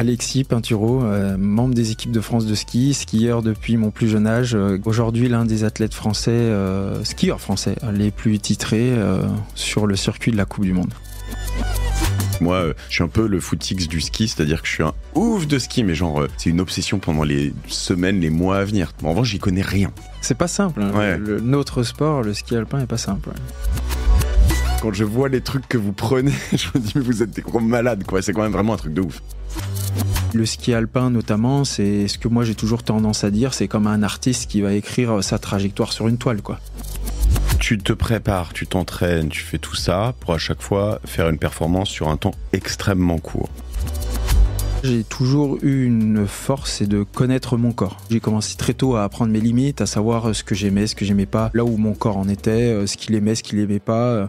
Alexis Pinturo, euh, membre des équipes de France de ski, skieur depuis mon plus jeune âge. Euh, aujourd'hui, l'un des athlètes français, euh, skieurs français, les plus titrés sur le circuit de la Coupe du Monde. Moi, je suis un peu le footix du ski, c'est-à-dire que je suis un ouf de ski, mais genre, c'est une obsession pendant les semaines, les mois à venir. En revanche, j'y connais rien. C'est pas simple. Hein. notre sport, le ski alpin, est pas simple. Quand je vois les trucs que vous prenez, je me dis, mais vous êtes des gros malades, quoi. C'est quand même vraiment un truc de ouf. Le ski alpin notamment, c'est ce que moi j'ai toujours tendance à dire, c'est comme un artiste qui va écrire euh, sa trajectoire sur une toile quoi. Tu te prépares, tu t'entraînes, tu fais tout ça pour à chaque fois faire une performance sur un temps extrêmement court. J'ai toujours eu une force, c'est de connaître mon corps. J'ai commencé très tôt à apprendre mes limites, à savoir euh, ce que j'aimais, ce que j'aimais pas, là où mon corps en était, euh, ce qu'il aimait, ce qu'il aimait pas.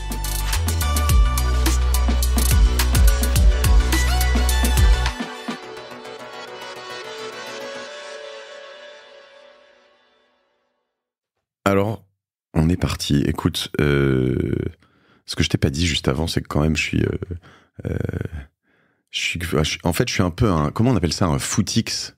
est parti. Écoute, euh, ce que je t'ai pas dit juste avant, c'est que quand même, euh, euh, je suis, je suis, en fait, je suis un peu un, comment on appelle ça, un footix.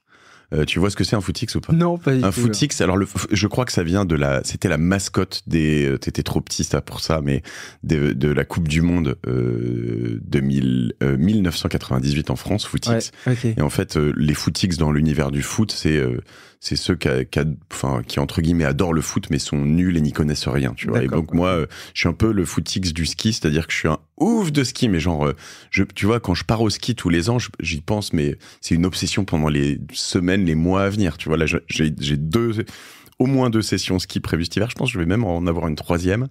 tu vois ce que c'est un footix ou pas Non, pas du Un footix, alors je crois que ça vient de la. C'était la mascotte des. T'étais trop petit ça pour ça, mais de, la Coupe du Monde 2000, 1998 en France, footix. Et en fait, les footix dans l'univers du foot, c'est c'est ceux qui, entre guillemets adorent le foot mais sont nuls et n'y connaissent rien, tu vois. Et donc moi, euh, je suis un peu le footix du ski, c'est-à-dire que je suis un ouf de ski, mais genre, euh, tu vois, quand je pars au ski tous les ans, j'y pense, mais c'est une obsession pendant les semaines, les mois à venir, tu vois. Là, j'ai deux, au moins deux sessions ski prévues cet hiver. Je pense que je vais même en avoir une troisième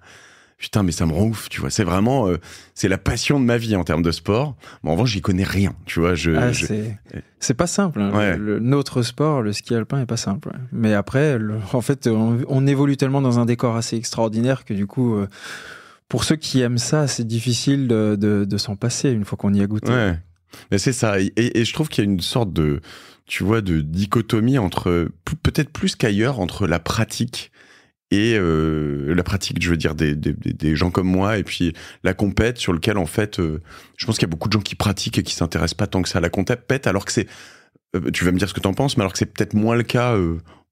putain, mais ça me rend ouf, tu vois. C'est vraiment, euh, c'est la passion de ma vie en termes de sport. Mais en revanche, j'y connais rien, tu vois. Je, ah, euh. C'est pas simple. Hein. notre sport, le ski alpin, est pas simple. Mais après, en fait, on, évolue tellement dans un décor assez extraordinaire que du coup. Euh, pour ceux qui aiment ça, c'est difficile de, s'en passer une fois qu'on y a goûté. Ouais. Mais c'est ça. Et, et, je trouve qu'il y a une sorte de, tu vois, de dichotomie entre, peut-être plus qu'ailleurs, entre la pratique et euh, la pratique, je veux dire, des, gens comme moi, et puis la compète sur lequel, en fait, euh, je pense qu'il y a beaucoup de gens qui pratiquent et qui s'intéressent pas tant que ça à la compète, alors que c'est, euh, tu vas me dire ce que t'en penses, mais alors que c'est peut-être moins le cas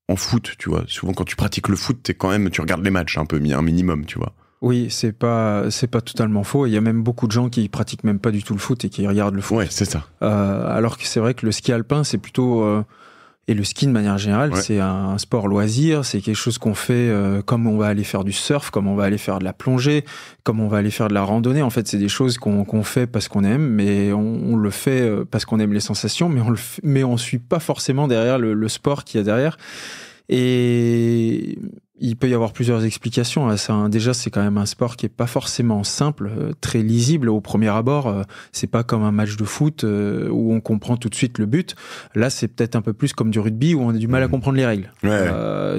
en foot, tu vois. Souvent, quand tu pratiques le foot, es quand même, tu regardes les matchs un peu, un minimum, tu vois. Oui, c'est pas c'est pas totalement faux. Il y a même beaucoup de gens qui pratiquent même pas du tout le foot et qui regardent le foot. Ouais, c'est ça. alors que c'est vrai que le ski alpin, c'est plutôt et le ski, de manière générale, c'est un sport loisir, c'est quelque chose qu'on fait euh, comme on va aller faire du surf, comme on va aller faire de la plongée, comme on va aller faire de la randonnée. En fait, c'est des choses qu'on fait parce qu'on aime, mais on, le fait euh, parce qu'on aime les sensations, mais on le mais on suit pas forcément derrière le, le sport qu'il y a derrière. Et il peut y avoir plusieurs explications à ça. Hein. Déjà, c'est quand même un sport qui est pas forcément simple, euh, très lisible au premier abord. Euh, c'est pas comme un match de foot euh, où on comprend tout de suite le but. Là, c'est peut-être un peu plus comme du rugby où on a du mal à mhm. comprendre les règles.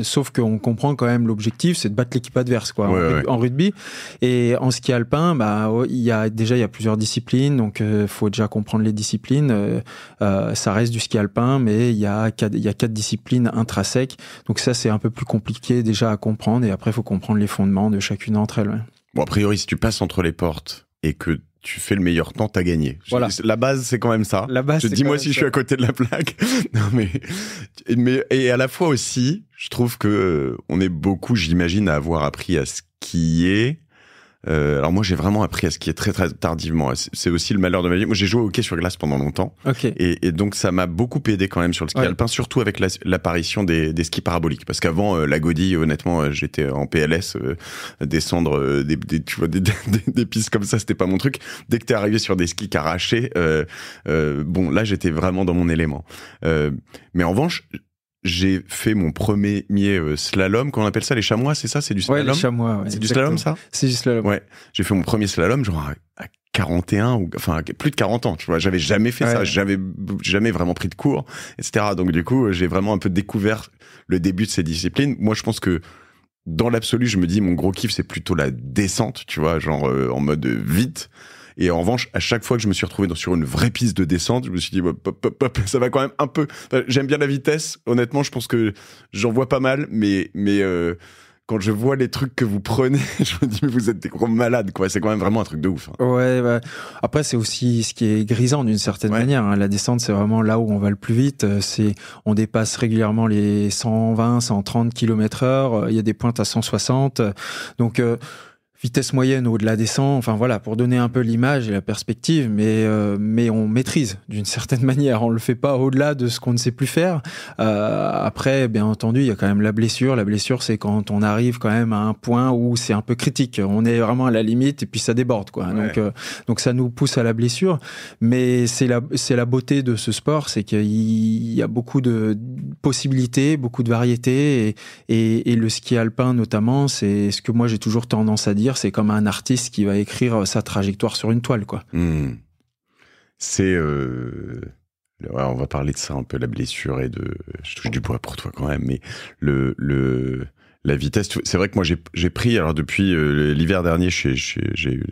sauf qu'on comprend quand même l'objectif, c'est de battre l'équipe adverse, quoi, en, rugby. Et en ski alpin, bah, oh, il y a déjà il y a plusieurs disciplines, donc faut déjà comprendre les disciplines. ça reste du ski alpin, mais il y a il y a quatre disciplines intrinsèques. Donc ça, c'est un peu plus compliqué déjà comprendre et après, il faut comprendre les fondements de chacune d'entre elles. Bon, a priori, si tu passes entre les portes et que tu fais le meilleur temps, t'as gagné. Voilà. La base, c'est quand même ça. La base. Dis-moi si je suis à côté de la plaque. non, mais, mais, et à la fois aussi, je trouve que euh, on est beaucoup, j'imagine, à avoir appris à skier euh, alors moi j'ai vraiment appris à skier très très tardivement. C'est aussi le malheur de ma vie. Moi j'ai joué au hockey sur glace pendant longtemps. Et, donc ça m'a beaucoup aidé quand même sur le ski alpin, surtout avec l'apparition des, skis paraboliques. Parce qu'avant euh, la godille, honnêtement, euh, j'étais en PLS, descendre des, tu vois, des, pistes comme ça, c'était pas mon truc. Dès que t'es arrivé sur des skis euh, bon là j'étais vraiment dans mon élément. mais en revanche, j'ai fait mon premier euh, slalom. qu'on appelle ça les chamois, c'est ça C'est du slalom ouais, les chamois. Ouais, c'est du slalom, ça C'est du slalom. Ouais. J'ai fait mon premier slalom, genre à 41 ou enfin plus de 40 ans tu vois j'avais jamais fait ça j'avais jamais vraiment pris de cours etc donc du coup j'ai vraiment un peu découvert le début de ces disciplines moi je pense que dans l'absolu je me dis mon gros kiff c'est plutôt la descente tu vois genre euh, en mode euh, vite et en revanche, à chaque fois que je me suis retrouvé sur une vraie piste de descente, je me suis dit, bah, ça va quand même un peu. J'aime bien la vitesse. Honnêtement, je pense que j'en vois pas mal, mais, mais euh, quand je vois les trucs que vous prenez, je me dis, mais vous êtes des gros malades, quoi. C'est quand même vraiment un truc de ouf. Hein. Ouais, après, c'est aussi ce qui est grisant d'une certaine manière. Hein. La descente, c'est vraiment là où on va le plus vite. Euh, c'est, on dépasse régulièrement les 120, 130 km heure. Euh, il y a des pointes à 160. Donc, vitesse moyenne au-delà des 100, enfin voilà, pour donner un peu l'image et la perspective, mais, euh, mais on maîtrise d'une certaine manière, on le fait pas au-delà de ce qu'on ne sait plus faire. Euh, après, bien entendu, il y a quand même la blessure. La blessure, c'est quand on arrive quand même à un point où c'est un peu critique, on est vraiment à la limite et puis ça déborde. Quoi. Donc, euh, donc ça nous pousse à la blessure, mais c'est la, c'est la beauté de ce sport, c'est qu'il y a beaucoup de possibilités, beaucoup de variétés, et, et le ski alpin notamment, c'est ce que moi j'ai toujours tendance à dire c'est comme un artiste qui va écrire euh, sa trajectoire sur une toile, quoi. Hmm. C'est. Euh, on va parler de ça un peu, la blessure et de. Je touche du bois pour toi quand même, mais le. La vitesse, c'est vrai que moi j'ai pris, alors depuis euh, l'hiver dernier, j'ai eu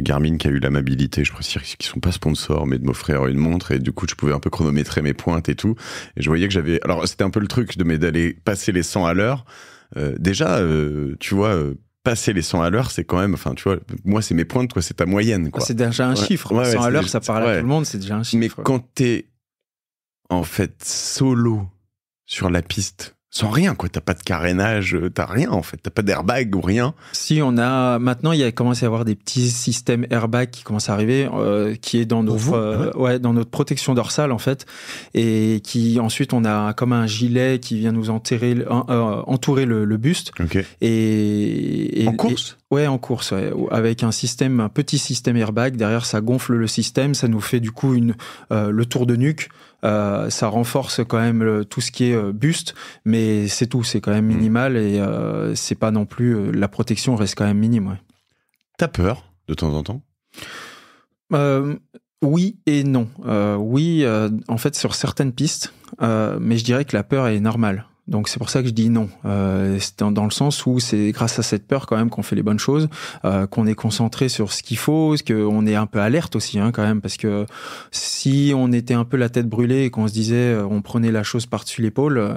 Garmin qui a eu l'amabilité, je précise qu'ils sont pas sponsors, mais de m'offrir une montre et du coup je pouvais un peu chronométrer mes pointes et tout. Et je voyais que j'avais, alors c'était un peu le truc de d'aller passer les 100 à l'heure. déjà, tu vois, passer les 100 à l'heure, c'est quand même, enfin, tu vois, moi, c'est mes pointes, quoi, c'est ta moyenne. Ah, c'est déjà un chiffre. 100 à l'heure, ça parle à tout le monde, c'est déjà un chiffre. Mais quand t'es, en fait, solo sur la piste, sans rien, quoi. T'as pas de carénage, euh, t'as rien, en fait. T'as pas d'airbag ou rien. Si, on a. Maintenant, il y a commencé à y avoir des petits systèmes airbag qui commencent à arriver, euh, qui est dans notre, euh, dans notre protection dorsale, en fait. Et qui, ensuite, on a comme un gilet qui vient nous enterrer, entourer le, buste. Et, En course Ouais, en course, avec un système, un petit système airbag. Derrière, ça gonfle le système, ça nous fait du coup le tour de nuque. Euh, ça renforce quand même tout ce qui est euh, buste, mais c'est tout, c'est quand même mm. minimal et euh, c'est pas non plus. la protection reste quand même minime. T'as peur de temps en temps oui et non. oui, en fait, sur certaines pistes, mais je dirais que la peur est normale. Donc c'est pour ça que je dis non. Euh, c'est dans, le sens où c'est grâce à cette peur quand même qu'on fait les bonnes choses, euh, qu'on est concentré sur ce qu'il faut, qu'on est un peu alerte aussi hein, quand même, parce que si on était un peu la tête brûlée et qu'on se disait euh, on prenait la chose par-dessus l'épaule, euh,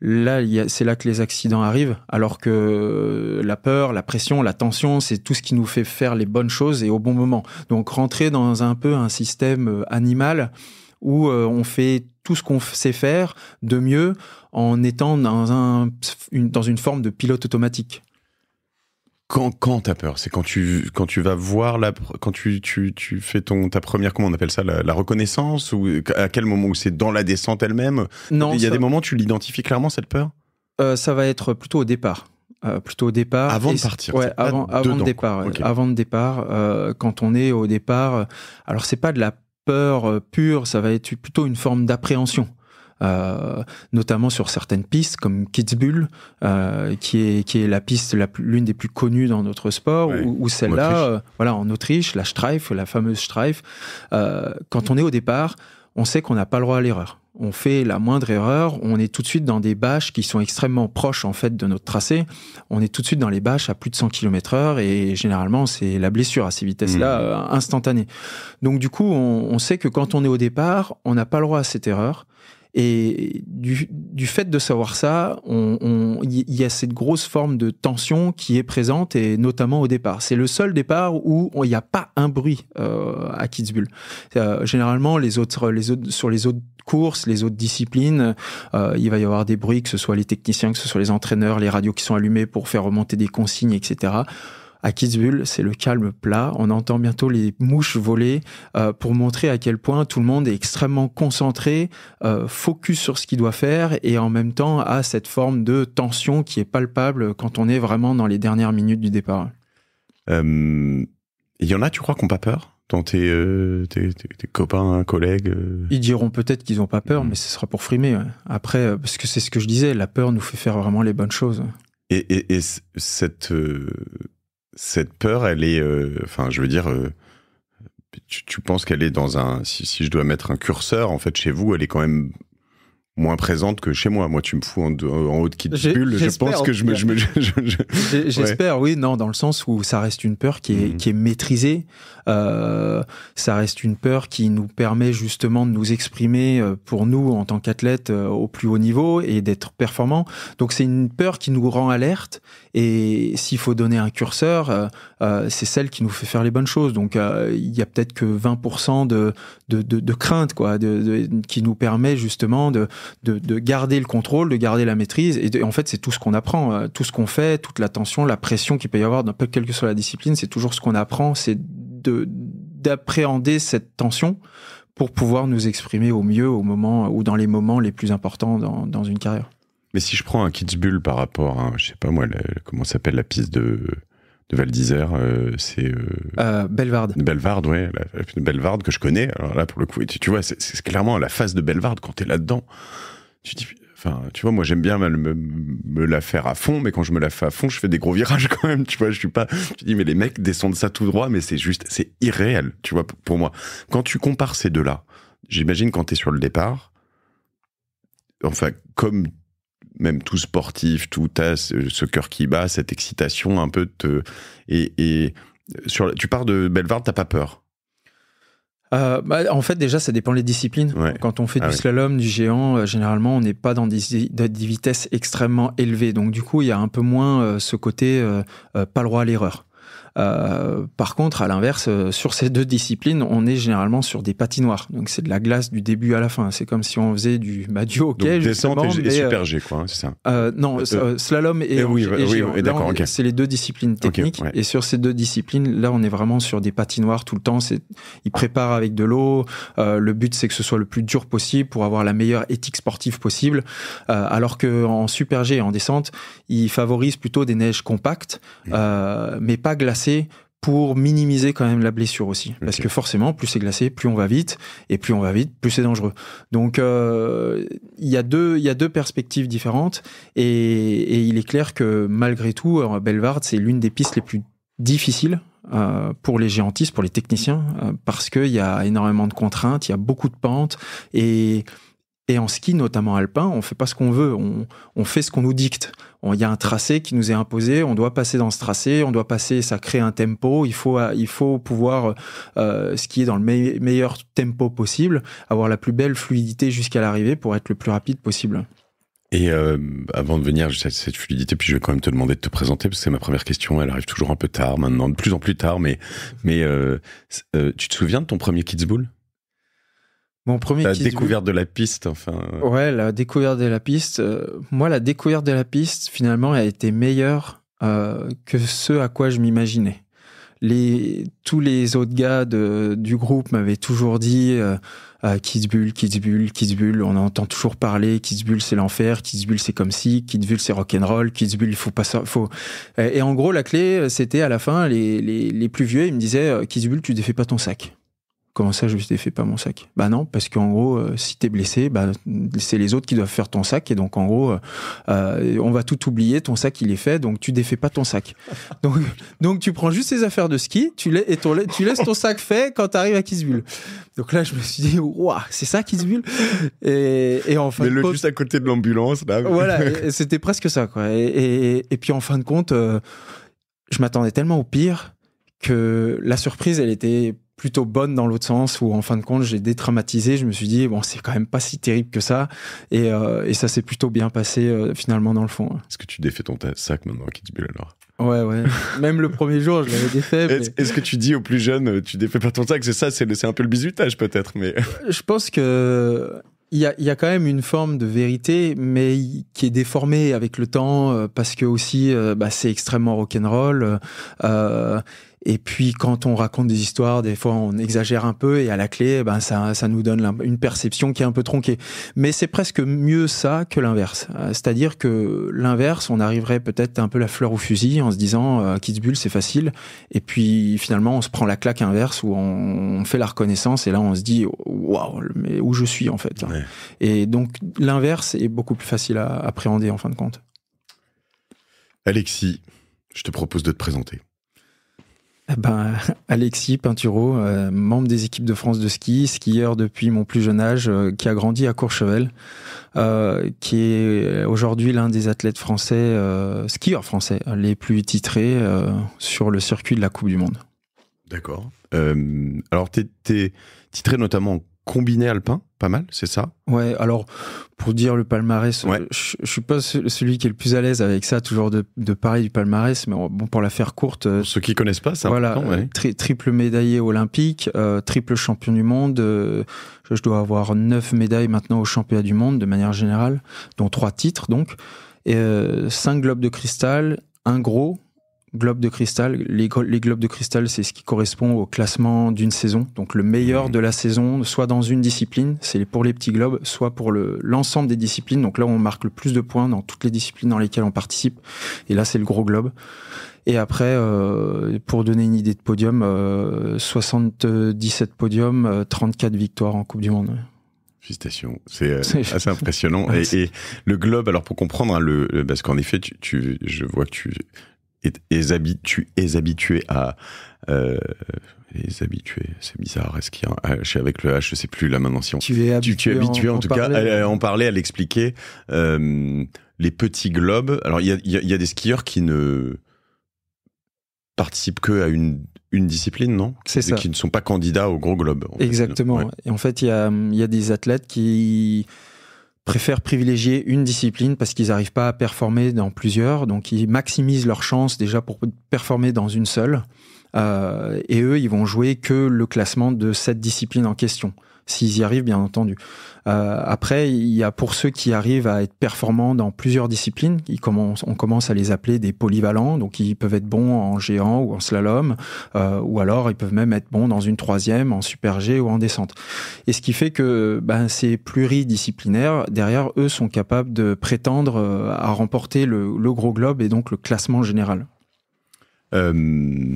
là c'est là que les accidents arrivent, alors que la peur, la pression, la tension, c'est tout ce qui nous fait faire les bonnes choses et au bon moment. Donc rentrer dans un peu un système animal où euh, on fait tout ce qu'on sait faire de mieux en étant dans, une, forme de pilote automatique. Quand, t'as peur, c'est quand tu, quand tu vas voir la, quand tu, fais ton, ta première, comment on appelle ça, la, reconnaissance ou à quel moment où c'est dans la descente elle-même. Non. Il y a des moments où tu l'identifies clairement cette peur. Euh, ça va être plutôt au départ. Euh, plutôt au départ. Avant de partir. avant, avant, départ, avant, départ. Avant de départ, quand on est au départ, alors c'est pas de la peur euh, pure, ça va être plutôt une forme d'appréhension. Euh, notamment sur certaines pistes comme Kitzbühel, euh, qui est qui est la piste l'une des plus connues dans notre sport, ou, celle-là, voilà, en Autriche, la Streif, la fameuse Streif. quand mm. on est au départ, on sait qu'on n'a pas le droit à l'erreur. On fait la moindre erreur, on est tout de suite dans des bâches qui sont extrêmement proches en fait de notre tracé. On est tout de suite dans les bâches à plus de 100 km h et généralement c'est la blessure à ces vitesses-là mmh. euh, instantanée. Donc du coup, on sait que quand on est au départ, on n'a pas le droit à cette erreur. Et du, du fait de savoir ça, il on, y a cette grosse forme de tension qui est présente, et notamment au départ. C'est le seul départ où il n'y a pas un bruit euh, à Kitzbühel. Euh, généralement, les autres, les autres, sur les autres courses, les autres disciplines, euh, il va y avoir des bruits, que ce soit les techniciens, que ce soit les entraîneurs, les radios qui sont allumées pour faire remonter des consignes, etc. À Kitzbühel, c'est le calme plat. On entend bientôt les mouches voler euh, pour montrer à quel point tout le monde est extrêmement concentré, euh, focus sur ce qu'il doit faire et en même temps a cette forme de tension qui est palpable quand on est vraiment dans les dernières minutes du départ. Euh, il y en a, tu crois, qu'on pas peur dans tes, tes, copains, collègues Ils diront peut-être qu'ils n'ont pas peur, mm. mais ce sera pour frimer. Après, parce que c'est ce que je disais, la peur nous fait faire vraiment les bonnes choses. Et, et, cette, cette peur, elle est, euh, enfin, je veux dire, euh, tu, penses qu'elle est dans un, si, je dois mettre un curseur, en fait, chez vous, elle est quand même moins présente que chez moi. Moi, tu me fous en, en haut de qui je pense que je me. J'espère, oui, non, dans le sens où ça reste une peur qui est, mhm. qui est maîtrisée. Euh, ça reste une peur qui nous permet justement de nous exprimer euh, pour nous en tant qu'athlètes euh, au plus haut niveau et d'être performant. Donc, c'est une peur qui nous rend alerte. Et s'il faut donner un curseur, euh, c'est celle qui nous fait faire les bonnes choses. Donc, il y a peut-être que 20% de, de, de, de, crainte, quoi, de, qui nous permet justement de de, garder le contrôle, de garder la maîtrise. Et, en fait, c'est tout ce qu'on apprend, euh, tout ce qu'on fait, toute la tension, la pression qu'il peut y avoir, peu, quelle que soit la discipline, c'est toujours ce qu'on apprend, c'est d'appréhender cette tension pour pouvoir nous exprimer au mieux au moment ou dans les moments les plus importants dans, une carrière. Mais si je prends un bull par rapport, à, je sais pas moi, comment s'appelle la piste de de Val euh, c'est euh, euh Belvarde. Belvarde, ouais, que je connais. Alors là, pour le coup, tu, vois, c'est clairement la face de Belvarde quand t'es là-dedans. Tu dis, enfin, tu vois, moi j'aime bien me, la faire à fond, mais quand je me la fais à fond, je fais des gros virages quand même. Tu vois, je suis pas. Tu dis, mais les mecs descendent ça tout droit, mais c'est juste, c'est irréel. Tu vois, pour moi, quand tu compares ces deux-là, j'imagine quand t'es sur le départ, enfin, comme même tout sportif, tout as ce cœur qui bat, cette excitation un peu te... et, et sur tu pars de Belvarde, t'as pas peur euh, bah, en fait, déjà, ça dépend les disciplines. Quand on fait ah du slalom, du géant, euh, généralement, on n'est pas dans des, vitesses extrêmement élevées. Donc, du coup, il y a un peu moins euh, ce côté pas le droit à l'erreur. Euh, par contre, à l'inverse, euh, sur ces deux disciplines, on est généralement sur des patinoires. Donc c'est de la glace du début à la fin. C'est comme si on faisait du, bah, du hockey. Donc, descente et, euh, super G, quoi, hein, c'est ça Non, slalom et, et oui, C'est les deux disciplines techniques. Et sur ces deux disciplines, là, on est vraiment sur des patinoires tout le temps. C'est, ils préparent avec de l'eau. le but, c'est que ce soit le plus dur possible pour avoir la meilleure éthique sportive possible. alors que en super G et en descente, ils favorisent plutôt des neiges compactes, mmh. mais pas glacées pour minimiser quand même la blessure aussi. Parce que forcément, plus c'est glacé, plus on va vite, et plus on va vite, plus c'est dangereux. Donc, euh, il y, a deux, perspectives différentes, et, il est clair que malgré tout, euh, Belvard, c'est l'une des pistes les plus difficiles euh, pour les géantistes, pour les techniciens, parce qu'il y a énormément de contraintes, il y a beaucoup de pentes, et, en ski, notamment alpin, on fait pas ce qu'on veut, on, fait ce qu'on nous dicte il y a un tracé qui nous est imposé, on doit passer dans ce tracé, on doit passer, ça crée un tempo, il faut, euh, il faut pouvoir euh, skier dans le meilleur tempo possible, avoir la plus belle fluidité jusqu'à l'arrivée pour être le plus rapide possible. Et euh, avant de venir à cette fluidité, puis je vais quand même te demander de te présenter, parce que c'est ma première question, elle arrive toujours un peu tard maintenant, de plus en plus tard, mais, mais euh, tu te souviens de ton premier Kids Bowl mon premier la découverte de la piste, enfin. Ouais, la découverte de la piste. Euh, moi, la découverte de la piste, finalement, a été meilleure euh, que ce à quoi je m'imaginais. Les, tous les autres gars du groupe m'avaient toujours dit euh, euh, Kitzbühel, Kitzbühel, on entend toujours parler, Kitzbühel c'est l'enfer, Kitzbühel c'est comme si, Kitzbühel c'est rock'n'roll, Kitzbühel il faut pas ça, faut... Et, en gros la clé c'était à la fin, les, plus vieux ils me disaient Kitzbühel euh, tu défais pas ton sac. Comment ça, je ne fait pas mon sac Bah non, parce qu'en gros, si euh, si t'es blessé, bah, c'est les autres qui doivent faire ton sac. Et donc, en gros, euh, euh, on va tout oublier. Ton sac, il est fait. Donc, tu défais pas ton sac. Donc, donc tu prends juste tes affaires de ski tu et tu laisses ton sac fait quand tu arrives à Kisbul. Donc là, je me suis dit, c'est ça Kisbul et, et en Mais le juste à côté de l'ambulance, Voilà, c'était presque ça, quoi. Et, puis, en fin de compte, je m'attendais tellement au pire que la surprise, elle était plutôt bonne dans l'autre sens où en fin de compte j'ai détraumatisé je me suis dit bon c'est quand même pas si terrible que ça et, euh, et ça s'est plutôt bien passé euh, finalement dans le fond est-ce que tu défais ton sac maintenant qui Bull alors ouais ouais même le premier jour je l'avais défait est-ce que tu dis aux plus jeunes euh, tu défais pas ton sac c'est ça c'est un peu le bizutage peut-être mais euh, je pense que il y, a, il y a, quand même une forme de vérité, mais qui est déformée avec le temps parce que aussi, bah, c'est extrêmement rock'n'roll. Euh, et puis quand on raconte des histoires, des fois on exagère un peu et à la clé, eh ben ça, ça nous donne une perception qui est un peu tronquée. Mais c'est presque mieux ça que l'inverse. Euh, c'est-à-dire que l'inverse, on arriverait peut-être un peu la fleur au fusil en se disant euh, se bulle, c'est facile, et puis finalement on se prend la claque inverse où on, fait la reconnaissance et là on se dit waouh mais où je suis en fait. Hein. Et donc l'inverse est beaucoup plus facile à appréhender en fin de compte. Alexis, je te propose de te présenter. Eh ben, Alexis Pinturo, euh, membre des équipes de France de ski, skieur depuis mon plus jeune âge, euh, qui a grandi à Courchevel, euh, qui est aujourd'hui l'un des athlètes français, skieurs français, les plus titrés sur le circuit de la Coupe du Monde. D'accord. alors, tu titré notamment combiné alpin, pas mal, c'est ça Ouais, alors pour dire le palmarès, euh, je, ne suis pas celui qui est le plus à l'aise avec ça, toujours de, de parler du palmarès, mais bon, pour la faire courte. Euh, ceux qui connaissent pas, ça. Voilà, ouais. Euh, triple médaillé olympique, triple champion du monde. je, dois avoir neuf médailles maintenant au championnat du monde de manière générale, dont trois titres donc, et cinq globes de cristal, un gros, Globe de cristal. Les, les globes de cristal, c'est ce qui correspond au classement d'une saison. Donc le meilleur mmh. de la saison, soit dans une discipline, c'est pour les petits globes, soit pour l'ensemble des disciplines. Donc là, on marque le plus de points dans toutes les disciplines dans lesquelles on participe. Et là, c'est le gros globe. Et après, euh, pour donner une idée de podium, 77 euh, podiums, 34 euh, victoires en Coupe du Monde. Félicitations, c'est assez impressionnant. Et, le globe, alors pour comprendre, hein, parce qu'en effet, je vois que tu est, est, habitu, est habitué à. Euh, habitués, c'est bizarre. Est-ce qu'il un H euh, avec le H Je sais plus là maintenant. Si on... tu, es habitué, tu, habitué en, tout cas à hein. en parler, à l'expliquer. Euh, les petits globes. Alors il y a, y a, des skieurs qui ne participent que à une, une discipline, non C'est ça. Qui ne sont pas candidats au gros globe. Exactement. Et en fait, il y a, y a des athlètes qui préfèrent privilégier une discipline parce qu'ils n'arrivent pas à performer dans plusieurs, donc ils maximisent leurs chances déjà pour performer dans une seule. Euh, et eux, ils vont jouer que le classement de cette discipline en question s'ils y arrivent, bien entendu. Euh, après, il y a pour ceux qui arrivent à être performants dans plusieurs disciplines, on commence à les appeler des polyvalents, donc ils peuvent être bons en géant ou en slalom, euh, ou alors ils peuvent même être bons dans une troisième, en super G ou en descente. Et ce qui fait que ben, ces pluridisciplinaires, derrière eux, sont capables de prétendre euh, à remporter le, le gros globe et donc le classement général. Euh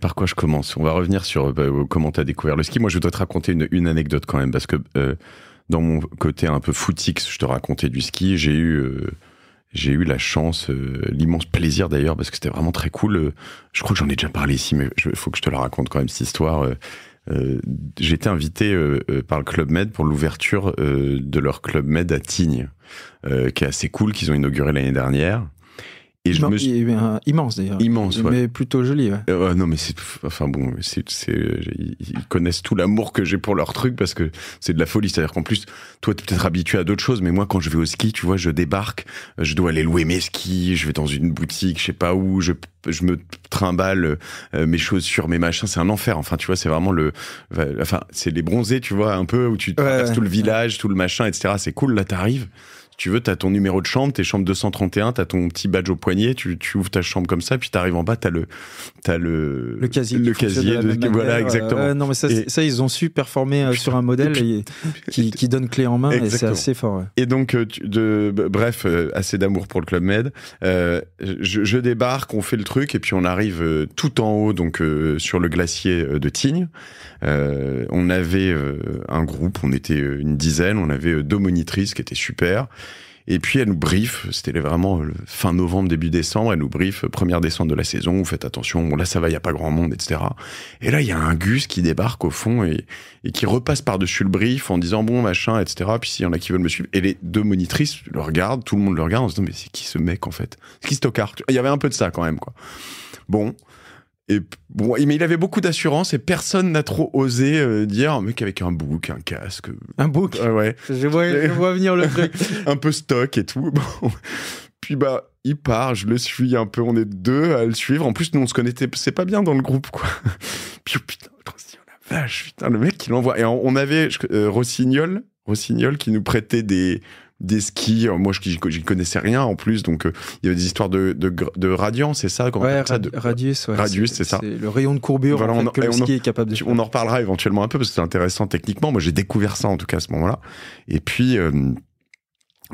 par quoi je commence On va revenir sur euh, bah, comment tu as découvert le ski. Moi, je dois te raconter une, anecdote quand même, parce que euh, dans mon côté un peu footix, je te racontais du ski, j'ai eu, euh, j'ai eu la chance, l'immense plaisir d'ailleurs, parce que c'était vraiment très cool. je crois que j'en ai déjà parlé ici, mais il faut que je te la raconte quand même, cette histoire. j'ai été invité par le Club Med pour l'ouverture de leur Club Med à Tignes, qui est assez cool, qu'ils ont inauguré l'année dernière. Et immense d'ailleurs. Immense, Mais plutôt joli, euh, ouais. non, mais c'est. Enfin bon, c'est, ils connaissent tout l'amour que j'ai pour leur truc parce que c'est de la folie. C'est-à-dire qu'en plus, toi, t'es peut-être habitué à d'autres choses, mais moi, quand je vais au ski, tu vois, je débarque, je dois aller louer mes skis, je vais dans une boutique, je sais pas où, je, je me trimballe euh, mes choses sur mes machins. C'est un enfer. Enfin, tu vois, c'est vraiment le. Enfin, c'est les bronzés, tu vois, un peu, où tu traverses tout le village, tout le machin, etc. C'est cool, là, t'arrives tu veux, tu as ton numéro de chambre, t'es chambres 231, tu as ton petit badge au poignet, tu, ouvres ta chambre comme ça, puis tu arrives en bas, tu as le, le, le casier. Le casier de voilà, exactement. non, mais ça, ils ont su performer euh, sur un modèle qui, donne clé en main et c'est assez fort. Et donc, euh, de, bref, euh, assez d'amour pour le Club Med. je, je, débarque, on fait le truc et puis on arrive tout en haut, donc sur le glacier de Tignes. on avait un groupe, on était une dizaine, on avait deux monitrices qui étaient super. Et puis elle nous brief, c'était vraiment fin novembre, début décembre, elle nous brief euh, première descente de la saison, vous faites attention, bon là ça va, il n'y a pas grand monde, etc. Et là il y a un Gus qui débarque au fond et, qui repasse par-dessus le brief en disant bon machin, etc. Puis s'il y en a qui veulent me suivre. Et les deux monitrices le regardent, tout le monde le regarde en se disant mais c'est qui ce mec en fait C'est qui ce Il y avait un peu de ça quand même quoi. Bon, bon, mais il avait beaucoup d'assurance et personne n'a trop osé euh, dire un mec avec un bouc, un casque. Un bouc ah Ouais. Je vois, venir le truc. un peu stock et tout. Bon. Puis bah, il part, je le suis un peu, on est deux à le suivre. En plus, nous, on se connaissait c'est pas bien dans le groupe, quoi. Puis oh, putain, oh vache, putain, le mec, il l'envoie. Et on avait euh, Rossignol, Rossignol qui nous prêtait des des skis. Euh, moi, je ne connaissais rien en plus, donc euh, il y avait des histoires de, de, de radiance, c'est ça, ouais, ça de... Radius, c'est ça. Le rayon de courbure on, est capable de On en reparlera éventuellement un peu parce que c'est intéressant techniquement. Moi, j'ai découvert ça en tout cas à ce moment-là. Et puis, euh,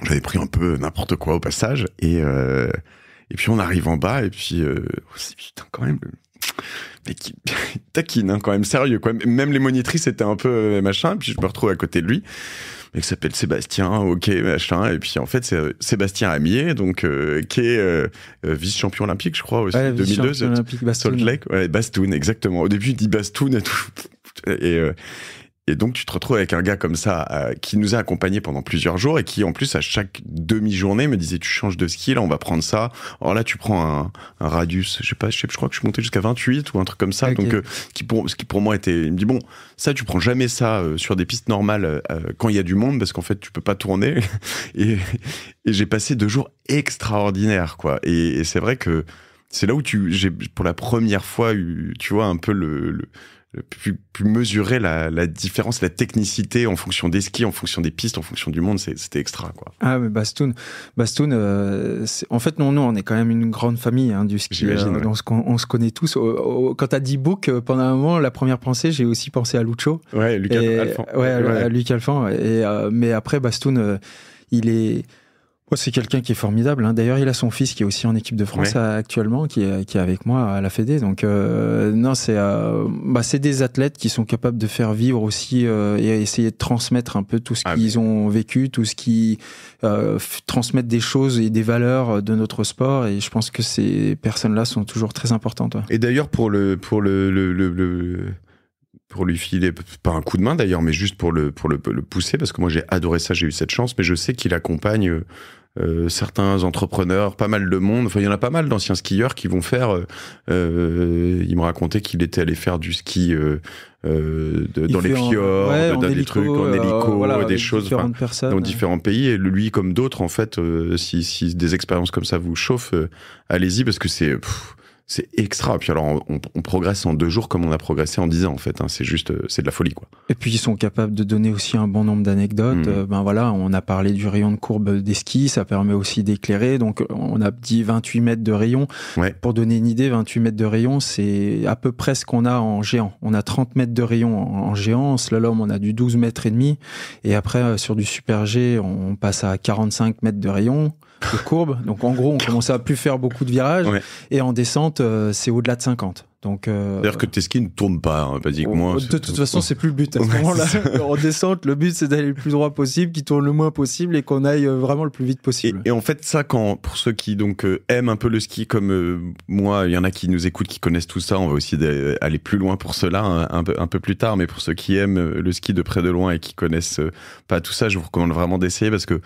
j'avais pris un peu n'importe quoi au passage. Et, et puis, on arrive en bas et puis, putain, quand même mais qui taquine hein, quand même sérieux quoi. Même les monitrices étaient un peu machin. Puis je me retrouve à côté de lui. Il s'appelle Sébastien, ok, machin. Et puis en fait, c'est euh, Sébastien Amier, donc euh, qui est euh, vice-champion olympique, je crois, aussi, ouais, 2002. Olympique, Salt Lake, ouais, Bastoun, exactement. Au début, il dit Bastoun et tout. Et, et donc tu te retrouves avec un gars comme ça euh, qui nous a accompagnés pendant plusieurs jours et qui en plus à chaque demi-journée me disait tu changes de ski là on va prendre ça. Or là tu prends un, radius, je sais pas, je, sais, je crois que je suis monté jusqu'à 28 ou un truc comme ça. Donc euh, qui pour ce qui pour moi était il me dit bon ça tu prends jamais ça euh, sur des pistes normales quand il y a du monde parce qu'en fait tu peux pas tourner et, et j'ai passé deux jours extraordinaires quoi. Et, c'est vrai que c'est là où tu j'ai pour la première fois eu tu vois un peu le euh, pu, mesurer la, différence, la technicité en fonction des skis, en fonction des pistes, en fonction du monde, c'était extra. Quoi. Ah, mais Bastoun, Bastoun euh, en fait, non, non, on est quand même une grande famille hein, du ski. J'imagine. Euh, on, se, connaît tous. quand tu as dit Book, pendant un moment, la première pensée, j'ai aussi pensé à Lucho. Ouais, Luc Alphand. Ouais, Luc Alphand. Et, mais après, Bastoun, il est c'est quelqu'un qui est formidable. Hein. D'ailleurs, il a son fils qui est aussi en équipe de France actuellement, qui est, qui est, avec moi à la Fédé. Donc, euh, non, c'est euh, bah, des athlètes qui sont capables de faire vivre aussi euh, et essayer de transmettre un peu tout ce ah qu'ils ont vécu, tout ce qui euh, transmettent des choses et des valeurs euh, de notre sport. Et je pense que ces personnes-là sont toujours très importantes. Et d'ailleurs, pour le pour le, le, le pour lui filer, pas un coup de main d'ailleurs, mais juste pour le, pour le, pousser, parce que moi j'ai adoré ça, j'ai eu cette chance, mais je sais qu'il accompagne euh, euh, certains entrepreneurs, pas mal de monde. Enfin, il y en a pas mal d'anciens skieurs qui vont faire. Euh, il me racontait qu'il était allé faire du ski dans les fjords, dans des trucs en hélico, des choses dans différents pays. Et lui, comme d'autres, en fait, si, si, des expériences comme ça vous chauffent, allez-y parce que c'est c'est extra. Puis alors, on, progresse en deux jours comme on a progressé en dix ans, en fait. Hein. C'est juste, euh, c'est de la folie, quoi. Et puis, ils sont capables de donner aussi un bon nombre d'anecdotes. Mmh. Euh, ben voilà, on a parlé du rayon de courbe des skis, ça permet aussi d'éclairer. Donc, on a dit 28 mètres de rayon. Pour donner une idée, 28 mètres de rayon, c'est à peu près ce qu'on a en géant. On a 30 mètres de rayon en, en géant. En slalom, on a du 12 mètres et demi. Et après, euh, sur du super G, on passe à 45 mètres de rayon de courbe. Donc en gros, on commençait à plus faire beaucoup de virages. Et en descente, euh, c'est au-delà de 50. Donc, euh, c'est-à-dire que tes skis ne tournent pas, pas hein, moi. Oh, de, toute façon, c'est plus le but. en descente, le but c'est d'aller le plus droit possible, qu'ils tourne le moins possible et qu'on aille euh, vraiment le plus vite possible. Et, en fait, ça, quand pour ceux qui donc aiment un peu le ski comme moi, il y en a qui nous écoutent, qui connaissent tout ça. On va aussi aller plus loin pour cela hein, un, peu, un peu plus tard. Mais pour ceux qui aiment le ski de près de loin et qui connaissent pas tout ça, je vous recommande vraiment d'essayer parce que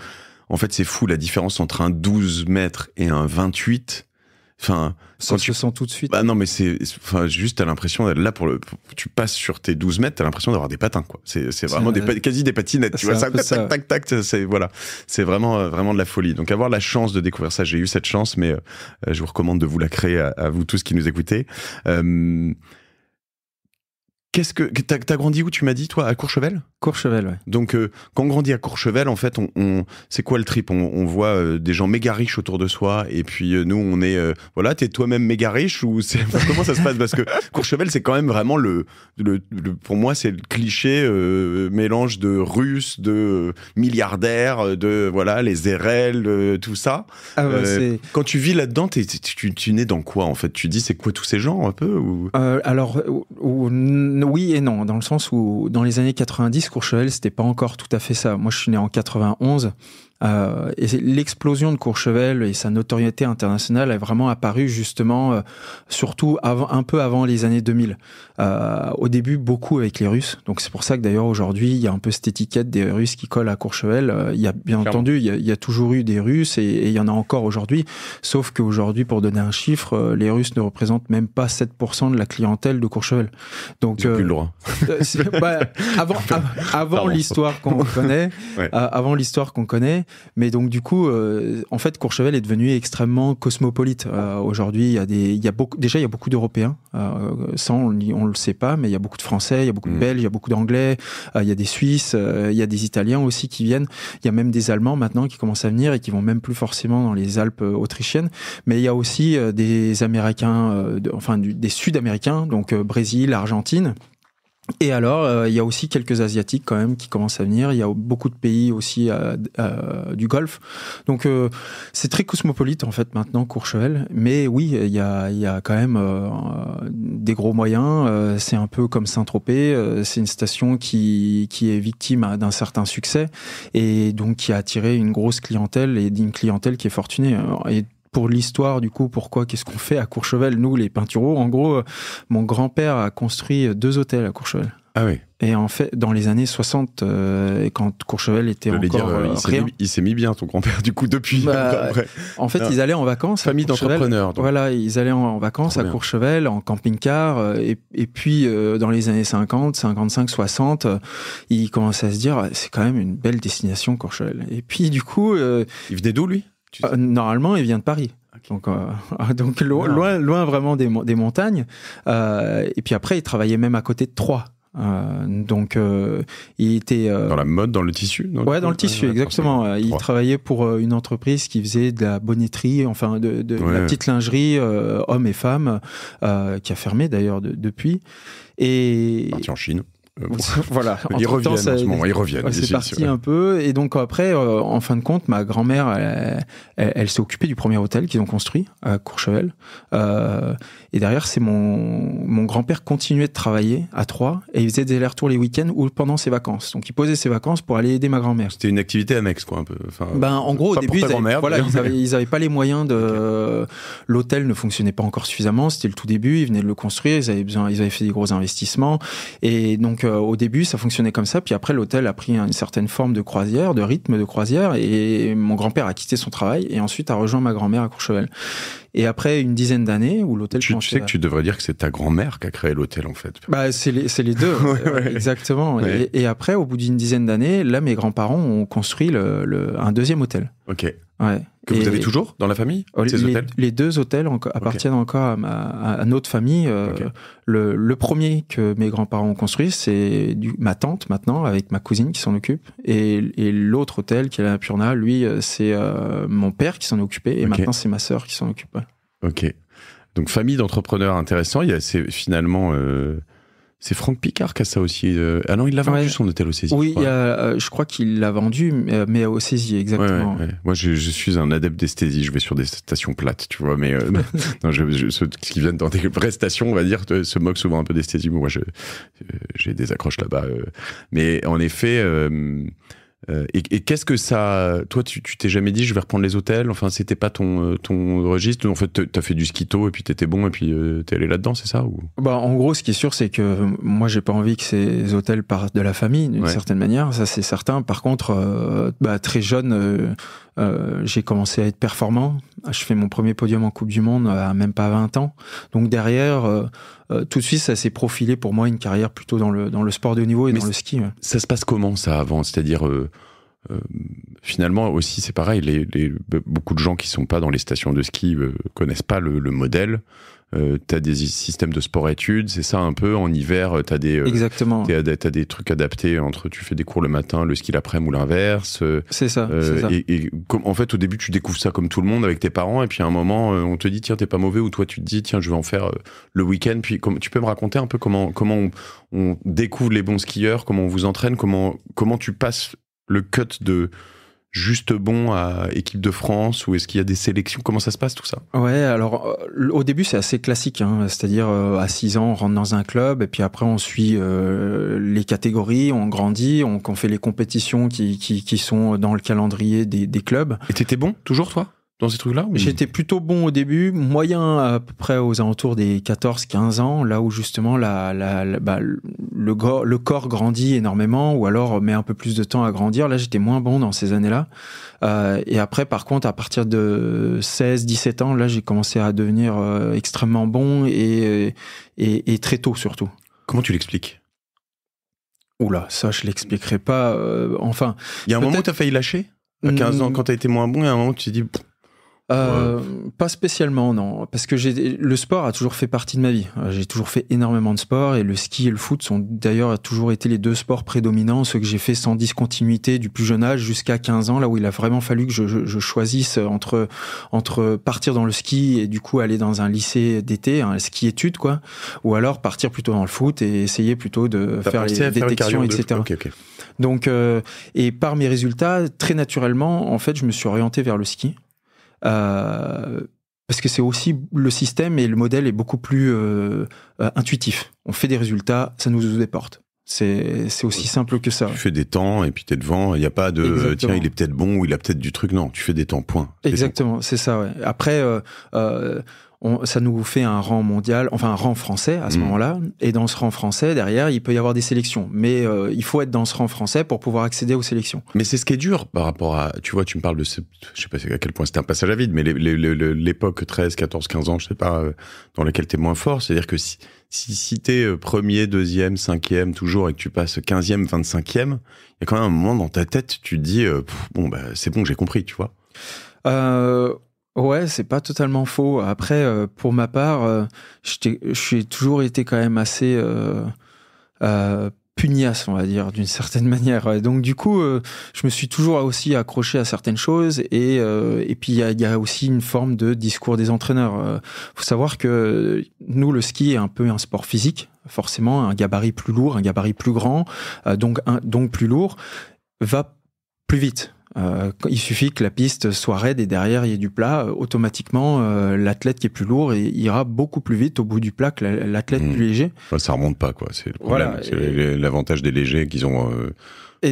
en fait, c'est fou la différence entre un 12 mètres et un 28. Enfin, ça tu... se sent tout de suite. Ah non, mais c'est, enfin, juste, t'as l'impression, là, pour le, tu passes sur tes 12 mètres, t'as l'impression d'avoir des patins, quoi. C'est, vraiment des, quasi des patinettes, tu vois. Ça, tac, tac, tac, tac, c'est, voilà. C'est vraiment, euh, vraiment de la folie. Donc, avoir la chance de découvrir ça, j'ai eu cette chance, mais euh, je vous recommande de vous la créer à, vous tous qui nous écoutez. Euh, Qu'est-ce que t'as as grandi où tu m'as dit toi à Courchevel Courchevel, ouais. Donc euh, quand on grandit à Courchevel, en fait, on, c'est quoi le trip on, voit euh, des gens méga riches autour de soi, et puis euh, nous on est voilà, t'es toi-même méga riche ou comment ça se passe Parce que Courchevel, c'est quand même vraiment le, pour moi c'est le cliché mélange de Russes, de milliardaires, de voilà les RL, tout ça. Ah bah, quand tu vis là-dedans, tu, tu nais dans quoi en fait Tu dis c'est quoi tous ces gens un peu Alors oui et non, dans le sens où dans les années 90, Courchevel, c'était pas encore tout à fait ça. Moi, je suis né en 91. Euh, et l'explosion de Courchevel et sa notoriété internationale est vraiment apparue justement, euh, surtout avant, un peu avant les années 2000. Euh, au début, beaucoup avec les Russes. Donc c'est pour ça que d'ailleurs aujourd'hui, il y a un peu cette étiquette des Russes qui colle à Courchevel. Euh, il y a bien entendu, il y a, y a, toujours eu des Russes et, il y en a encore aujourd'hui. Sauf qu'aujourd'hui, pour donner un chiffre, les Russes ne représentent même pas 7% de la clientèle de Courchevel. Donc plus le droit. avant, avant l'histoire qu'on connaît, avant l'histoire qu'on connaît. Mais donc, du coup, en fait, Courchevel est devenu extrêmement cosmopolite. Aujourd'hui, il y a déjà, il y a beaucoup d'Européens. Euh, on, ne le sait pas, mais il y a beaucoup de Français, il y a beaucoup de Belges, il y a beaucoup d'Anglais, il y a des Suisses, il y a des Italiens aussi qui viennent. Il y a même des Allemands maintenant qui commencent à venir et qui vont même plus forcément dans les Alpes autrichiennes. Mais il y a aussi des Américains, enfin, des Sud-Américains, donc Brésil, Argentine. Et alors, euh, il y a aussi quelques Asiatiques quand même qui commencent à venir. Il y a beaucoup de pays aussi euh, euh du Golfe. Donc, euh, c'est très cosmopolite en fait maintenant Courchevel. Mais oui, il y a, y a, quand même des gros moyens. c'est un peu comme Saint-Tropez. c'est une station qui, qui est victime hein, d'un certain succès et donc qui a attiré une grosse clientèle et d'une clientèle qui est fortunée. Et pour l'histoire, du coup, pourquoi, qu'est-ce qu'on fait à Courchevel, nous, les peintureaux En gros, euh, mon grand-père a construit euh, deux hôtels à Courchevel. Ah oui. Et en fait, dans les années 60, euh, quand Courchevel était encore il s'est mis, bien ton grand-père du coup depuis. Bah, en fait, ils allaient en vacances. Famille d'entrepreneurs. Voilà, ils allaient en, vacances à Courchevel en camping-car et, puis dans les années 50, 55, 60, ils commençaient à se dire ah, c'est quand même une belle destination Courchevel. Et puis du coup, il venait d'où lui euh, normalement, il vient de Paris. Donc, euh, ah, ah. loin, loin vraiment des, montagnes. Euh, et puis après, il travaillait même à côté de Troyes. donc, il était dans la mode, dans le tissu. Dans ouais, dans le tissu, exactement. il travaillait pour une entreprise qui faisait de la bonneterie, enfin de, la petite lingerie hommes et femmes, qui a fermé d'ailleurs depuis. Et parti en Chine. Euh, voilà. Ils ils reviennent. c'est parti un peu. Et donc après, euh, en fin de compte, ma grand-mère, elle, s'est occupée du premier hôtel qu'ils ont construit à Courchevel. Euh, et derrière, c'est mon, mon grand-père continuait de travailler à Troyes et il faisait des allers-retours les week-ends ou pendant ses vacances. Donc il posait ses vacances pour aller aider ma grand-mère. C'était une activité annexe, quoi, un peu. Enfin, ben, en gros, au début, ils avaient, voilà, ils, pas les moyens de. L'hôtel ne fonctionnait pas encore suffisamment. C'était le tout début. Ils venaient de le construire. Ils avaient besoin, ils avaient fait des gros investissements. Et donc, euh, au début, ça fonctionnait comme ça. Puis après, l'hôtel a pris une certaine forme de croisière, de rythme de croisière. Et mon grand-père a quitté son travail et ensuite a rejoint ma grand-mère à Courchevel. Et après une dizaine d'années où l'hôtel. Tu, tu sais que tu devrais dire que c'est ta grand-mère qui a créé l'hôtel en fait. Bah, c'est les, deux, euh, exactement. Et, après, au bout d'une dizaine d'années, là, mes grands-parents ont construit un deuxième hôtel. Ok. Que vous avez toujours dans la famille oh, ces les, hôtels les deux hôtels appartiennent encore à, ma, à, notre famille. Euh, le, premier que mes grands-parents ont construit, c'est ma tante maintenant, avec ma cousine qui s'en occupe. Et, et l'autre hôtel, qui est à Purna, lui, euh, c'est euh, mon père qui s'en occupait. Et maintenant, c'est ma sœur qui s'en occupe. Ok. Donc, famille d'entrepreneurs intéressant. Il y a, finalement. C'est Franck Picard qui a ça aussi. Euh... Ah non, il l'a vendu son hôtel au Césier. Oui, je crois, euh, crois qu'il l'a vendu, mais, euh, mais au exactement. Moi, je, suis un adepte d'esthésie. Je vais sur des stations plates, tu vois. Mais euh, je, ceux qui viennent dans des vraies stations, on va dire, se moquent souvent un peu d'esthésie. Moi, j'ai des accroches là-bas. Mais en effet euh, et, qu'est-ce que ça. Toi, tu t'es jamais dit, je vais reprendre les hôtels Enfin, c'était pas ton, euh, ton registre En fait, t'as fait du skito et puis t'étais bon et puis euh, t'es allé là-dedans, c'est ça ou... bah, En gros, ce qui est sûr, c'est que moi, j'ai pas envie que ces hôtels partent de la famille, d'une certaine manière. Ça, c'est certain. Par contre, bah, très jeune, euh, j'ai commencé à être performant. Je fais mon premier podium en Coupe du Monde à même pas 20 ans. Donc derrière, euh, euh, tout de suite, ça s'est profilé pour moi une carrière plutôt dans le, dans le sport de niveau et dans le ski. Ça se passe comment ça avant C'est-à-dire, finalement aussi, c'est pareil, les, beaucoup de gens qui sont pas dans les stations de ski connaissent pas le modèle euh, des systèmes de sport-études, c'est ça un peu En hiver, euh, tu as, des, euh, Exactement. des trucs adaptés entre tu fais des cours le matin, le ski l'après-midi ou l'inverse. Euh, c'est ça. Et, en fait, au début, tu découvres ça comme tout le monde avec tes parents, et puis à un moment, on te dit tiens, t'es pas mauvais, ou toi, tu te dis tiens, je vais en faire le week-end. Puis comme, tu peux me raconter un peu comment, comment on, on, découvre les bons skieurs, comment on vous entraîne, comment, comment tu passes le cut de juste bon à équipe de France ou est-ce qu'il y a des sélections Comment ça se passe tout ça Ouais, alors euh, au début c'est assez classique, hein. c'est-à-dire euh, à 6 ans on rentre dans un club et puis après on suit euh, les catégories, on grandit, on, fait les compétitions qui, sont dans le calendrier des, des clubs. Et t'étais bon toujours toi dans ces trucs-là J'étais plutôt bon au début, moyen à peu près aux alentours des 14-15 ans, là où justement la, bah, le, corps grandit énormément ou alors met un peu plus de temps à grandir. Là, j'étais moins bon dans ces années-là. Euh, et après, par contre, à partir de 16-17 ans, là, j'ai commencé à devenir euh, extrêmement bon et, très tôt surtout. Comment tu l'expliques Oula, ça, je l'expliquerai pas. Euh, enfin. Il y a un moment où tu as failli lâcher À 15 ans, mmh. quand tu as été moins bon, et un moment où tu t'es euh, pas spécialement, non. Parce que le sport a toujours fait partie de ma vie. Euh, j'ai toujours fait énormément de sport et le ski et le foot sont d'ailleurs toujours été les deux sports prédominants, ceux que j'ai fait sans discontinuité du plus jeune âge jusqu'à 15 ans, là où il a vraiment fallu que je, je, choisisse entre, entre partir dans le ski et du coup aller dans un lycée d'été, un ski étude quoi, ou alors partir plutôt dans le foot et essayer plutôt de faire les détections, etc. Donc, euh, et par mes résultats, très naturellement, en fait, je me suis orienté vers le ski. Euh, parce que c'est aussi le système et le modèle est beaucoup plus euh, euh, intuitif. On fait des résultats, ça nous ouvre des portes. C'est aussi simple que ça. Tu fais des temps et puis t'es devant. Il n'y a pas de tiens, il est peut-être bon ou il a peut-être du truc. Non, tu fais des temps, point. Exactement, c'est ça. Ouais. Après, euh, ça nous fait un rang mondial, enfin un rang français à ce mm. moment-là. Et dans ce rang français, derrière, il peut y avoir des sélections. Mais euh, il faut être dans ce rang français pour pouvoir accéder aux sélections. Mais c'est ce qui est dur par rapport à. Tu vois, tu me parles de. Ce, je sais pas à quel point c'était un passage à vide, mais l'époque 13, 14, 15 ans, je sais pas, euh, dans laquelle tu es moins fort. C'est-à-dire que si, si, tu es euh, premier, deuxième, cinquième, toujours, et que tu passes 15e, 25e, il y a quand même un moment dans ta tête, tu te dis, bon, bah, c'est bon, j'ai compris, tu vois. Euh, Ouais, c'est pas totalement faux. Après, euh, pour ma part, euh, je j'ai toujours été quand même assez euh, pugnace, on va dire, d'une certaine manière. donc, du coup, je me suis toujours aussi accroché à certaines choses. Et, et puis, il y, a, aussi une forme de discours des entraîneurs. faut savoir que nous, le ski est un peu un sport physique, forcément, un gabarit plus lourd, un gabarit plus grand, donc, un, donc plus lourd, va plus vite euh, il suffit que la piste soit raide et derrière il y ait du plat. Euh, automatiquement, euh, l'athlète qui est plus lourd ira beaucoup plus vite au bout du plat que l'athlète mmh. plus léger. ça remonte pas, quoi. C'est le problème. C'est l'avantage des légers qu'ils ont. Euh,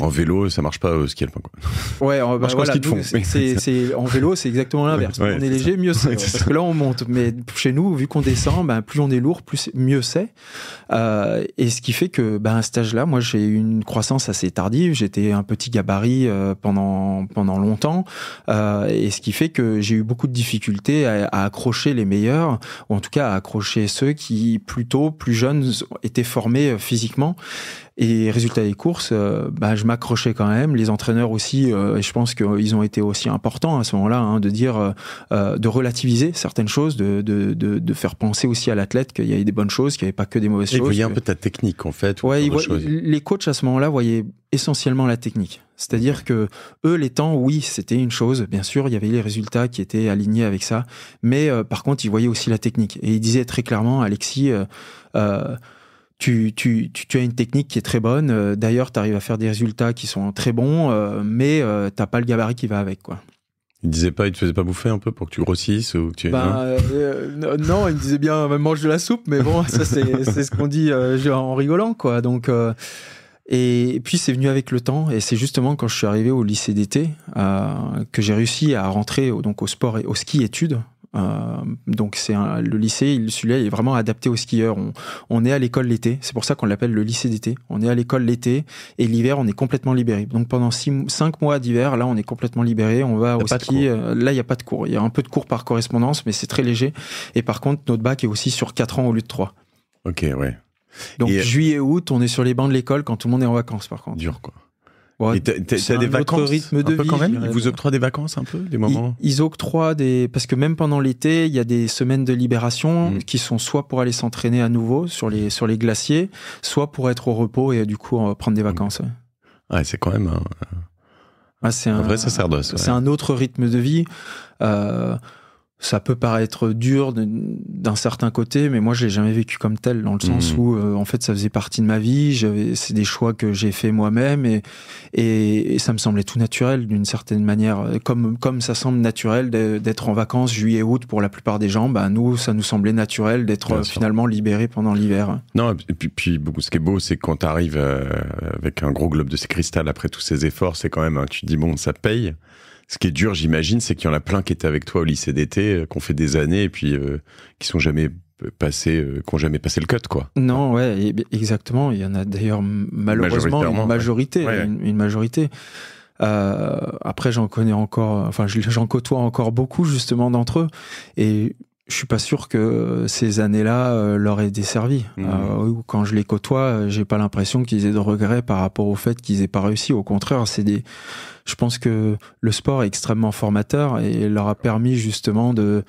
en vélo, ça marche pas au euh, ski alpin. Quoi. Ouais, en, en vélo, c'est exactement l'inverse. on est, léger, mieux c'est. parce que là, on monte. Mais chez nous, vu qu'on descend, ben plus on est lourd, plus mieux c'est. Euh, et ce qui fait que, ben, à cet âge-là, moi, j'ai eu une croissance assez tardive. J'étais un petit gabarit euh, pendant, pendant longtemps. et ce qui fait que j'ai eu beaucoup de difficultés à, à, accrocher les meilleurs, ou en tout cas à accrocher ceux qui, plus tôt, plus jeunes, étaient formés physiquement. Et résultat des courses, euh, bah, je m'accrochais quand même. Les entraîneurs aussi, euh, et je pense qu'ils ont été aussi importants à ce moment-là, hein, de dire, euh, de relativiser certaines choses, de, de, de, de faire penser aussi à l'athlète qu'il y avait des bonnes choses, qu'il n'y avait pas que des mauvaises choses. Et voyez un peu ta technique en fait. Ouais, les coachs à ce moment-là voyaient essentiellement la technique. C'est-à-dire que eux, les temps, oui, c'était une chose. Bien sûr, il y avait les résultats qui étaient alignés avec ça, mais par contre, ils voyaient aussi la technique. Et ils disaient très clairement, Alexis. Euh, tu, tu, as une technique qui est très bonne. Euh, d'ailleurs, tu arrives à faire des résultats qui sont très bons, euh, mais euh, tu n'as pas le gabarit qui va avec, quoi. Il disait pas, il te faisait pas bouffer un peu pour que tu grossisses ou que tu. Bah, non, il me disait bien mange de la soupe, mais bon, ça c'est ce qu'on dit en rigolant quoi. Donc et puis c'est venu avec le temps et c'est justement quand je suis arrivé au lycée d'été que j'ai réussi à rentrer donc au sport et au ski études euh, donc c'est le lycée, celui-là est vraiment adapté aux skieurs. On, est à l'école l'été, c'est pour ça qu'on l'appelle le lycée d'été. On est à l'école l'été et l'hiver on est complètement libéré. Donc pendant 5 mois d'hiver, là on est complètement libéré, on va au ski. Euh, là il n'y a pas de cours, il y a un peu de cours par correspondance mais c'est très léger. Et par contre notre bac est aussi sur 4 ans au lieu de 3. Ok ouais. Donc et... Euh, juillet août on est sur les bancs de l'école quand tout le monde est en vacances par contre. Dur quoi. T'as des vacances, de un peu quand même. Ils vous octroient des vacances un peu, des moments. Ils, octroient des parce que même pendant l'été, il y a des semaines de libération mm. qui sont soit pour aller s'entraîner à nouveau sur les sur les glaciers, soit pour être au repos et du coup euh, prendre des mm. vacances. Ouais, c'est quand même un, ah, un, vrai sacerdoce. C'est un autre rythme de vie. Euh, ça peut paraître dur d'un certain côté, mais moi je l'ai jamais vécu comme tel, dans le mmh. sens où euh, en fait ça faisait partie de ma vie, c'est des choix que j'ai fait moi-même et, ça me semblait tout naturel d'une certaine manière, comme ça semble naturel d'être en vacances juillet août pour la plupart des gens, bah, nous ça nous semblait naturel d'être euh, finalement libéré pendant l'hiver. Non et puis, puis ce qui est beau c'est quand tu arrives euh, avec un gros globe de ces cristals après tous ces efforts, c'est quand même hein, tu te dis bon ça paye. Ce qui est dur, j'imagine, c'est qu'il y en a plein qui étaient avec toi au lycée d'été, euh, qu'on fait des années et puis euh, qui sont jamais passés, euh, qui jamais passé le cut, quoi. Non, ouais, exactement. Il y en a d'ailleurs malheureusement une majorité, majorité. après, j'en connais encore, enfin, j'en côtoie encore beaucoup justement d'entre eux, et je suis pas sûr que ces années-là euh, leur aient desservi. Mmh. Euh, quand je les côtoie, euh, j'ai pas l'impression qu'ils aient de regrets par rapport au fait qu'ils aient pas réussi. Au contraire, c'est des. Je pense que le sport est extrêmement formateur et leur a permis justement de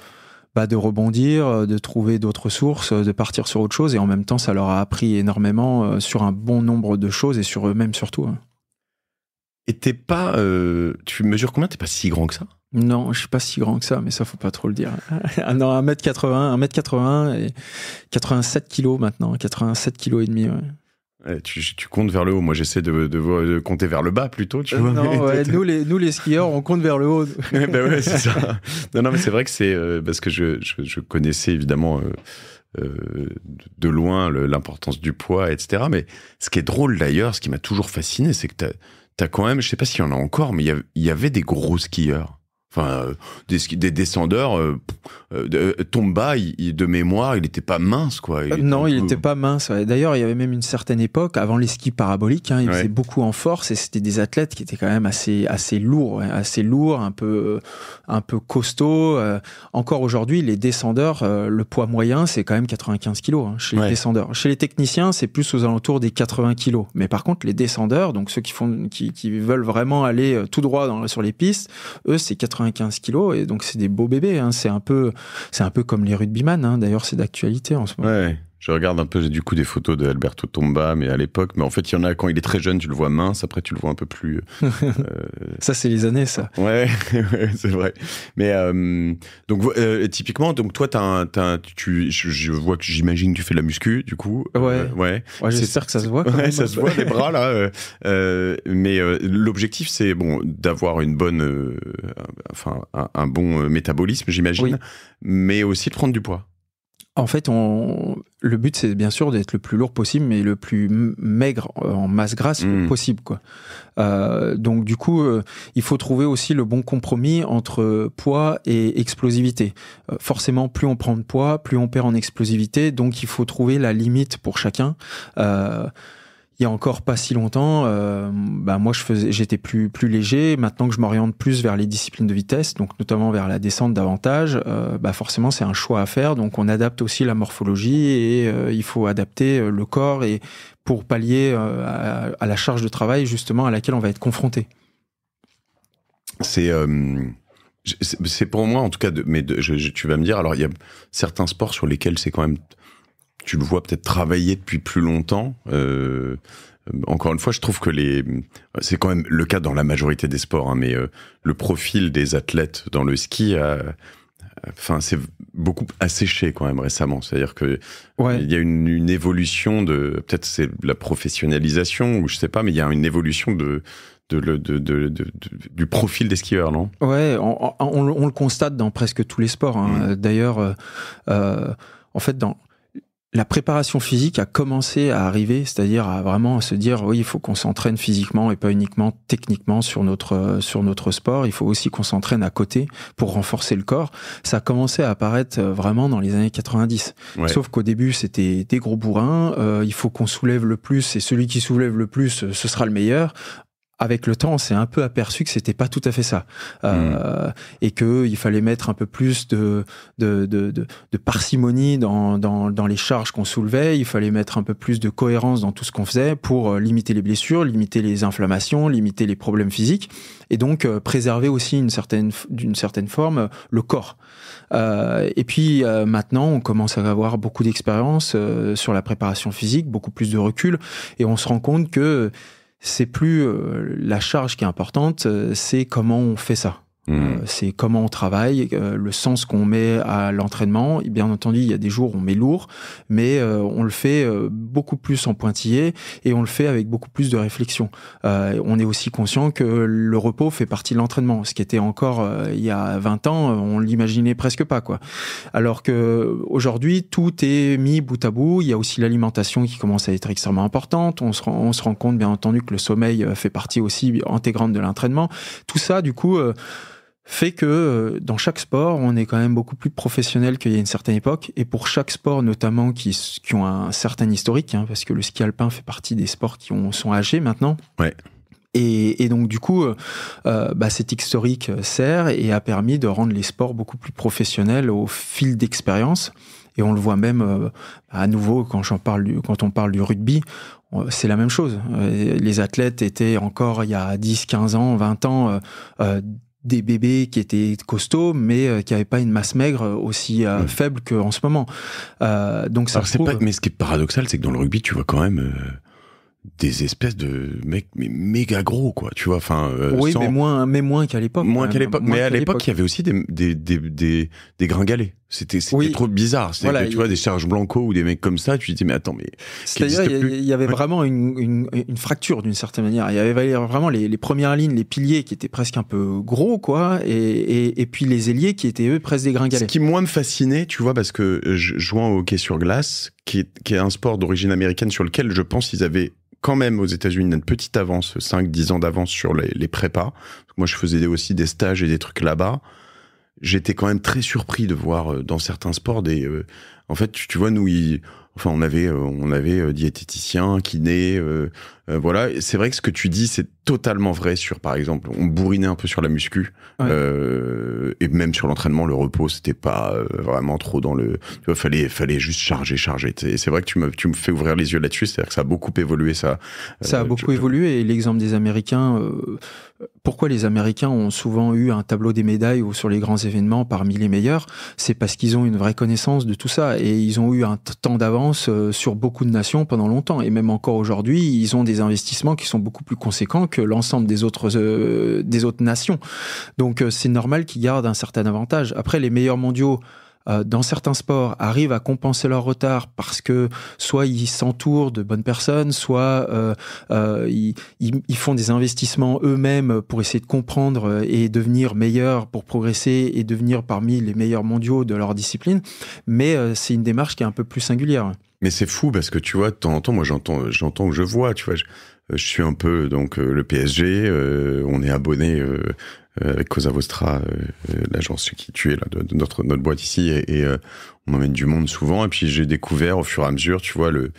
bah, de rebondir, de trouver d'autres sources, de partir sur autre chose et en même temps, ça leur a appris énormément sur un bon nombre de choses et sur eux-mêmes surtout. Hein. Et t'es pas, tu mesures combien T'es pas si grand que ça non, je suis pas si grand que ça, mais ça faut pas trop le dire. Ah non, 1m80, 1m80 et 87 kilos maintenant, 87 kilos et demi, tu, comptes vers le haut. Moi, j'essaie de, compter vers le bas plutôt. non, nous, les, skieurs, on compte vers le haut. ben c'est ça. Non, mais c'est vrai que c'est euh, parce que je, connaissais évidemment euh, euh, de loin l'importance du poids, etc. Mais ce qui est drôle d'ailleurs, ce qui m'a toujours fasciné, c'est que tu as, quand même, je sais pas s'il y en a encore, mais il y, avait des gros skieurs. Enfin, euh, des, des descendeurs, euh, euh, Tomba, de mémoire, il n'était pas mince, quoi. non, il n'était pas mince. D'ailleurs, il y avait même une certaine époque, avant les skis paraboliques, hein, il faisait beaucoup en force et c'était des athlètes qui étaient quand même assez, assez lourds, assez lourds, un peu, un peu costauds. encore aujourd'hui, les descendeurs, le poids moyen, c'est quand même 95 kilos hein, chez les descendeurs. Chez les techniciens, c'est plus aux alentours des 80 kilos. Mais par contre, les descendeurs, donc ceux qui, font, qui, qui veulent vraiment aller tout droit dans, sur les pistes, eux, c'est 80 95 kilos et donc c'est des beaux bébés. Hein. C'est un peu, c'est un peu comme les rugbyman. Hein. D'ailleurs, c'est d'actualité en ce moment. Ouais. Je regarde un peu, du coup des photos de Tomba, mais à l'époque, mais en fait, il y en a quand il est très jeune, tu le vois mince, après tu le vois un peu plus. Euh, ça, c'est les années, ça. Ouais, c'est vrai. Mais euh, donc, euh, typiquement, donc toi, tu, je, vois que j'imagine que tu fais de la muscu, du coup. Ouais. ouais. ouais sûr que ça se voit. Quand hein, ça se voit les bras là. mais l'objectif, c'est bon d'avoir une bonne, enfin, un, bon métabolisme, j'imagine, mais aussi de prendre du poids en fait, on, le but, c'est bien sûr d'être le plus lourd possible, mais le plus maigre euh, en masse grasse hmm. possible. Quoi. Euh, donc, du coup, euh, il faut trouver aussi le bon compromis entre poids et explosivité. forcément, plus on prend de poids, plus on perd en explosivité. Donc, il faut trouver la limite pour chacun il y a encore pas si longtemps, euh, bah, moi j'étais plus plus léger. Maintenant que je m'oriente plus vers les disciplines de vitesse, donc notamment vers la descente davantage, euh, bah, forcément c'est un choix à faire. Donc on adapte aussi la morphologie et euh, il faut adapter le corps et pour pallier à, la charge de travail justement à laquelle on va être confronté. C'est c'est pour moi en tout cas, de, mais tu vas me dire. Alors il y a certains sports sur lesquels c'est quand même tu le vois peut-être travailler depuis plus longtemps. Euh, encore une fois, je trouve que les, c'est quand même le cas dans la majorité des sports, hein, mais euh, le profil des athlètes dans le ski a, enfin c'est beaucoup asséché quand même récemment c'est à dire que il y a une, évolution de peut-être c'est la professionnalisation ou je sais pas mais il y a une évolution de du profil des skieurs, non Ouais, on, le constate dans presque tous les sports. Hein. Mmh. D'ailleurs, euh, en fait, dans, la préparation physique a commencé à arriver, c'est-à-dire à vraiment se dire oui, il faut qu'on s'entraîne physiquement et pas uniquement techniquement sur notre euh, sur notre sport. Il faut aussi qu'on s'entraîne à côté pour renforcer le corps. Ça a commencé à apparaître euh, vraiment dans les années 90. Sauf qu'au début, c'était des gros bourrins. Euh, il faut qu'on soulève le plus et celui qui soulève le plus, ce sera le meilleur avec le temps, on s'est un peu aperçu que c'était pas tout à fait ça, euh, hmm. et que il fallait mettre un peu plus de de, de, de, parcimonie dans, dans, dans, les charges qu'on soulevait. Il fallait mettre un peu plus de cohérence dans tout ce qu'on faisait pour euh, limiter les blessures, limiter les inflammations, limiter les problèmes physiques, et donc euh, préserver aussi une certaine d'une certaine forme euh, le corps. Euh, et puis maintenant, on commence à avoir beaucoup d'expérience sur la préparation physique, beaucoup plus de recul, et on se rend compte que c'est plus euh, la charge qui est importante, euh, c'est comment on fait ça. Mm. Euh, c'est comment on travaille, euh, le sens qu'on met à l'entraînement. Bien entendu, il y a des jours où on met lourd, mais euh, on le fait beaucoup plus en pointillé et on le fait avec beaucoup plus de réflexion. on est aussi conscient que le repos fait partie de l'entraînement, ce qui était encore il y a 20 ans, on l'imaginait presque pas quoi. Alors que aujourd'hui, tout est mis bout à bout. Il y a aussi l'alimentation qui commence à être extrêmement importante. On se on se rend compte bien entendu que le sommeil fait partie aussi intégrante de l'entraînement. Tout ça, du coup fait que euh, dans chaque sport, on est quand même beaucoup plus professionnel qu'il y a une certaine époque. Et pour chaque sport, notamment qui, qui ont un certain historique, hein, parce que le ski alpin fait partie des sports qui ont, sont âgés maintenant. Ouais. Et, donc du coup, euh, bah, cet historique euh, sert et a permis de rendre les sports beaucoup plus professionnels au fil d'expérience. Et on le voit même à nouveau quand j'en parle, quand on parle du rugby, c'est la même chose. Les athlètes étaient encore il y a 10, 15 ans, 20 ans des bébés qui étaient costauds, mais euh, qui n'avaient pas une masse maigre euh, aussi euh, mm. faible qu'en ce moment. Euh, donc ça pas... Mais ce qui est paradoxal, c'est que dans le rugby, tu vois quand même des espèces de mecs mais méga gros quoi tu vois enfin euh, oui mais moins mais moins qu'à l'époque moins qu'à l'époque mais à l'époque il y avait aussi des des des des, gringalets c'était c'était trop bizarre c'était tu vois des charges blanco ou des mecs comme ça tu dis mais attends mais c'est-à-dire il y, avait vraiment une, une, fracture d'une certaine manière il y avait vraiment les, les, premières lignes les piliers qui étaient presque un peu gros quoi et, et, puis les ailiers qui étaient eux presque des gringalets ce qui moi me fascinait tu vois parce que euh, je, jouant au hockey sur glace qui est, qui est un sport d'origine américaine sur lequel je pense ils avaient quand même aux États-Unis une petite avance, 5-10 ans d'avance sur les, prépas. Moi, je faisais aussi des stages et des trucs là-bas. J'étais quand même très surpris de voir euh, dans certains sports des. Euh, en fait, tu, vois, nous, il, enfin, on avait, euh, on avait diététicien, kiné, euh, voilà, c'est vrai que ce que tu dis, c'est totalement vrai sur, par exemple, on bourrinait un peu sur la muscu euh, et même sur l'entraînement, le repos, c'était pas euh, vraiment trop dans le. Tu vois, fallait, fallait juste charger, charger. C'est vrai que tu me, tu me fais ouvrir les yeux là-dessus, c'est-à-dire que ça a beaucoup évolué, ça. ça a beaucoup évolué et l'exemple des Américains. pourquoi les Américains ont souvent eu un tableau des médailles ou sur les grands événements parmi les meilleurs C'est parce qu'ils ont une vraie connaissance de tout ça et ils ont eu un temps d'avance sur beaucoup de nations pendant longtemps et même encore aujourd'hui, ils ont des investissements qui sont beaucoup plus conséquents que l'ensemble des autres euh, des autres nations. Donc euh, c'est normal qu'ils gardent un certain avantage. Après, les meilleurs mondiaux euh, dans certains sports arrivent à compenser leur retard parce que soit ils s'entourent de bonnes personnes, soit ils, font des investissements eux-mêmes pour essayer de comprendre et devenir meilleurs, pour progresser et devenir parmi les meilleurs mondiaux de leur discipline. Mais c'est une démarche qui est un peu plus singulière. Mais c'est fou parce que tu vois, de temps en temps, moi j'entends, euh, j'entends, je vois, tu vois, je, euh, suis un peu euh, donc le PSG, on est abonné euh, avec Cosa Vostra, l'agence qui tue là, de, notre notre boîte ici, et, et on emmène du monde souvent. Et puis j'ai découvert au fur et à mesure, tu vois, le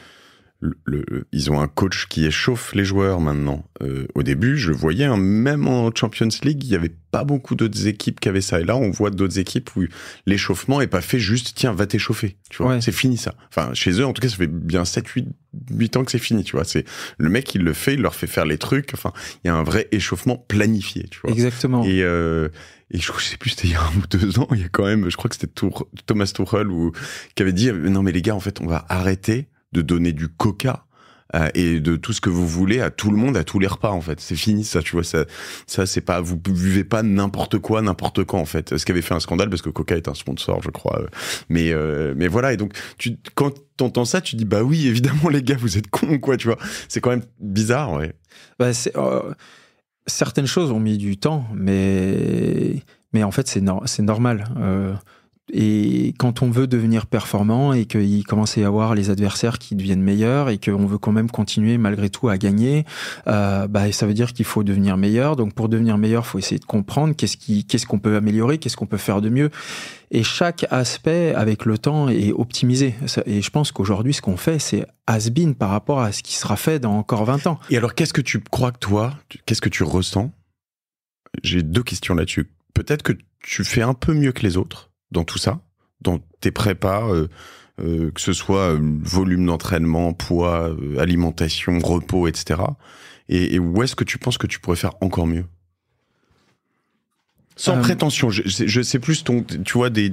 le, ils ont un coach qui échauffe les joueurs maintenant. Euh, au début, je voyais, hein, même en Champions League, il n'y avait pas beaucoup d'autres équipes qui avaient ça. Et là, on voit d'autres équipes où l'échauffement est pas fait juste, tiens, va t'échauffer. Tu vois, c'est fini ça. Enfin, chez eux, en tout cas, ça fait bien 7, 8, 8 ans que c'est fini. Tu vois, c'est le mec, il le fait, il leur fait faire les trucs. Enfin, il y a un vrai échauffement planifié. Tu vois. Exactement. Et, euh, et je, sais plus, c'était il y a un ou deux ans, il y a quand même, je crois que c'était Thomas Tuchel ou, qui avait dit, non, mais les gars, en fait, on va arrêter de donner du coca euh, et de tout ce que vous voulez à tout le monde, à tous les repas en fait. C'est fini ça, tu vois. Ça, ça c'est pas, vous buvez pas n'importe quoi, n'importe quand en fait. Ce qui avait fait un scandale parce que Coca est un sponsor, je crois. Euh, mais, euh, mais voilà. Et donc, tu, quand t'entends ça, tu dis bah oui, évidemment les gars, vous êtes cons quoi, tu vois. C'est quand même bizarre, ouais. Bah, oh, certaines choses ont mis du temps, mais mais en fait c'est no c'est normal. Et quand on veut devenir performant et qu'il commence à y avoir les adversaires qui deviennent meilleurs et qu'on veut quand même continuer malgré tout à gagner, euh, bah, ça veut dire qu'il faut devenir meilleur. Donc pour devenir meilleur, faut essayer de comprendre qu'est-ce qui, qu'est-ce qu'on peut améliorer, qu'est-ce qu'on peut faire de mieux. Et chaque aspect, avec le temps, est optimisé. Et je pense qu'aujourd'hui, ce qu'on fait, c'est has-been par rapport à ce qui sera fait dans encore 20 ans. Et alors, qu'est-ce que tu crois que toi, qu'est-ce que tu ressens J'ai deux questions là-dessus. Peut-être que tu fais un peu mieux que les autres dans tout ça, dans tes prépas, euh, euh, que ce soit euh, volume d'entraînement, poids, alimentation, repos, etc. Et, où est-ce que tu penses que tu pourrais faire encore mieux Sans prétention, je, sais plus ton, tu vois, des,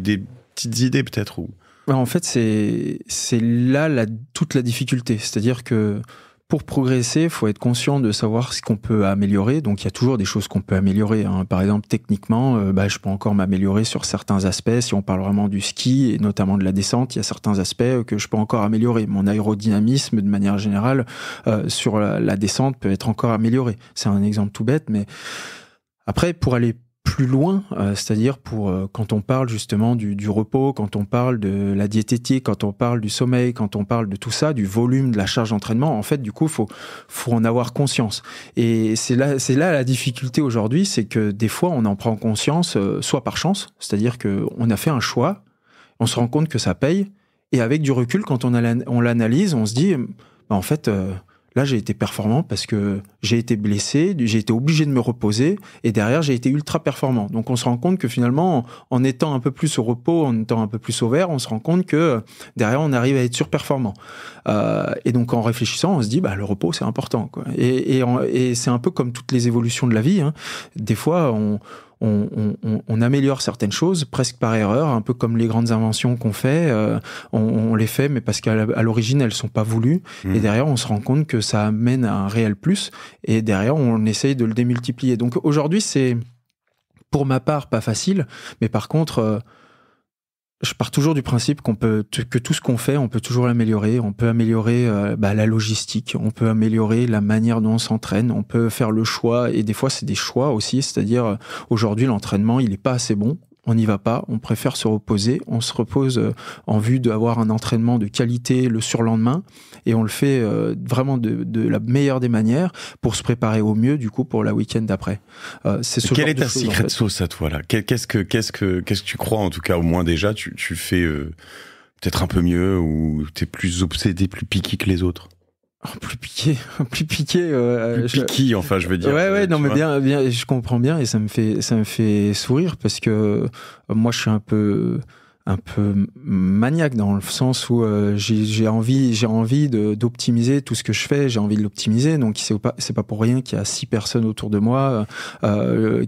petites idées peut-être. Ou... en fait, c'est là la, toute la difficulté. C'est-à-dire que pour progresser, il faut être conscient de savoir ce qu'on peut améliorer. Donc, il y a toujours des choses qu'on peut améliorer. Hein. Par exemple, techniquement, euh, bah, je peux encore m'améliorer sur certains aspects. Si on parle vraiment du ski et notamment de la descente, il y a certains aspects euh, que je peux encore améliorer. Mon aérodynamisme, de manière générale, euh, sur la, la descente peut être encore amélioré. C'est un exemple tout bête, mais après, pour aller plus loin, euh, c'est-à-dire pour euh, quand on parle justement du, repos, quand on parle de la diététique, quand on parle du sommeil, quand on parle de tout ça, du volume, de la charge d'entraînement, en fait, du coup, faut faut en avoir conscience. Et c'est là la difficulté aujourd'hui, c'est que des fois on en prend conscience euh, soit par chance, c'est-à-dire que on a fait un choix, on se rend compte que ça paye, et avec du recul, quand on, l'analyse, on se dit, bah, en fait Là, j'ai été performant parce que j'ai été blessé, j'ai été obligé de me reposer et derrière, j'ai été ultra performant. Donc, on se rend compte que finalement, en, étant un peu plus au repos, en étant un peu plus au vert, on se rend compte que derrière, on arrive à être surperformant. Euh, et donc, en réfléchissant, on se dit, bah, le repos, c'est important. Et, c'est un peu comme toutes les évolutions de la vie. Hein. Des fois, on, on, améliore certaines choses presque par erreur, un peu comme les grandes inventions qu'on fait. Euh, on, les fait, mais parce qu'à l'origine elles sont pas voulues. Mmh. Et derrière, on se rend compte que ça amène à un réel plus. Et derrière, on essaye de le démultiplier. Donc aujourd'hui, c'est pour ma part pas facile, mais par contre. Euh, je pars toujours du principe qu'on peut que tout ce qu'on fait, on peut toujours l'améliorer. On peut améliorer euh, bah, la logistique, on peut améliorer la manière dont on s'entraîne, on peut faire le choix. Et des fois, c'est des choix aussi, c'est-à-dire euh, aujourd'hui l'entraînement, il n'est pas assez bon on n'y va pas, on préfère se reposer, on se repose euh, en vue d'avoir un entraînement de qualité le surlendemain, et on le fait euh, vraiment de, la meilleure des manières pour se préparer au mieux, du coup, pour la week-end d'après. Euh, c'est ce Quelle est ta secret sauce à toi, là Qu'est-ce que, quest que, qu'est-ce que tu crois, en tout cas, au moins déjà, tu, tu fais peut-être un peu mieux, ou tu es plus obsédé, plus piqué que les autres plus piqué, plus piqué. Euh, plus euh, piqué, enfin, je veux dire. Ouais, ouais, euh, non, mais bien, bien, je comprends bien et ça me fait, ça me fait sourire parce que euh, moi, je suis un peu, un peu maniaque dans le sens où j'ai envie, j'ai envie d'optimiser tout ce que je fais. J'ai envie de l'optimiser, donc c'est pas, c'est pas pour rien qu'il y a six personnes autour de moi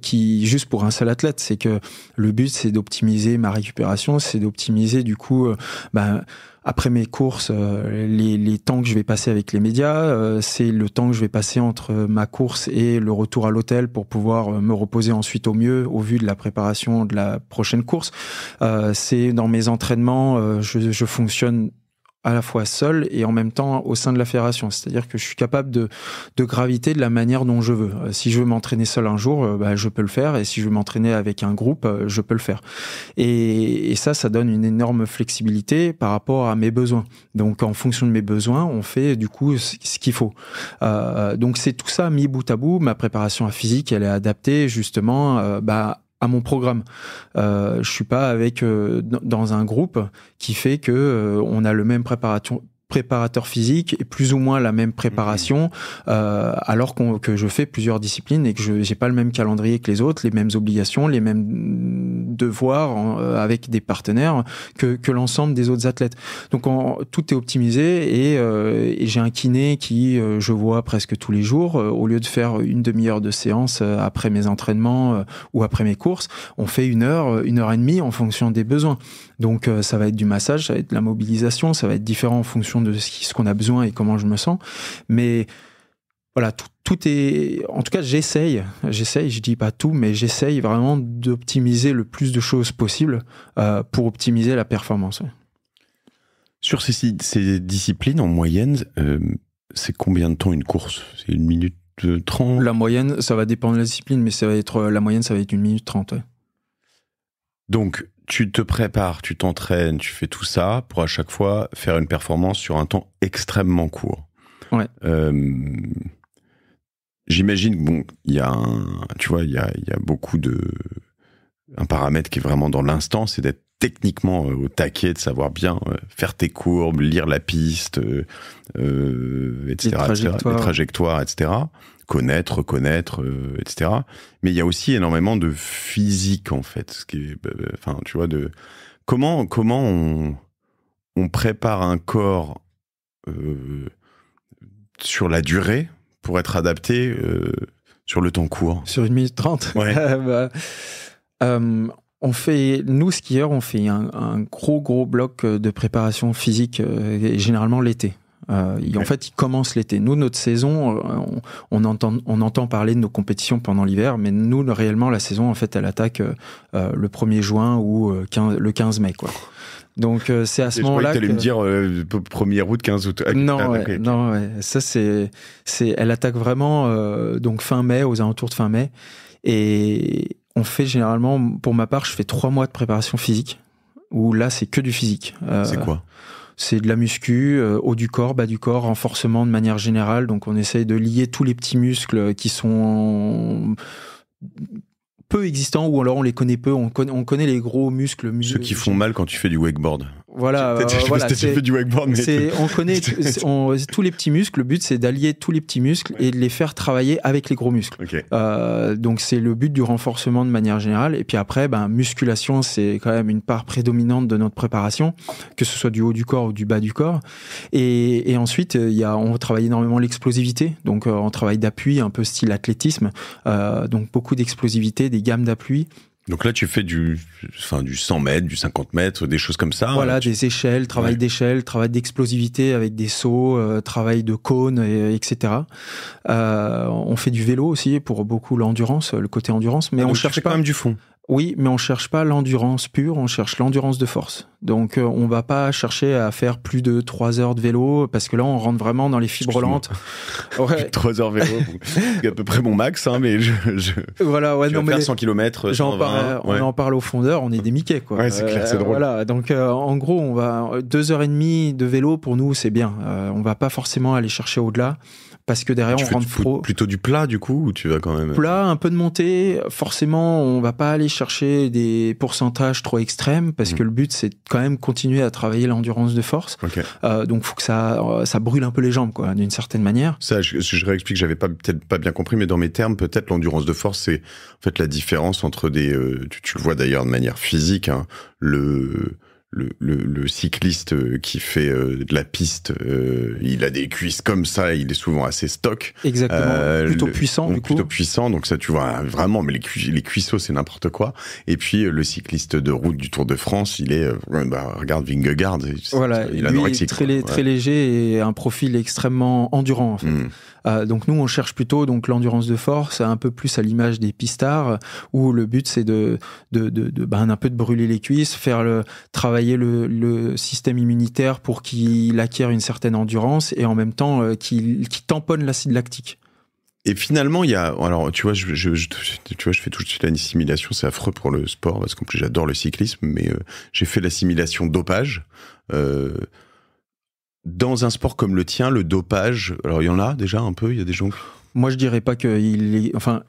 qui juste pour un seul athlète. C'est que le but, c'est d'optimiser ma récupération, c'est d'optimiser du coup, ben, après mes courses, euh, les, temps que je vais passer avec les médias, euh, c'est le temps que je vais passer entre euh, ma course et le retour à l'hôtel pour pouvoir me reposer ensuite au mieux au vu de la préparation de la prochaine course. c'est dans mes entraînements, je, je fonctionne à la fois seul et en même temps au sein de la fédération. C'est-à-dire que je suis capable de, de, graviter de la manière dont je veux. Euh, si je veux m'entraîner seul un jour, euh, bah, je peux le faire. Et si je veux m'entraîner avec un groupe, euh, je peux le faire. Et, ça, ça donne une énorme flexibilité par rapport à mes besoins. Donc, en fonction de mes besoins, on fait du coup ce, qu'il faut. donc, c'est tout ça mis bout à bout. Ma préparation à physique, elle est adaptée justement bah, à mon programme. Euh, je suis pas avec euh, dans un groupe qui fait que euh, on a le même préparation préparateur physique et plus ou moins la même préparation, euh, alors que je fais plusieurs disciplines et que je n'ai pas le même calendrier que les autres, les mêmes obligations, les mêmes devoirs euh, avec des partenaires que, l'ensemble des autres athlètes. Donc tout est optimisé euh, et, j'ai un kiné qui je vois presque tous les jours. au lieu de faire une demi-heure de séance après mes entraînements ou après mes courses, on fait une heure, une heure et demie en fonction des besoins. Donc euh, ça va être du massage, ça va être de la mobilisation, ça va être différent en fonction de ce qu'on a besoin et comment je me sens. Mais voilà, tout, est... En tout cas, j'essaye, j'essaye, je dis pas tout, mais j'essaye vraiment d'optimiser le plus de choses possible euh, pour optimiser la performance. Sur ces, ces, disciplines, en moyenne, euh, c'est combien de temps une course C'est une minute 30 La moyenne, ça va dépendre de la discipline, mais ça va être, la moyenne, ça va être une minute trente. Donc, tu te prépares, tu t'entraînes, tu fais tout ça pour à chaque fois faire une performance sur un temps extrêmement court. Ouais. Euh, j'imagine bon, il y a un, tu vois, il y a, beaucoup de un paramètre qui est vraiment dans l'instant, c'est d'être techniquement euh, au taquet, de savoir bien euh, faire tes courbes, lire la piste, euh, etc., etc. Les trajectoires, etc connaître, connaître, etc. Euh, Mais il y a aussi énormément de physique en fait, ce qui bah, bah, enfin, tu vois, de comment comment on, prépare un corps euh, sur la durée pour être adapté euh, sur le temps court. Sur une minute trente. Bah, on fait, nous skieurs, on fait un, un, gros gros bloc de préparation physique, généralement l'été. Euh, en fait, il commence l'été. Nous, notre saison, euh, on, on, entend, on entend parler de nos compétitions pendant l'hiver, mais nous, réellement, la saison, en fait, elle attaque euh, euh, le 1er juin ou le 15 mai. Quoi. Donc c'est à ce moment-là. Tu allais me dire 1er août, 15 août. Ah, non, ah, non ça c'est, c'est, elle attaque vraiment donc fin mai, aux alentours de fin mai. Et on fait généralement, pour ma part, je fais trois mois de préparation physique, où là c'est que du physique. c'est quoi c'est de la muscu, euh, haut du corps, bas du corps, renforcement de manière générale. Donc on essaye de lier tous les petits muscles qui sont peu existants ou alors on les connaît peu. On connaît, les gros muscles. Ceux qui font mal quand tu fais du wakeboard. Voilà, euh, du on connaît tous les petits muscles. Le but, c'est d'allier tous les petits muscles et de les faire travailler avec les gros muscles. Euh, donc, c'est le but du renforcement de manière générale. Et puis après, ben, musculation, c'est quand même une part prédominante de notre préparation, que ce soit du haut du corps ou du bas du corps. Et, ensuite, euh, y a, on travaille énormément l'explosivité. Donc, on travaille d'appui, un peu style athlétisme. donc, beaucoup d'explosivité, des gammes d'appui donc là, tu fais du, enfin, du 100 mètres, du 50 mètres, des choses comme ça. Voilà, euh, des échelles, travail d'échelle, travail d'explosivité avec des sauts, euh, travail de cône, etc. Euh, on fait du vélo aussi pour beaucoup l'endurance, le côté endurance, mais ah, on cherche quand même du fond. Oui, mais on cherche pas l'endurance pure, on cherche l'endurance de force. Donc euh, on va pas chercher à faire plus de 3 heures de vélo parce que là on rentre vraiment dans les fibres lentes. Ouais. 3 heures vélo, c'est à peu près mon max hein, mais je, Voilà, ouais, tu non, vas mais faire 100 km, parle, euh, on en parle au fondeur, on est des Mickey quoi. Ouais, c'est clair, c'est euh, drôle. voilà, donc en gros, on va 2 heures et demie de vélo pour nous, c'est bien. on va pas forcément aller chercher au-delà parce que derrière on rentre trop Plutôt du plat du coup ou tu vas quand même plat, un peu de montée. Forcément, on va pas aller chercher des pourcentages trop extrêmes parce hmm. que le but c'est quand même continuer à travailler l'endurance de force. Euh, donc faut que ça euh, ça brûle un peu les jambes quoi, d'une certaine manière. Ça, je, réexplique, j'avais pas peut-être pas bien compris, mais dans mes termes, peut-être l'endurance de force c'est en fait la différence entre des, euh, tu, le vois d'ailleurs de manière physique, hein, le le, cycliste euh, qui fait euh, de la piste, euh, il a des cuisses comme ça, il est souvent assez stock. Exactement. plutôt puissant, du coup. Plutôt puissant, donc ça, tu vois, vraiment, mais les, cuisses, les cuisseaux, c'est n'importe quoi. Et puis, le cycliste de route du Tour de France, il est, bah, regarde Vingegaard, il a Très, très léger et un profil extrêmement endurant, en fait. Mmh. Euh, donc nous, on cherche plutôt donc l'endurance de force, un peu plus à l'image des pistards, où le but c'est de, ben, un peu de brûler les cuisses, faire le, travailler le, système immunitaire pour qu'il acquiert une certaine endurance et en même temps euh, qu'il tamponne l'acide lactique. Et finalement, il y a. Alors, tu vois, je, tu vois, je fais tout de suite la C'est affreux pour le sport parce qu'en plus, j'adore le cyclisme, mais euh, j'ai fait l'assimilation dopage dans un sport comme le tien, le dopage, alors il y en a déjà un peu, il y a des gens. Moi, je dirais pas que est, enfin,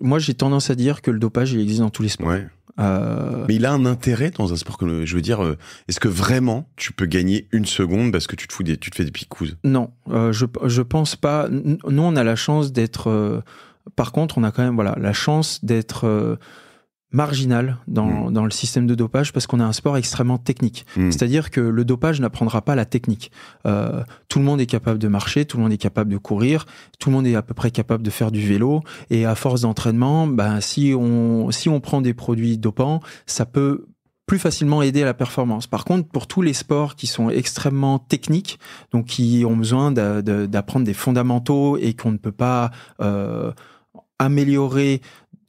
moi j'ai tendance à dire que le dopage il existe dans tous les sports. Euh Mais il a un intérêt dans un sport comme le, je veux dire, euh, est-ce que vraiment tu peux gagner une seconde parce que tu te fous des, tu te fais des picouzes Non, euh, je je pense pas. Nous on a la chance d'être. par contre, on a quand même voilà la chance d'être marginal dans, mm. dans, le système de dopage parce qu'on a un sport extrêmement technique. Mm. C'est-à-dire que le dopage n'apprendra pas la technique. Euh, tout le monde est capable de marcher, tout le monde est capable de courir, tout le monde est à peu près capable de faire du vélo. Et à force d'entraînement, ben, si, on, si on prend des produits dopants, ça peut plus facilement aider à la performance. Par contre, pour tous les sports qui sont extrêmement techniques, donc qui ont besoin d'apprendre des fondamentaux et qu'on ne peut pas... Euh, améliorer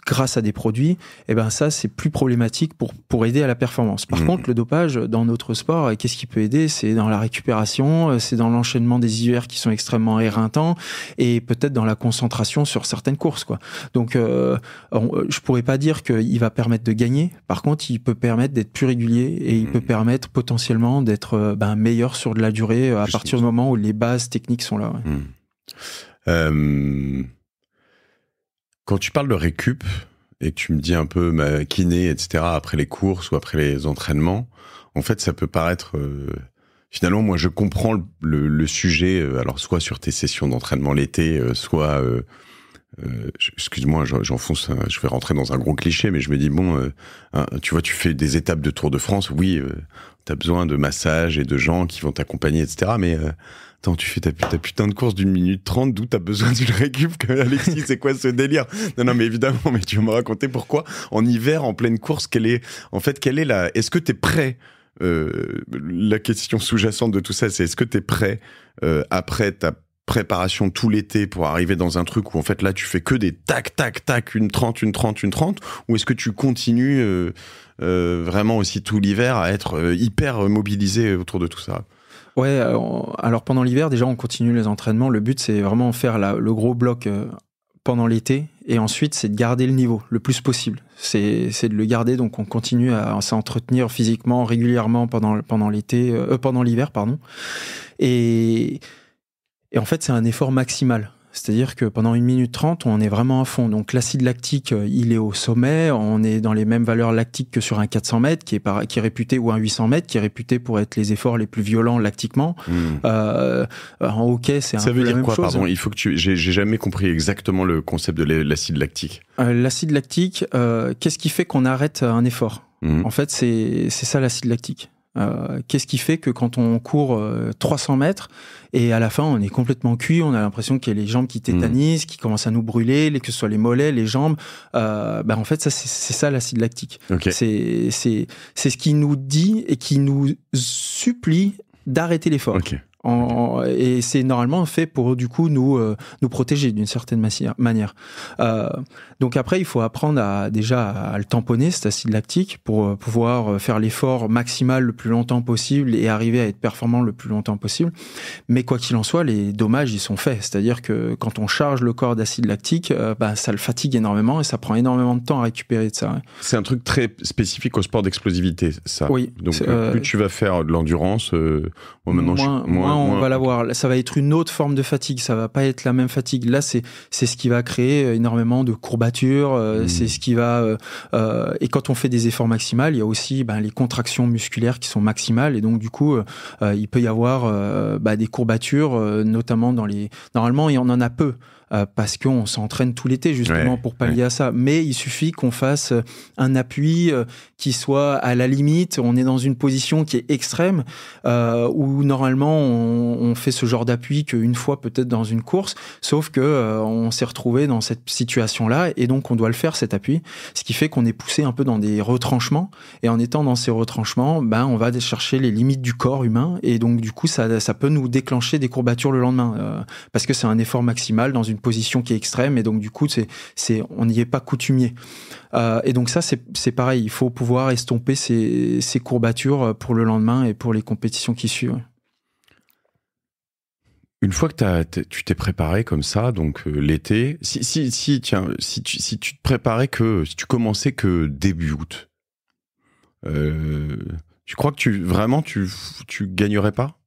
grâce à des produits, eh ben ça c'est plus problématique pour pour aider à la performance. Par mmh. contre, le dopage dans notre sport, qu'est-ce qui peut aider C'est dans la récupération, euh, c'est dans l'enchaînement des hivers qui sont extrêmement éreintants et peut-être dans la concentration sur certaines courses quoi. Donc euh, euh, je pourrais pas dire qu'il va permettre de gagner. Par contre, il peut permettre d'être plus régulier et il peut mmh. permettre potentiellement d'être euh, ben, meilleur sur de la durée à partir du moment où les bases techniques sont là. Ouais. Mmh. Quand tu parles de récup et que tu me dis un peu ma bah, kiné, etc., après les courses ou après les entraînements, en fait, ça peut paraître. Euh, finalement, moi, je comprends le, sujet, euh, alors soit sur tes sessions d'entraînement l'été, euh, soit. Excuse-moi, j'enfonce, je vais rentrer dans un gros cliché, mais je me dis, bon, hein, tu vois, tu fais des étapes de Tour de France, oui, tu as besoin de massages et de gens qui vont t'accompagner, etc., mais Attends, tu fais ta, putain de course d'une minute trente, d'où t'as besoin d'une récup Alexis, c'est quoi ce délire Non, non, mais évidemment, mais tu vas me raconter pourquoi en hiver, en pleine course, quelle est, en fait, quelle est la, est-ce que t'es prêt euh, La question sous-jacente de tout ça, c'est est-ce que t'es prêt euh, après ta préparation tout l'été pour arriver dans un truc où en fait là tu fais que des tac tac tac une trente, une trente, une trente ou est-ce que tu continues euh, vraiment aussi tout l'hiver à être hyper mobilisé autour de tout ça Ouais, euh, alors, pendant l'hiver, déjà, on continue les entraînements. Le but, c'est vraiment faire le gros bloc euh, pendant l'été. Et ensuite, c'est de garder le niveau le plus possible. C'est de le garder. Donc, on continue à, s'entretenir physiquement régulièrement pendant, pendant l'été, euh, pendant l'hiver, pardon. Et, et en fait, c'est un effort maximal. C'est-à-dire que pendant une minute trente, on est vraiment à fond. Donc l'acide lactique, euh, il est au sommet. On est dans les mêmes valeurs lactiques que sur un 400 mètres, qui est, qui réputé, ou un 800 mètres, qui est réputé pour être les efforts les plus violents lactiquement. Hmm. Euh, euh, en hockey, c'est Ça veut dire quoi, chose. pardon Il faut que tu... J'ai jamais compris exactement le concept de l'acide lactique. l'acide lactique, qu'est-ce qui fait qu'on arrête un effort hmm. En fait, c'est ça l'acide lactique. Euh, qu'est-ce qui fait que quand on court 300 euh, mètres et à la fin on est complètement cuit, on a l'impression qu'il y a les jambes qui mm. tétanisent, qui commencent à nous brûler, que ce soit les mollets, les jambes. Euh, bah, en fait, ça c'est ça l'acide lactique. C'est c'est ce qui nous dit et qui nous supplie d'arrêter l'effort. Okay et c'est normalement fait pour du coup nous euh, nous protéger d'une certaine manière. Euh, donc après, il faut apprendre à déjà à le tamponner cet acide lactique pour euh, pouvoir faire l'effort maximal le plus longtemps possible et arriver à être performant le plus longtemps possible. Mais quoi qu'il en soit, les dommages ils sont faits. C'est-à-dire que quand on charge le corps d'acide lactique, bah, ça le fatigue énormément et ça prend énormément de temps à récupérer de ça. C'est un truc très spécifique au sport d'explosivité, ça. Oui. Donc plus tu vas faire de l'endurance, maintenant moins on va l'avoir. Ça va être une autre forme de fatigue. Ça va pas être la même fatigue. Là, c'est c'est ce qui va créer euh, énormément de courbatures. Euh, hmm. C'est ce qui va euh, et quand on fait des efforts maximales, il y a aussi ben, les contractions musculaires qui sont maximales et donc du coup, il peut y avoir ben, des courbatures, notamment dans les. Normalement, il on en a peu. Euh, parce qu'on s'entraîne tout l'été justement pour pallier à ça. Mais il suffit qu'on fasse euh, un appui euh, qui soit à la limite. On est dans une position qui est extrême où normalement on, fait ce genre d'appui qu'une fois peut-être dans une course. Sauf que on s'est retrouvé dans cette situation-là et donc on doit le faire cet appui. Ce qui fait qu'on est poussé un peu dans des retranchements et en étant dans ces retranchements, ben on va chercher les limites du corps humain et donc du coup ça peut nous déclencher des courbatures le lendemain parce que c'est un effort maximal dans une position qui est extrême et donc du coup c'est on n'y est pas coutumier. Euh, et donc ça c'est pareil, il faut pouvoir estomper ces, courbatures pour le lendemain et pour les compétitions qui suivent. Une fois que tu t'es préparé comme ça, donc euh, l'été, si, si, tiens, si tu, si tu te préparais que, si tu commençais que début août, euh, tu crois que tu, vraiment, tu, tu gagnerais pas?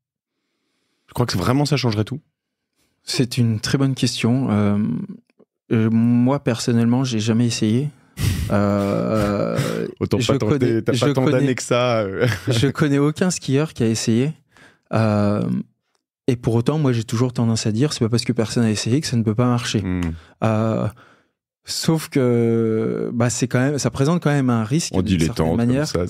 je crois que vraiment ça changerait tout? C'est une très bonne question. Euh, euh, moi, personnellement, j'ai jamais essayé. Euh, autant je pas connais, que ça. je connais aucun skieur qui a essayé. et pour autant, moi, j'ai toujours tendance à dire, c'est pas parce que personne a essayé que ça ne peut pas marcher. Hmm. Sauf que bah c'est quand même ça présente quand même un risque. On dit temps manière. ça,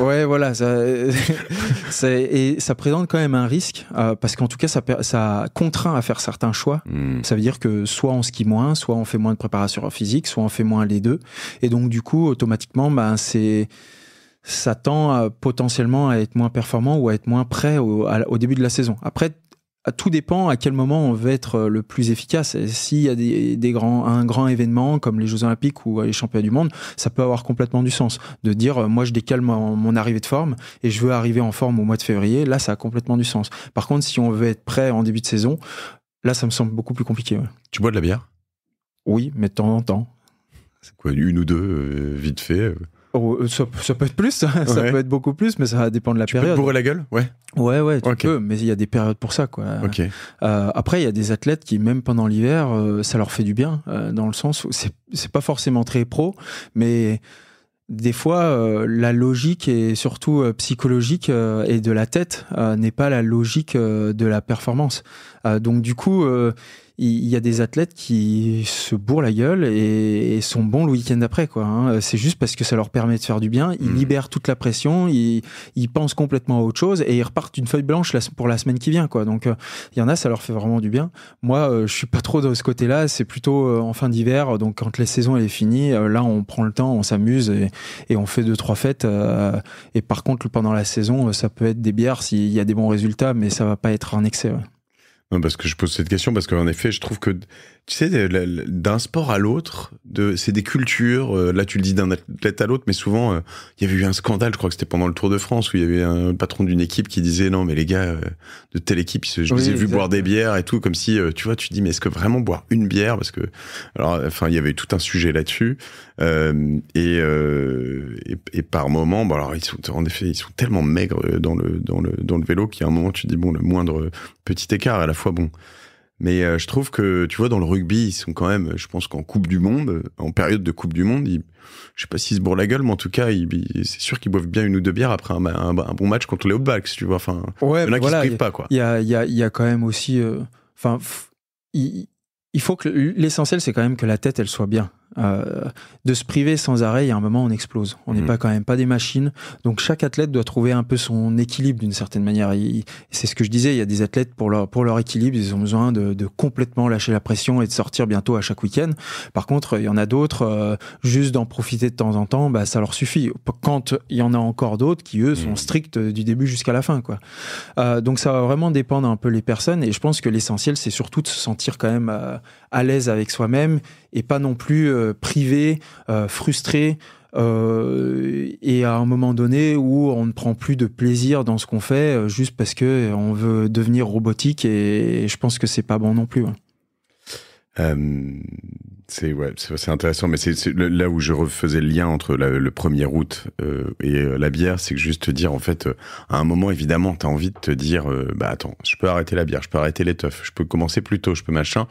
Ouais voilà ça, et ça présente quand même un risque euh, parce qu'en tout cas ça ça contraint à faire certains choix. Hmm. Ça veut dire que soit on skie moins, soit on fait moins de préparation physique, soit on fait moins les deux. Et donc du coup automatiquement bah, c'est ça tend potentiellement à être moins performant ou à être moins prêt au, au début de la saison. Après tout dépend à quel moment on veut être euh, le plus efficace. S'il y a des, grands, un grand événement comme les Jeux Olympiques ou euh, les Championnats du Monde, ça peut avoir complètement du sens. De dire, euh, moi, je décale mon, arrivée de forme et je veux arriver en forme au mois de février, là, ça a complètement du sens. Par contre, si on veut être prêt en début de saison, là, ça me semble beaucoup plus compliqué. Tu bois de la bière Oui, mais de temps en temps. C'est quoi, une ou deux, vite fait euh, ça, peut être plus, ça, peut être beaucoup plus, mais ça va dépendre de la période. Tu peux bourrer la gueule, ouais. Ouais, ouais, tu peux, mais il y a des périodes pour ça, quoi. Euh, après, il y a des athlètes qui, même pendant l'hiver, euh, ça leur fait du bien, dans le sens où c'est pas forcément très pro, mais des fois, la logique et surtout psychologique et de la tête n'est pas la logique de la performance. donc du coup, il y a des athlètes qui se bourrent la gueule et, sont bons le week-end d'après quoi. Hein. C'est juste parce que ça leur permet de faire du bien. Ils mhm. libèrent toute la pression, ils, pensent complètement à autre chose et ils repartent d'une feuille blanche pour la semaine qui vient. quoi. Donc euh, il y en a, ça leur fait vraiment du bien. Moi, euh, je suis pas trop de ce côté-là. C'est plutôt euh, en fin d'hiver, donc quand la saison elle est finie, là on prend le temps, on s'amuse et, on fait deux trois fêtes. et par contre, pendant la saison, ça peut être des bières s'il y a des bons résultats, mais ça va pas être un excès. Parce que je pose cette question, parce qu'en effet, je trouve que tu sais, d'un sport à l'autre, de, c'est des cultures. Euh, là, tu le dis d'un athlète à l'autre, mais souvent, euh, il y avait eu un scandale. Je crois que c'était pendant le Tour de France où il y avait un patron d'une équipe qui disait non, mais les gars euh, de telle équipe, je les ai vus boire des bières et tout, comme si, tu vois, tu te dis mais est-ce que vraiment boire une bière Parce que, alors, enfin, il y avait tout un sujet là-dessus. et, et, par moment, bon, alors ils sont en effet, ils sont tellement maigres dans le dans le dans le vélo qu'il y a un moment, tu dis bon, le moindre petit écart à la fois bon mais euh, je trouve que, tu vois, dans le rugby, ils sont quand même, je pense qu'en Coupe du Monde, en période de Coupe du Monde, je je sais pas s'ils se bourrent la gueule, mais en tout cas, c'est sûr qu'ils boivent bien une ou deux bières après un, bon match contre les Outbacks, tu vois. Enfin, il y en a qui se privent pas, quoi. Il y a, quand même aussi. Euh, enfin, il faut que l'essentiel, c'est quand même que la tête, elle soit bien. Euh, de se priver sans arrêt, il y a un moment, on explose. On n'est mm. pas quand même pas des machines. Donc chaque athlète doit trouver un peu son équilibre d'une certaine manière. C'est ce que je disais, il y a des athlètes pour leur, pour leur équilibre, ils ont besoin de, complètement lâcher la pression et de sortir bientôt à chaque week-end. Par contre, il y en a d'autres, euh, juste d'en profiter de temps en temps, bah, ça leur suffit. Quand il y en a encore d'autres qui, eux, sont mm. stricts du début jusqu'à la fin. Euh, donc ça va vraiment dépendre un peu les personnes et je pense que l'essentiel, c'est surtout de se sentir quand même à l'aise avec soi-même et pas non plus euh, privé, euh, frustré, euh, et à un moment donné où on ne prend plus de plaisir dans ce qu'on fait juste parce que on veut devenir robotique et, je pense que c'est pas bon non plus. Euh, c'est ouais, c'est intéressant, mais c'est là où je refaisais le lien entre le 1er août euh, et euh, la bière, c'est que juste te dire en fait, euh, à un moment évidemment, t'as envie de te dire, bah attends, je peux arrêter la bière, je peux arrêter l'étoffe, je peux commencer plus tôt, je peux machin.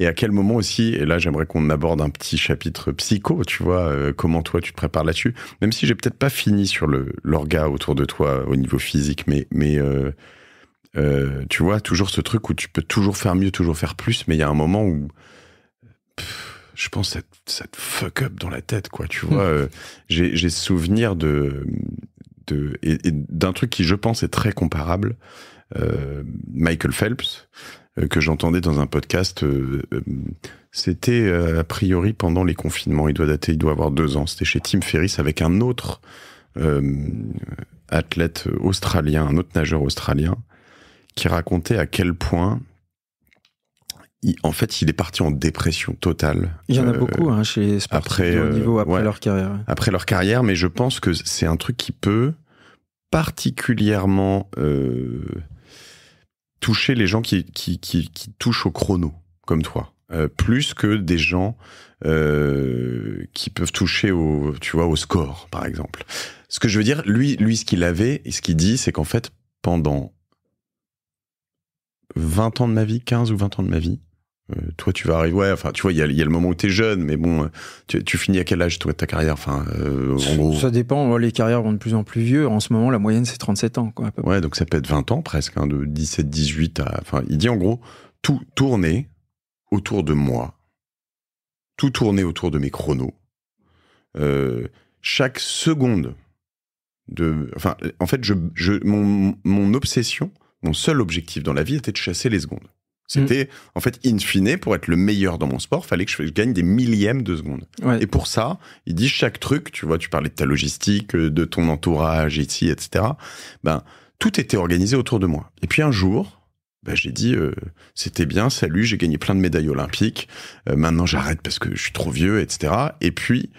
Et à quel moment aussi, et là j'aimerais qu'on aborde un petit chapitre psycho, tu vois, comment toi tu te prépares là-dessus, même si j'ai peut-être pas fini sur le l'orga autour de toi au niveau physique, mais mais euh, tu vois, toujours ce truc où tu peux toujours faire mieux, toujours faire plus, mais il y a un moment où. je pense que ça te fuck up dans la tête, quoi. Tu hmm. vois, euh, j'ai j'ai souvenir de, de d'un truc qui, je pense, est très comparable. Euh, Michael Phelps, que j'entendais dans un podcast, c'était a priori pendant les confinements. Il doit dater, il doit avoir deux ans. C'était chez Tim Ferriss avec un autre athlète australien, un autre nageur australien qui racontait à quel point en fait, il est parti en dépression totale. Il y en a euh, beaucoup hein, chez les après, euh, niveau après leur carrière. Après leur carrière, mais je pense que c'est un truc qui peut particulièrement euh, toucher les gens qui, qui, qui, touchent au chrono, comme toi, plus que des gens qui peuvent toucher au, tu vois, au score, par exemple. Ce que je veux dire, lui, lui, ce qu'il avait, et ce qu'il dit, c'est qu'en fait, pendant 20 ans de ma vie, 15 ou 20 ans de ma vie. Euh, toi, tu vas arriver, ouais, enfin, tu vois, il y a, le moment où tu es jeune, mais bon, euh, tu, finis à quel âge, toi, de ta carrière enfin, euh, en gros... Ça dépend, les carrières vont de plus en plus vieux. En ce moment, la moyenne, c'est 37 ans, quoi. ouais, donc ça peut être 20 ans presque, hein, de 17, 18 à. Enfin, il dit en gros, tout tourner autour de moi, tout tourner autour de mes chronos. chaque seconde de. Enfin, en fait, je, je, mon, mon obsession, mon seul objectif dans la vie était de chasser les secondes. Mm. C'était, en fait, in fine, pour être le meilleur dans mon sport, il fallait que je, gagne des millièmes de secondes. Et pour ça, il dit chaque truc, tu vois, tu parlais de ta logistique, euh, de ton entourage ici, etc. Ben, tout était organisé autour de moi. Et puis un jour, ben, j'ai dit, euh, c'était bien, salut, j'ai gagné plein de médailles olympiques, euh, maintenant j'arrête parce que je suis trop vieux, etc. Et puis,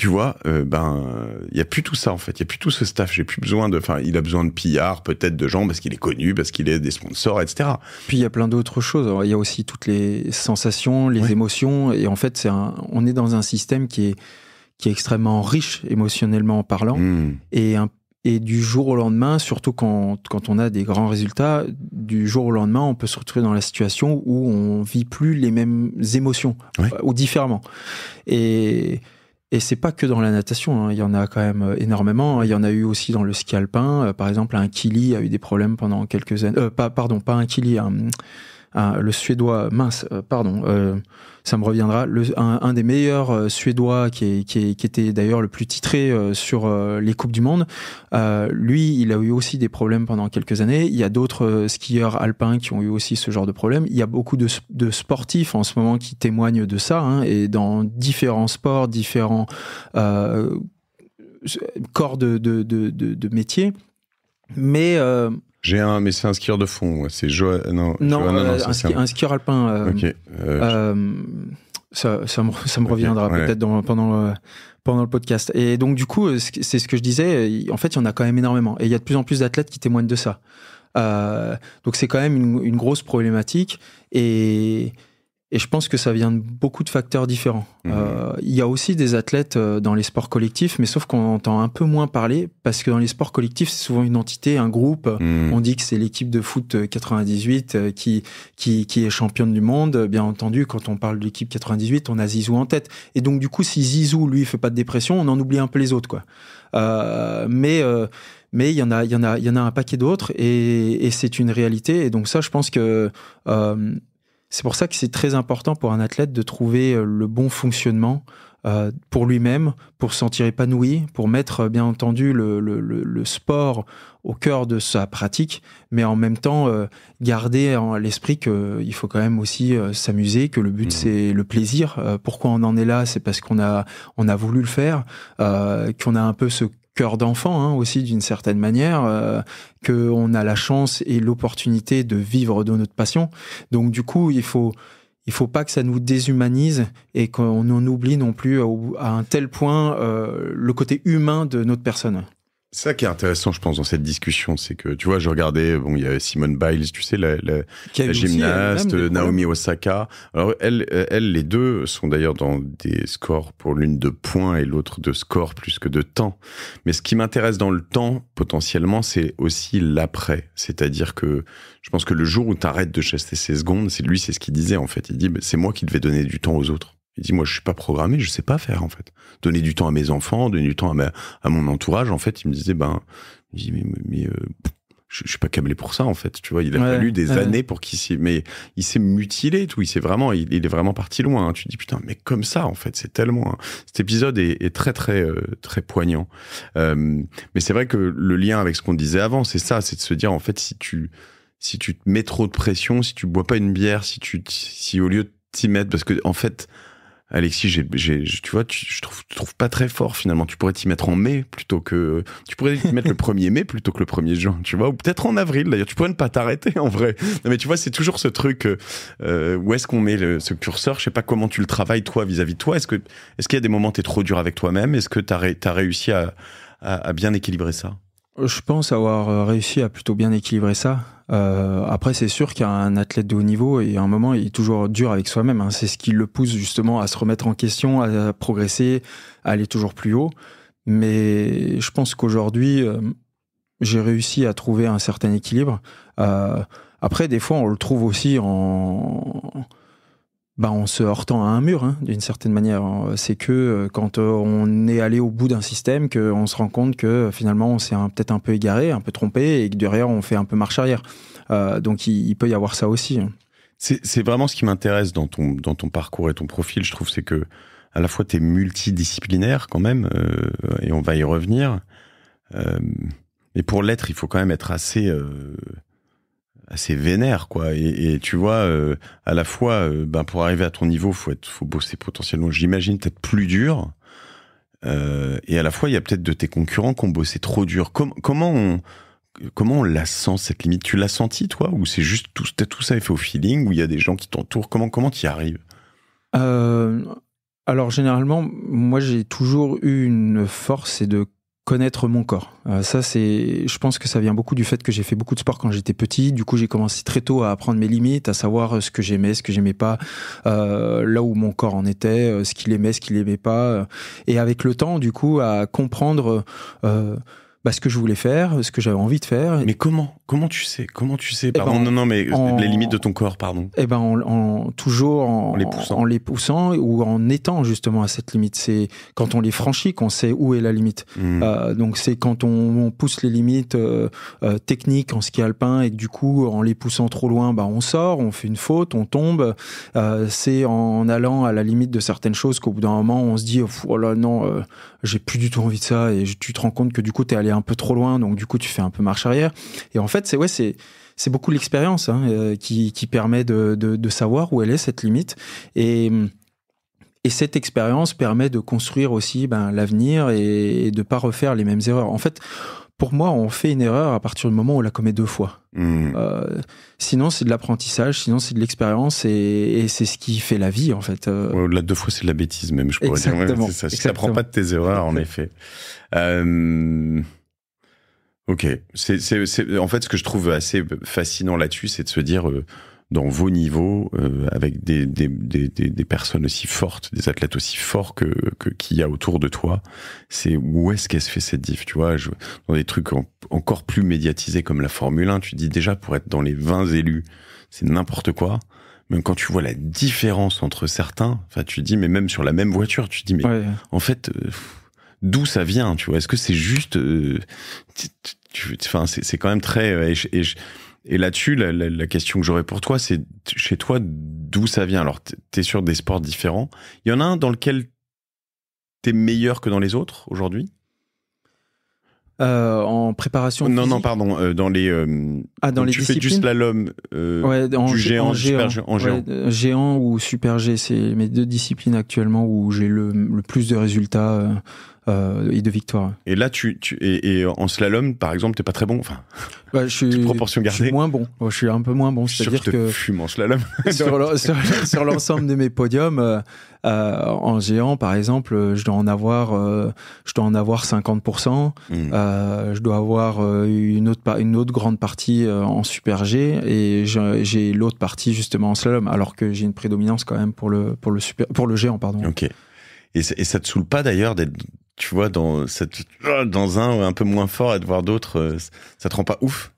tu vois, euh, ben, il y a plus tout ça en fait. Il y a plus tout ce staff. J'ai plus besoin de. Enfin, il a besoin de pillards, peut-être de gens parce qu'il est connu, parce qu'il est des sponsors, etc. Puis il y a plein d'autres choses. Il y a aussi toutes les sensations, les émotions, et en fait, c'est on est dans un système qui est qui est extrêmement riche émotionnellement en parlant, hmm. et et du jour au lendemain, surtout quand, quand, on a des grands résultats, du jour au lendemain, on peut se retrouver dans la situation où on vit plus les mêmes émotions ou différemment. Et et c'est pas que dans la natation, hein. il y en a quand même euh, énormément. Hein. Il y en a eu aussi dans le ski alpin. Euh, par exemple, un Kili a eu des problèmes pendant quelques années. Euh, pas, pardon, pas un Kili, ah, le Suédois, mince, euh, pardon, euh, ça me reviendra, le, un, des meilleurs euh, Suédois qui, qui, était d'ailleurs le plus titré sur les Coupes du Monde. lui, il a eu aussi des problèmes pendant quelques années. Il y a d'autres skieurs alpins qui ont eu aussi ce genre de problème. Il y a beaucoup de, de sportifs en ce moment qui témoignent de ça, hein, et dans différents sports, différents corps de, de, de, de métier. Mais j'ai un, mais c'est un skieur de fond. C'est jo... non, non, non euh, un, skieur alpin. Euh, euh, ça, ça, me, reviendra peut-être pendant, pendant le podcast. Et donc, du coup, c'est ce que je disais. En fait, il y en a quand même énormément. Et il y a de plus en plus d'athlètes qui témoignent de ça. donc, c'est quand même une, une, grosse problématique. Et et je pense que ça vient de beaucoup de facteurs différents. Mmh. Euh, il y a aussi des athlètes euh, dans les sports collectifs, mais sauf qu'on entend un peu moins parler, parce que dans les sports collectifs, c'est souvent une entité, un groupe. Mmh. On dit que c'est l'équipe de foot 98 euh, qui, qui, qui, est championne du monde. Bien entendu, quand on parle de l'équipe 98, on a Zizou en tête. Et donc, du coup, si Zizou, lui, fait pas de dépression, on en oublie un peu les autres. Quoi. Euh, mais... mais il y en a, il y en a, il y en a un paquet d'autres et, et c'est une réalité. Et donc ça, je pense que euh, c'est pour ça que c'est très important pour un athlète de trouver euh, le bon fonctionnement euh, pour lui-même, pour se sentir épanoui, pour mettre euh, bien entendu le, sport au cœur de sa pratique, mais en même temps garder en l'esprit qu'il faut quand même aussi s'amuser, que le but mmh. c'est le plaisir. pourquoi on en est là C'est parce qu'on a, on a voulu le faire, qu'on a un peu ce cœur d'enfant hein, aussi d'une certaine manière, euh, qu'on a la chance et l'opportunité de vivre de notre passion. Donc du coup, il faut il faut pas que ça nous déshumanise et qu'on en oublie non plus à, un tel point euh, le côté humain de notre personne ça qui est intéressant, je pense, dans cette discussion, c'est que, tu vois, je regardais, bon, il y a Simone Biles, tu sais, la, la, gymnaste, Naomi Osaka. Alors, elles, elle, les deux sont d'ailleurs dans des scores pour l'une de points et l'autre de score plus que de temps. Mais ce qui m'intéresse dans le temps, potentiellement, c'est aussi l'après. C'est-à-dire que je pense que le jour où tu arrêtes de chasser ces secondes, c'est lui, c'est ce qu'il disait, en fait. Il dit, c'est moi qui devais donner du temps aux autres. Il dit, moi, je suis pas programmé, je sais pas faire, en fait. Donner du temps à mes enfants, donner du temps à, ma, à mon entourage, en fait, il me disait, ben, il dit, mais, euh, je, suis pas câblé pour ça, en fait. Tu vois, il a fallu des années pour qu'il s'est, mais il s'est mutilé, tout. Il s'est vraiment, il, est vraiment parti loin. Hein. Tu te dis, putain, mais comme ça, en fait, c'est tellement, hein. cet épisode est, est, très, très, euh, très poignant. Euh, mais c'est vrai que le lien avec ce qu'on disait avant, c'est ça, c'est de se dire, en fait, si tu, si tu te mets trop de pression, si tu bois pas une bière, si tu, si au lieu de t'y mettre, parce que, en fait, Alexis, tu vois, tu, je trouve, trouve pas très fort finalement. Tu pourrais t'y mettre en mai plutôt que. Tu pourrais t'y mettre le 1er mai plutôt que le 1er juin, tu vois, ou peut-être en avril d'ailleurs. Tu pourrais ne pas t'arrêter en vrai. mais tu vois, c'est toujours ce truc euh, où est-ce qu'on met le, ce curseur Je sais pas comment tu le travailles toi vis-à-vis de toi. Est-ce, que, est-ce qu'il y a des moments où tu es trop dur avec toi-même Est-ce que tu as, réussi à bien équilibrer ça je pense avoir euh, réussi à plutôt bien équilibrer ça. Euh, après, c'est sûr qu'un athlète de haut niveau, et à un moment, il est toujours dur avec soi-même. Hein. C'est ce qui le pousse justement à se remettre en question, à progresser, à aller toujours plus haut. Mais je pense qu'aujourd'hui, euh, j'ai réussi à trouver un certain équilibre. après, des fois, on le trouve aussi en bah, en se heurtant à un mur, hein, d'une certaine manière. Euh, c'est que euh, quand euh, on est allé au bout d'un système, qu'on se rend compte que finalement on s'est peut-être un peu égaré, un peu trompé, et que derrière on fait un peu marche arrière. donc il, peut y avoir ça aussi. Hein. C'est vraiment ce qui m'intéresse dans ton, dans ton parcours et ton profil, je trouve, c'est que à la fois tu es multidisciplinaire quand même, et on va y revenir. et pour l'être, il faut quand même être assez assez vénère quoi et, tu vois euh, à la fois euh, ben, pour arriver à ton niveau faut être faut bosser potentiellement j'imagine peut-être plus dur euh, et à la fois il y a peut-être de tes concurrents qui ont bossé trop dur comment on comment on la sent cette limite tu l'as senti toi ou c'est juste tout tout ça est fait au feeling ou il y a des gens qui t'entourent comment comment tu y arrives alors généralement moi j'ai toujours eu une force et de connaître mon corps. Euh, ça, c'est, je pense que ça vient beaucoup du fait que j'ai fait beaucoup de sport quand j'étais petit. Du coup, j'ai commencé très tôt à apprendre mes limites, à savoir euh, ce que j'aimais, ce que j'aimais pas, euh, là où mon corps en était, ce qu'il aimait, ce qu'il aimait pas. Et avec le temps, du coup, à comprendre bah, ce que je voulais faire, ce que j'avais envie de faire. Mais comment Comment tu sais Comment tu sais eh pardon, ben, Non, non, mais euh, les limites de ton corps, pardon. Eh ben, en, toujours en, les poussant. en les poussant ou en étant justement à cette limite. C'est quand on les franchit qu'on sait où est la limite. Hmm. Euh, donc c'est quand on, pousse les limites euh, techniques en ski alpin et que du coup en les poussant trop loin, bah on sort, on fait une faute, on tombe. c'est en allant à la limite de certaines choses qu'au bout d'un moment on se dit oh là non, j'ai plus du tout envie de ça et tu te rends compte que du coup tu es allé un peu trop loin donc du coup tu fais un peu marche arrière et en fait c'est ouais c'est c'est beaucoup l'expérience hein, euh, qui, qui, permet de, de, de, savoir où elle est cette limite et et cette expérience permet de construire aussi ben, l'avenir et, et, de pas refaire les mêmes erreurs. En fait, pour moi, on fait une erreur à partir du moment où on la commet deux fois. Hmm. Euh, sinon, c'est de l'apprentissage, sinon c'est de l'expérience, et, c'est ce qui fait la vie, en fait. Euh. là, deux fois, c'est de la bêtise, même, je pourrais Exactement. dire. ça. Si tu n'apprends pas de tes erreurs, en effet. Euh, ok. C'est, en fait, ce que je trouve assez fascinant là-dessus, c'est de se dire dans vos niveaux, euh, avec des, des, des, des, personnes aussi fortes, des athlètes aussi forts que, qu'il y a autour de toi. C'est où est-ce qu'elle se fait cette diff, tu vois je, Dans des trucs encore plus médiatisés comme la Formule 1, tu dis déjà pour être dans les 20 élus, c'est n'importe quoi. Même quand tu vois la différence entre certains, enfin tu dis mais même sur la même voiture, tu dis mais en fait euh, d'où ça vient, tu vois Est-ce que c'est juste, euh, enfin c'est quand même très et là-dessus, la, question que j'aurais pour toi, c'est chez toi, d'où ça vient Alors, t'es sur des sports différents. Il y en a un dans lequel t'es meilleur que dans les autres aujourd'hui euh, en préparation. Non, non, pardon. Euh, dans les. Euh, ah, dans les tu fais du slalom, du géant, en géant, géant. ou super G, c'est mes deux disciplines actuellement où j'ai le, plus de résultats euh, et de victoire. Et là, tu, tu et, en slalom, par exemple, t'es pas très bon. Enfin, bah, je suis Je suis moins bon. Je suis un peu moins bon. C'est-à-dire que, que fume en slalom. sur, l'ensemble de mes podiums, euh, euh, en géant, par exemple, je dois en avoir, je dois en avoir 50%. Hmm. je dois avoir une autre une autre grande partie en super G et j'ai l'autre partie justement en slalom, alors que j'ai une prédominance quand même pour le pour le super pour le géant, pardon. Ok. Et, et ça te saoule pas d'ailleurs d'être tu vois, dans, cette, dans un un peu moins fort et de voir d'autres, euh, ça te rend pas ouf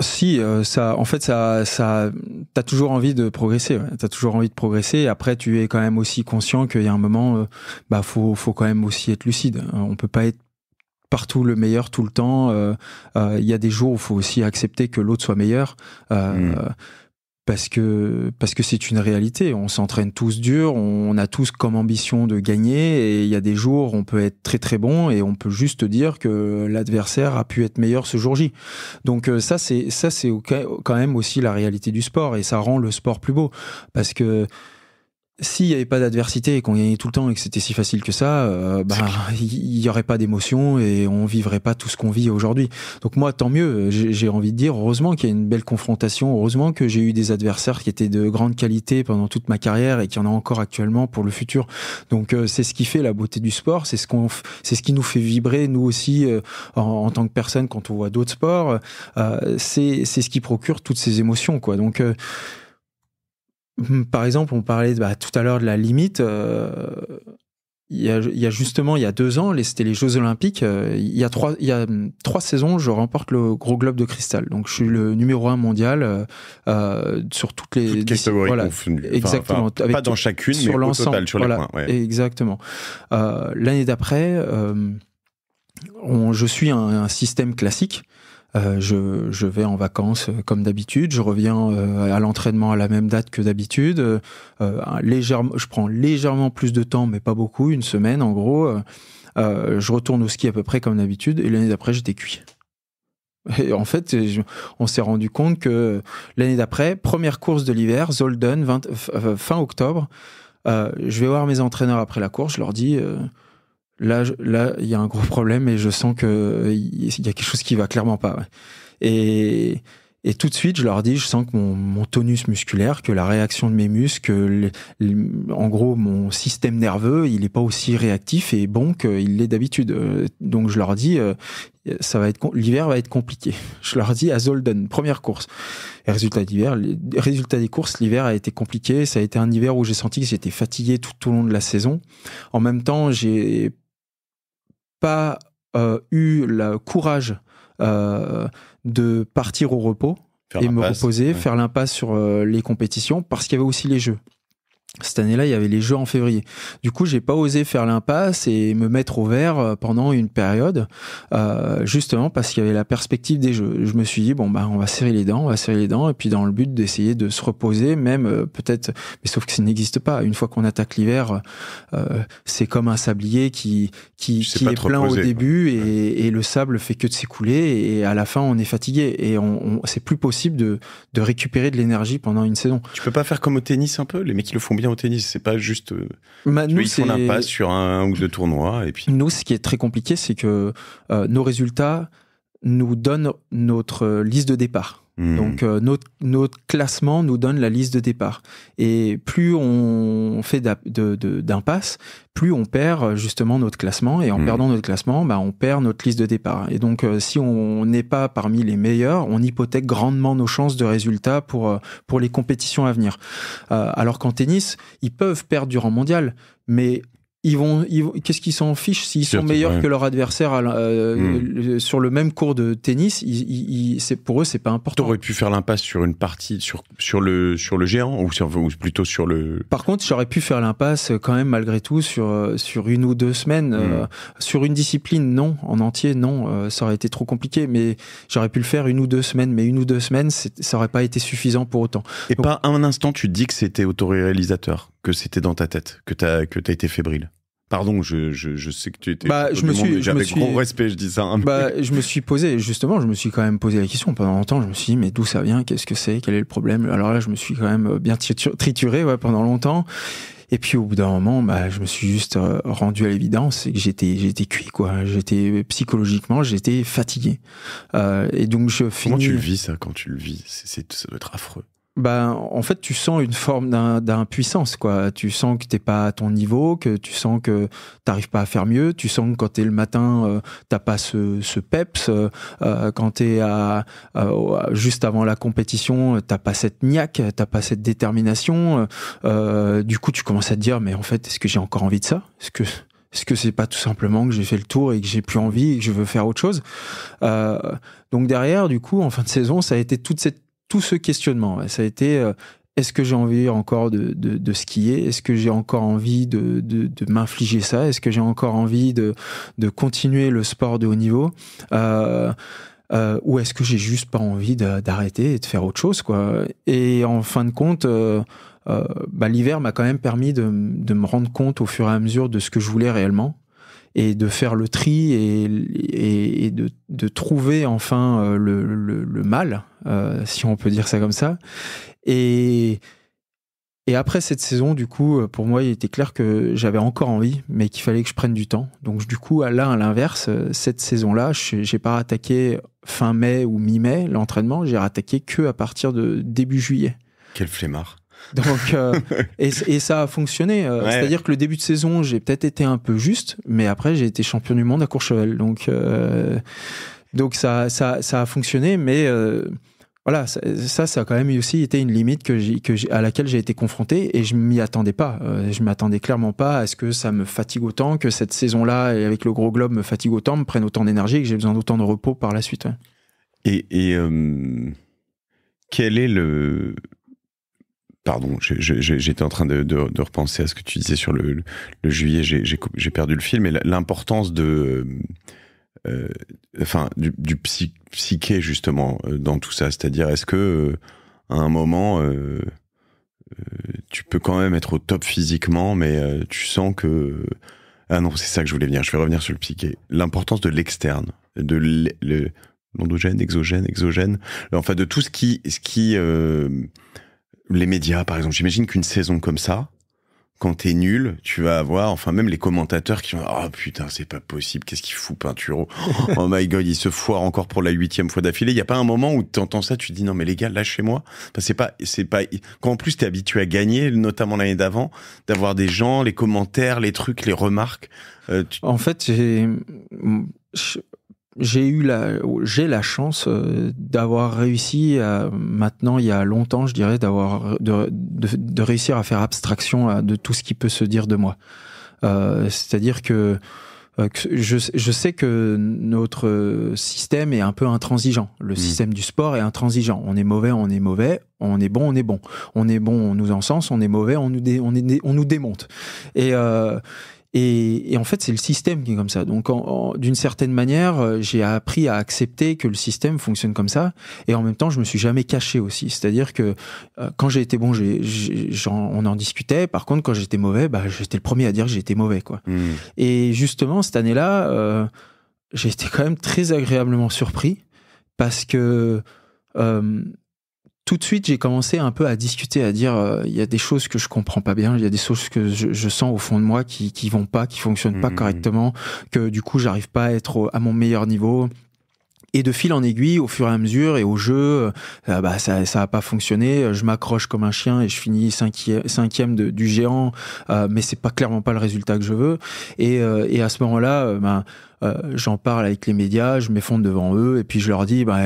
si, euh, ça, en fait, ça, ça, t'as toujours envie de progresser. T'as toujours envie de progresser. Après, tu es quand même aussi conscient qu'il y a un moment, euh, bah, faut, faut quand même aussi être lucide. On peut pas être partout le meilleur tout le temps. Il y a des jours où il faut aussi accepter que l'autre soit meilleur. Hmm parce que parce que c'est une réalité. On s'entraîne tous dur, on a tous comme ambition de gagner et il y a des jours on peut être très très bon et on peut juste dire que l'adversaire a pu être meilleur ce jour J. Donc euh, ça c'est ça c'est quand même aussi la réalité du sport et ça rend le sport plus beau parce que s'il n'y avait pas d'adversité et qu'on gagnait tout le temps et que c'était si facile que ça, euh, bah, il n'y aurait pas d'émotion et on vivrait pas tout ce qu'on vit aujourd'hui. Donc moi, tant mieux. J'ai envie de dire, heureusement qu'il y a une belle confrontation, heureusement que j'ai eu des adversaires qui étaient de grande qualité pendant toute ma carrière et qu'il y en a encore actuellement pour le futur. Donc euh, c'est ce qui fait la beauté du sport, c'est ce qu'on, c'est ce qui nous fait vibrer nous aussi euh, en, tant que personne quand on voit d'autres sports. c'est c'est ce qui procure toutes ces émotions quoi. Donc Mmh, par exemple, on parlait bah, tout à l'heure de la limite. Euh, il, y a, justement, il y a deux ans, c'était les Jeux Olympiques. Euh, il, y a trois, il y a mmh, trois saisons, je remporte le gros globe de cristal. Donc, je suis le numéro un mondial euh, sur toutes les toutes catégories Exactement. pas dans chacune, sur mais total, sur les points, Exactement. L'année d'après, je suis un, système classique euh, je, vais en vacances euh, comme d'habitude, je reviens euh, à l'entraînement à la même date que d'habitude. légèrement, je prends légèrement plus de temps, mais pas beaucoup, une semaine en gros. je retourne au ski à peu près comme d'habitude et l'année d'après j'étais cuit. Et en fait, on s'est rendu compte que l'année d'après, première course de l'hiver, Zolden, fin octobre, je vais voir mes entraîneurs après la course, je leur dis là, là, il y a un gros problème et je sens que euh, il y a quelque chose qui va clairement pas. Et, et tout de suite, je leur dis, je sens que mon, tonus musculaire, que la réaction de mes muscles, en gros mon système nerveux, il n'est pas aussi réactif et bon qu'il l'est d'habitude. Euh, donc je leur dis, euh, ça va être l'hiver va être compliqué. Je leur dis à Zolden, première course. Et résultat d'hiver, résultat des courses, l'hiver a été compliqué. Ça a été un hiver où j'ai senti que j'étais fatigué tout au long de la saison. En même temps, j'ai pas euh, eu le courage euh, de partir au repos et me reposer, faire l'impasse sur euh, les compétitions, parce qu'il y avait aussi les jeux cette année-là, il y avait les jeux en février. Du coup, j'ai pas osé faire l'impasse et me mettre au vert euh, pendant une période, euh, justement parce qu'il y avait la perspective des jeux. Je me suis dit bon bah on va serrer les dents, on va serrer les dents, et puis dans le but d'essayer de se reposer, même euh, peut-être, mais sauf que ça n'existe pas. Une fois qu'on attaque l'hiver, euh, c'est comme un sablier qui qui, qui est plein au début et, et, le sable fait que de s'écouler et à la fin on est fatigué et on, on c'est plus possible de de récupérer de l'énergie pendant une saison. Tu peux pas faire comme au tennis un peu, les mecs qui le font bien bien au tennis. C'est pas juste. Euh, bah, nous, font sur un ou deux tournois. Et puis... Nous, ce qui est très compliqué, c'est que euh, nos résultats nous donnent notre euh, liste de départ. Mhm. Donc euh, notre, classement nous donne la liste de départ. Et plus on fait d'impasse, plus on perd euh, justement notre classement. Et en mhm. perdant notre classement, bah, on perd notre liste de départ. Et donc euh, si on n'est pas parmi les meilleurs, on hypothèque grandement nos chances de résultats pour, pour les compétitions à venir. alors qu'en tennis, ils peuvent perdre durant mondial, mais ils vont, qu'est-ce qu'ils s'en fichent s'ils sont meilleurs que leur adversaire euh, hmm. sur le même cours de tennis ils, ils, pour eux c'est pas important t'aurais pu faire l'impasse sur une partie sur, sur, le, sur le géant ou, plutôt sur le par contre j'aurais pu faire l'impasse euh, quand même malgré tout sur, euh, sur une ou deux semaines hmm. sur une discipline non en entier non ça aurait été trop compliqué mais j'aurais pu le faire une ou deux semaines mais une ou deux semaines ça aurait pas été suffisant pour autant et pas un instant tu dis que c'était autoréalisateur que c'était dans ta tête, que tu as, as été fébrile Pardon, je, sais que tu étais. Bah, je me suis. J'avais suis... respect, je dis ça. Hein, bah, je me suis posé, justement, je me suis quand même posé la question pendant longtemps. Je me suis dit, mais d'où ça vient Qu'est-ce que c'est Quel est le problème Alors là, je me suis quand même euh, bien trituré pendant longtemps. Et puis au bout d'un moment, bah, je me suis juste euh, rendu à l'évidence que j'étais j'étais cuit quoi. J'étais psychologiquement, j'étais fatigué. Euh, et donc je finis. Comment tu le vis ça quand tu le vis C'est ça doit être affreux. Bah, en fait, tu sens une forme d'impuissance, quoi. Tu sens que t'es pas à ton niveau, que tu sens que t'arrives pas à faire mieux. Tu sens que quand t'es le matin, euh, t'as pas ce, ce peps. Euh, euh, quand t'es à, à, juste avant la compétition, t'as pas cette niaque, t'as pas cette détermination. du coup, tu commences à te dire, mais en fait, est-ce que j'ai encore envie de ça Est-ce que est-ce que c'est pas tout simplement que j'ai fait le tour et que j'ai plus envie et que je veux faire autre chose Donc derrière, du coup, en fin de saison, ça a été toute cette tout ce questionnement. Ça a été euh, est-ce que j'ai envie encore de, skier Est-ce que j'ai encore envie de, m'infliger ça Est-ce que j'ai encore envie de, continuer le sport de haut niveau euh, euh, Ou est-ce que j'ai juste pas envie d'arrêter et de faire autre chose Et en fin de compte, bah, l'hiver m'a quand même permis de me rendre compte au fur et à mesure de ce que je voulais réellement et de faire le tri et, de, trouver enfin euh, le, mal, euh, si on peut dire ça comme ça. Et, après cette saison, du coup, euh, pour moi, il était clair que j'avais encore envie, mais qu'il fallait que je prenne du temps. Donc, du coup, là, à l'inverse, cette saison-là, j'ai pas attaqué fin mai ou mi-mai l'entraînement, j'ai attaqué que à partir de début juillet. Quel flemmard Donc, euh, et, ça a fonctionné. Euh, c'est-à-dire que le début de saison, j'ai peut-être été un peu juste, mais après, j'ai été champion du monde à Courchevel. Donc, euh, donc ça, ça, a fonctionné, mais voilà, ça, ça a quand même aussi été une limite que que à laquelle j'ai été confronté et je m'y attendais pas. je m'attendais clairement pas à ce que ça me fatigue autant, que cette saison-là, et avec le gros globe, me fatigue autant, me prenne autant d'énergie et que j'ai besoin d'autant de repos par la suite. et quel est le Pardon, j'étais en train de, repenser à ce que tu disais sur le, juillet, j'ai perdu le film, mais l'importance de... Euh, enfin, du, psyché, justement, euh, dans tout ça. C'est-à-dire, est-ce que, euh, à un moment, euh, tu peux quand même être au top physiquement, mais tu sens que... Ah non, c'est ça que je voulais venir, je vais revenir sur le psyché. L'importance de l'externe, de l'endogène, exogène, exogène, enfin de tout ce qui, ce qui euh, les médias, par exemple. J'imagine qu'une saison comme ça, quand t'es nul, tu vas avoir, enfin même les commentateurs qui vont, oh putain, c'est pas possible, qu'est-ce qu'il fout Peintureau Oh my god, il se foire encore pour la huitième fois d'affilée. Il y a pas un moment où t'entends ça, tu te dis non mais les gars, lâchez-moi. c'est pas, c'est pas. Quand en plus t'es habitué à gagner, notamment l'année d'avant, d'avoir des gens, les commentaires, les trucs, les remarques. Euh, en fait, j'ai j'ai eu la, j'ai la chance euh, d'avoir réussi euh, maintenant il y a longtemps, je dirais, d'avoir de, de, de, réussir à faire abstraction euh, de tout ce qui peut se dire de moi. Euh, c'est-à-dire que je, je, sais que notre système est un peu intransigeant. Le mmh. système du sport est intransigeant. On est mauvais, on est mauvais. On est bon, on est bon. On est bon, on nous encense. On est mauvais, on nous, on, on nous démonte. Et, euh, et, et, en fait, c'est le système qui est comme ça. Donc, d'une certaine manière, euh, j'ai appris à accepter que le système fonctionne comme ça. Et en même temps, je me suis jamais caché aussi. C'est-à-dire que euh, quand j'ai été bon, j'ai, on en discutait. Par contre, quand j'étais mauvais, bah, j'étais le premier à dire que j'étais mauvais, quoi. Hmm. Et justement, cette année-là, euh, j'ai été quand même très agréablement surpris parce que tout de suite, j'ai commencé un peu à discuter, à dire, euh, il y a des choses que je comprends pas bien, il y a des choses que je, sens au fond de moi qui, qui vont pas, qui fonctionnent pas mmh. correctement, que du coup, j'arrive pas à être à mon meilleur niveau. Et de fil en aiguille, au fur et à mesure et au jeu, euh, bah, ça ça a pas fonctionné. Je m'accroche comme un chien et je finis cinquième, cinquième du géant, euh, mais c'est pas clairement pas le résultat que je veux. Et, et à ce moment-là, ben, j'en parle avec les médias, je m'effondre devant eux et puis je leur dis, bah,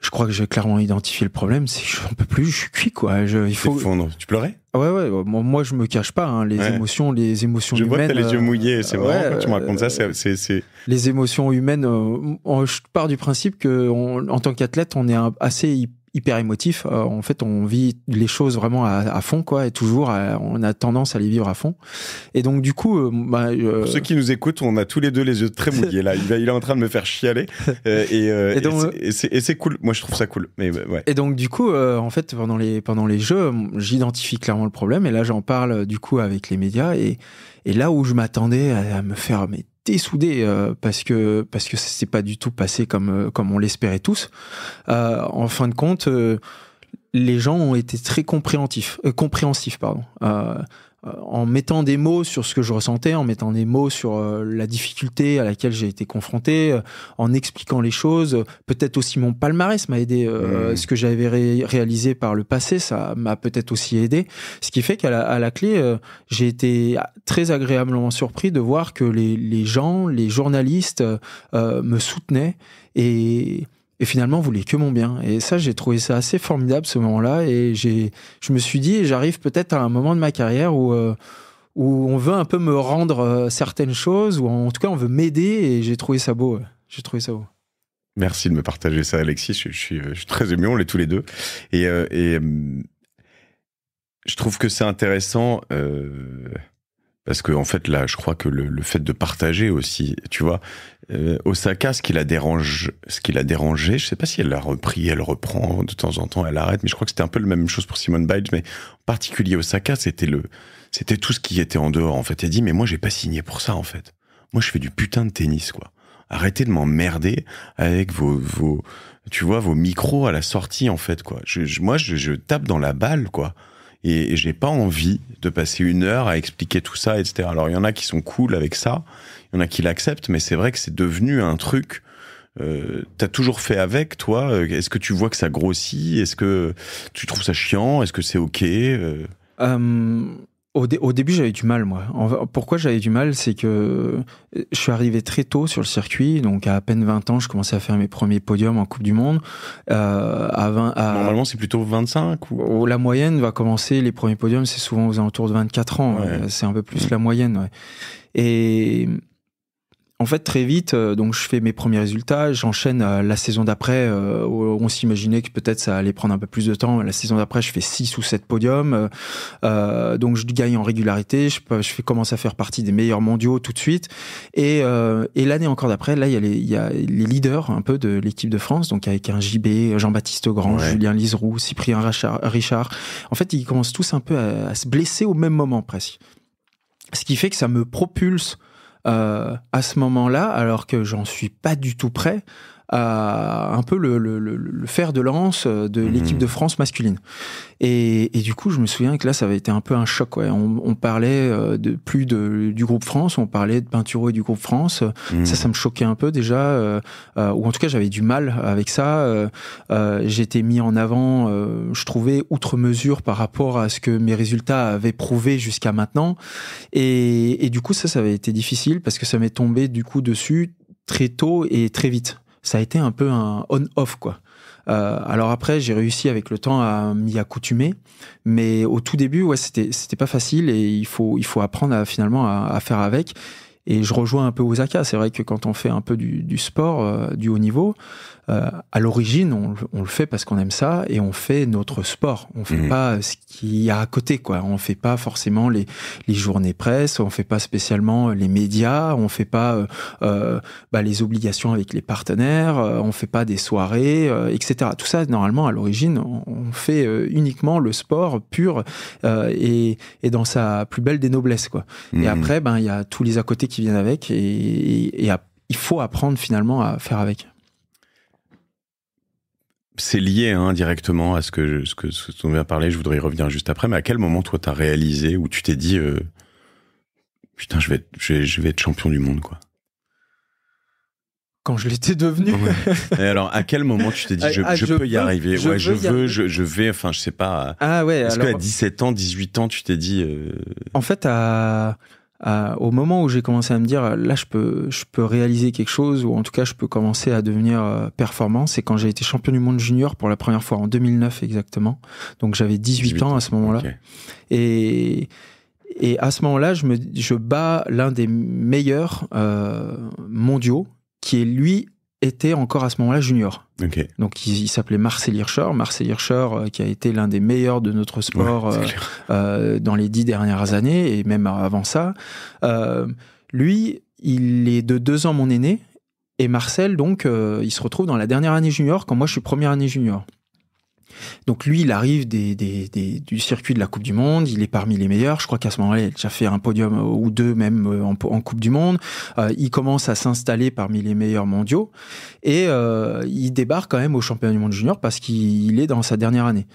je crois que j'ai clairement identifié le problème, c'est que j'en peux plus, je suis cuit quoi. il faut Tu pleurais ah Ouais ouais, moi, je me cache pas hein, les émotions, les émotions humaines. Je vois t'as les yeux mouillés, c'est vrai. Euh, tu me racontes ça, euh, c'est les émotions humaines. Euh, je pars du principe que en tant qu'athlète, on est assez assez hyper émotif. Euh, en fait, on vit les choses vraiment à, fond, quoi, et toujours, euh, on a tendance à les vivre à fond. Et donc, du coup, euh, bah, Pour ceux qui nous écoutent, on a tous les deux les yeux très mouillés là. Il, est en train de me faire chialer, et, et, c'est cool. Moi, je trouve ça cool. Mais Et donc, du coup, en fait, pendant les pendant les jeux, j'identifie clairement le problème, et là, j'en parle du coup avec les médias, et et là où je m'attendais à, me faire soudé euh, parce que parce que c'est pas du tout passé comme euh, comme on l'espérait tous. Euh, en fin de compte, les gens ont été très compréhensifs, compréhensifs pardon. Euh, en mettant des mots sur ce que je ressentais, en mettant des mots sur euh, la difficulté à laquelle j'ai été confronté, euh, en expliquant les choses. Peut-être aussi mon palmarès m'a aidé. Mmh. ce que j'avais réalisé par le passé, ça m'a peut-être aussi aidé. Ce qui fait qu'à la, clé, j'ai été très agréablement surpris de voir que les, gens, les journalistes me soutenaient et et finalement voulait que mon bien. Et ça, j'ai trouvé ça assez formidable ce moment-là. Et j'ai, je me suis dit, j'arrive peut-être à un moment de ma carrière où, euh, où on veut un peu me rendre euh, certaines choses, ou en tout cas, on veut m'aider. Et j'ai trouvé ça beau. J'ai trouvé ça beau. Merci de me partager ça, Alexis. Je, suis, très ému, on l'est tous les deux. Et, euh, je trouve que c'est intéressant. parce que en fait là, je crois que le fait de partager aussi, tu vois, euh, Osaka, ce qui la dérange, ce qui l'a dérangé, je sais pas si elle l'a repris, elle reprend de temps en temps, elle arrête, mais je crois que c'était un peu la même chose pour Simone Biles, mais en particulier Osaka, c'était le, c'était tout ce qui était en dehors, en fait. Elle dit, mais moi, j'ai pas signé pour ça, en fait. Moi, je fais du putain de tennis, quoi. Arrêtez de m'emmerder avec vos, vos, tu vois, vos micros à la sortie, en fait, quoi. moi, je, je tape dans la balle, quoi et j'ai pas envie de passer une heure à expliquer tout ça, etc. Alors il y en a qui sont cool avec ça, il y en a qui l'acceptent, mais c'est vrai que c'est devenu un truc. Euh, t'as toujours fait avec, toi euh, Est-ce que tu vois que ça grossit Est-ce que tu trouves ça chiant Est-ce que c'est OK euh? Euh, au, au, début, j'avais du mal, moi. pourquoi j'avais du mal C'est que je suis arrivé très tôt sur le circuit, donc à à peine 20 ans, je commençais à faire mes premiers podiums en Coupe du Monde. à 20, Normalement, c'est plutôt 25 La moyenne va commencer, les premiers podiums, c'est souvent aux alentours de 24 ans. C'est un peu plus mm. la moyenne. Et en fait, très vite, euh, donc je fais mes premiers résultats, j'enchaîne euh, la saison d'après, euh, on s'imaginait que peut-être ça allait prendre un peu plus de temps. La saison d'après, je fais 6 ou 7 podiums, donc je gagne en régularité, je, commence à faire partie des meilleurs mondiaux tout de suite. Et, l'année encore d'après, là, il y, y, a les leaders un peu de l'équipe de France, donc avec un JB, Jean-Baptiste Grand, Julien Liseroux, Cyprien Richard. En fait, ils commencent tous un peu à, à se blesser au même moment presque. Ce qui fait que ça me propulse euh, à ce moment-là, alors que j'en suis pas du tout prêt, un peu le, le, fer de lance de mhm. l'équipe de France masculine. Et, du coup, je me souviens que là, ça avait été un peu un choc. On, parlait euh, de, plus de, du groupe France, on parlait de Pinturo et du groupe France. Mhm. Ça, ça me choquait un peu déjà, euh, euh, ou en tout cas, j'avais du mal avec ça. J'étais mis en avant, je trouvais outre mesure par rapport à ce que mes résultats avaient prouvé jusqu'à maintenant. Et, et du coup, ça, ça avait été difficile parce que ça m'est tombé du coup dessus très tôt et très vite ça a été un peu un on-off, quoi. Euh, alors après, j'ai réussi avec le temps à m'y accoutumer, mais au tout début, ouais, c'était c'était pas facile et il faut il faut apprendre à, finalement à, faire avec. Et je rejoins un peu Osaka. C'est vrai que quand on fait un peu du, sport, euh, du haut niveau, euh, à l'origine, on, on, le fait parce qu'on aime ça et on fait notre sport. On fait mmh. pas ce qu'il y a à côté, quoi. On fait pas forcément les, les journées presse, on fait pas spécialement euh, les médias, on fait pas euh, euh, bah, les obligations avec les partenaires, on fait pas des soirées, etc. Tout ça, normalement, à l'origine, on, fait uniquement le sport pur et, et, dans sa plus belle des noblesses, quoi. Et mmh. après, ben, il y a tous les à côté qui viennent avec et, et, il faut apprendre finalement à faire avec c'est lié hein, directement à ce que, ce que ce dont on parler, je voudrais y revenir juste après, mais à quel moment toi t'as réalisé ou tu t'es dit euh, putain je vais, être, vais être champion du monde quoi quand je l'étais devenu. Et alors, à quel moment tu t'es dit, ah, je, peux, y arriver Je, je veux, je, je, vais, enfin, je sais pas. Ah ouais. Est-ce qu'à 17 ans, 18 ans, tu t'es dit. Euh, en fait, à. Euh, au moment où j'ai commencé à me dire là je peux je peux réaliser quelque chose ou en tout cas je peux commencer à devenir euh, performant c'est quand j'ai été champion du monde junior pour la première fois en 2009 exactement donc j'avais 18, ans à ce moment-là et et à ce moment-là je me je bats l'un des meilleurs euh, mondiaux qui est lui était encore à ce moment-là junior. Donc il, s'appelait Marcel Hirscher. Marcel Hirscher euh, qui a été l'un des meilleurs de notre sport euh, euh, dans les dix dernières années et même avant ça. lui, il est de deux ans mon aîné et Marcel donc il se retrouve dans la dernière année junior quand moi je suis première année junior. Donc lui, il arrive du circuit de la Coupe du Monde, il est parmi les meilleurs. Je crois qu'à ce moment-là, il a déjà fait un podium euh, ou deux même euh, en, Coupe du Monde. Euh, il commence à s'installer parmi les meilleurs mondiaux et il débarque quand même au championnat du monde junior parce qu'il est dans sa dernière année.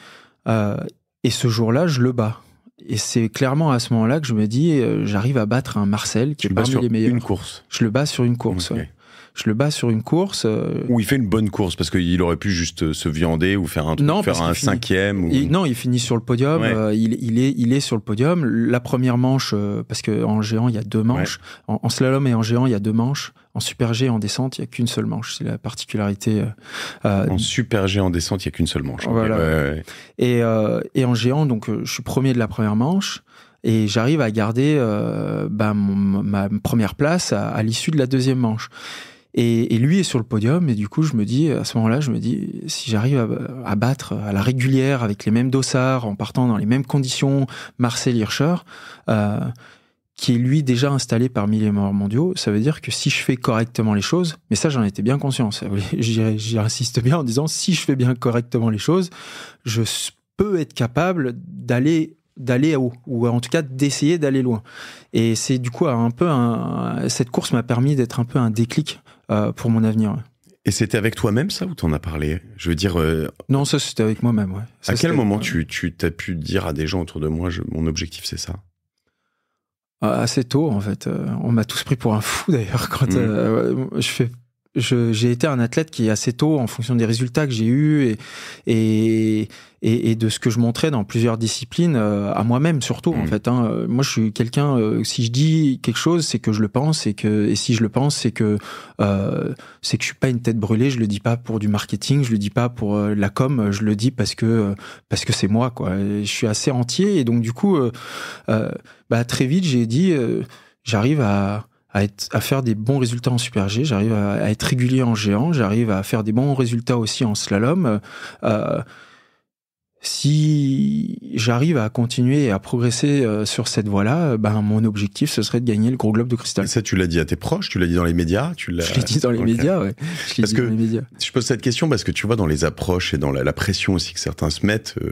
et ce jour-là, je le bats. Et c'est clairement à ce moment-là que je me dis, j'arrive à battre un Marcel qui est parmi les meilleurs. Une course. Je le bats sur une course je le bats sur une course. Euh... Ou il fait une bonne course parce qu'il aurait pu juste euh, se viander ou faire un, non, faire un cinquième. non, il finit sur le podium. Euh, il, est, il est sur le podium. La première manche, euh, parce qu'en géant, il y a deux manches. En, slalom et en géant, il y a deux manches. En super G en descente, il n'y a qu'une seule manche. C'est la particularité. en super G en descente, il n'y a qu'une seule manche. et, en géant, donc, je suis premier de la première manche et j'arrive à garder bah, ma première place à l'issue de la deuxième manche. Et, et, lui est sur le podium, et du coup, je me dis, à ce moment-là, je me dis, si j'arrive à, battre à la régulière avec les mêmes dossards, en partant dans les mêmes conditions, Marcel Hirscher, euh, qui est lui déjà installé parmi les morts mondiaux, ça veut dire que si je fais correctement les choses, mais ça j'en étais bien conscient, j'y insiste bien en disant, si je fais bien correctement les choses, je peux être capable d'aller d'aller haut, ou en tout cas d'essayer d'aller loin. Et c'est du coup un peu un, cette course m'a permis d'être un peu un déclic euh, pour mon avenir. Et c'était avec toi-même ça ou t'en as parlé Je veux dire. Euh, non, ça c'était avec moi-même. à quel moment tu t'as pu dire à des gens autour de moi, mon objectif c'est ça euh, Assez tôt en fait. On m'a tous pris pour un fou d'ailleurs quand mmh. je fais j'ai été un athlète qui assez tôt, en fonction des résultats que j'ai eus et, et, et, de ce que je montrais dans plusieurs disciplines, euh, à moi-même surtout en mmh. fait. Hein. Moi, je suis quelqu'un. Euh, si je dis quelque chose, c'est que je le pense et que et si je le pense, c'est que euh, c'est que je suis pas une tête brûlée. Je le dis pas pour du marketing, je le dis pas pour euh, la com. Je le dis parce que parce que c'est moi quoi. je suis assez entier et donc du coup, bah, très vite, j'ai dit, j'arrive à à, être, à faire des bons résultats en Super G, j'arrive à, être régulier en géant, j'arrive à faire des bons résultats aussi en slalom. Euh, si j'arrive à continuer et à progresser euh, sur cette voie-là, ben mon objectif ce serait de gagner le gros globe de cristal. Et ça tu l'as dit à tes proches, tu l'as dit dans les médias, tu l'as. Je l'ai dit dans les médias, ouais. Je parce que je pose cette question parce que tu vois dans les approches et dans la, la pression aussi que certains se mettent. Euh,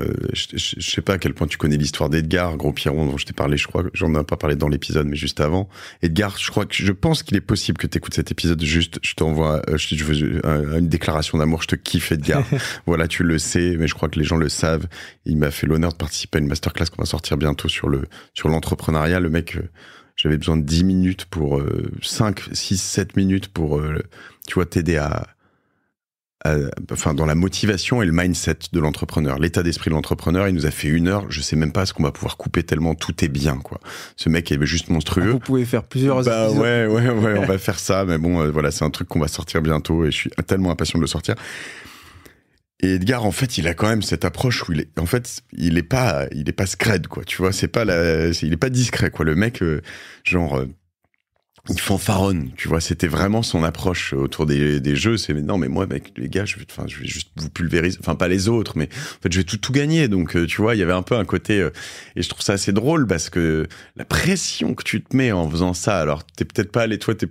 euh, je, ne sais pas à quel point tu connais l'histoire d'Edgar, gros Pierron, dont je t'ai parlé, je crois, j'en ai pas parlé dans l'épisode, mais juste avant. Edgar, je crois que je pense qu'il est possible que tu écoutes cet épisode. Juste, je t'envoie, euh, je, je, veux euh, une déclaration d'amour. Je te kiffe, Edgar. voilà, tu le sais, mais je crois que les gens le savent. Il m'a fait l'honneur de participer à une masterclass qu'on va sortir bientôt sur le sur l'entrepreneuriat. Le mec, j'avais besoin de 10 minutes pour 5, 6, 7 minutes pour, tu vois, t'aider à euh, enfin dans la motivation et le mindset de l'entrepreneur, l'état d'esprit de l'entrepreneur. Il nous a fait une heure, je sais même pas ce qu'on va pouvoir couper tellement tout est bien quoi. Ce mec est juste monstrueux. vous pouvez faire plusieurs. Bah ouais ouais on va faire ça, mais bon euh, voilà c'est un truc qu'on va sortir bientôt et je suis tellement impatient de le sortir. Et Edgar, en fait, il a quand même cette approche où il est, en fait, il est pas, il est pas scred, quoi. Tu vois, c'est pas la, il n'est pas discret, quoi. Le mec, euh, genre, il fanfaronne, tu vois, c'était vraiment son approche autour des, jeux, c'est non mais moi mec, les gars, je vais, enfin, je vais juste vous pulvériser, enfin pas les autres, mais en fait je vais tout tout gagner, donc euh, tu vois, il y avait un peu un côté, euh, et je trouve ça assez drôle parce que la pression que tu te mets en faisant ça, alors t'es peut-être pas allé, toi t'es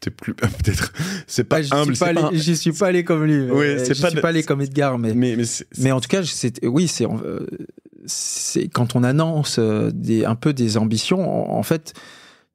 t'es plus peut-être c'est pas humble suis pas, j'y suis pas allé comme lui oui, euh, c'est pas suis pas allé comme Edgar mais mais, mais, en tout cas c'est oui c'est c'est quand on annonce des un peu des ambitions en fait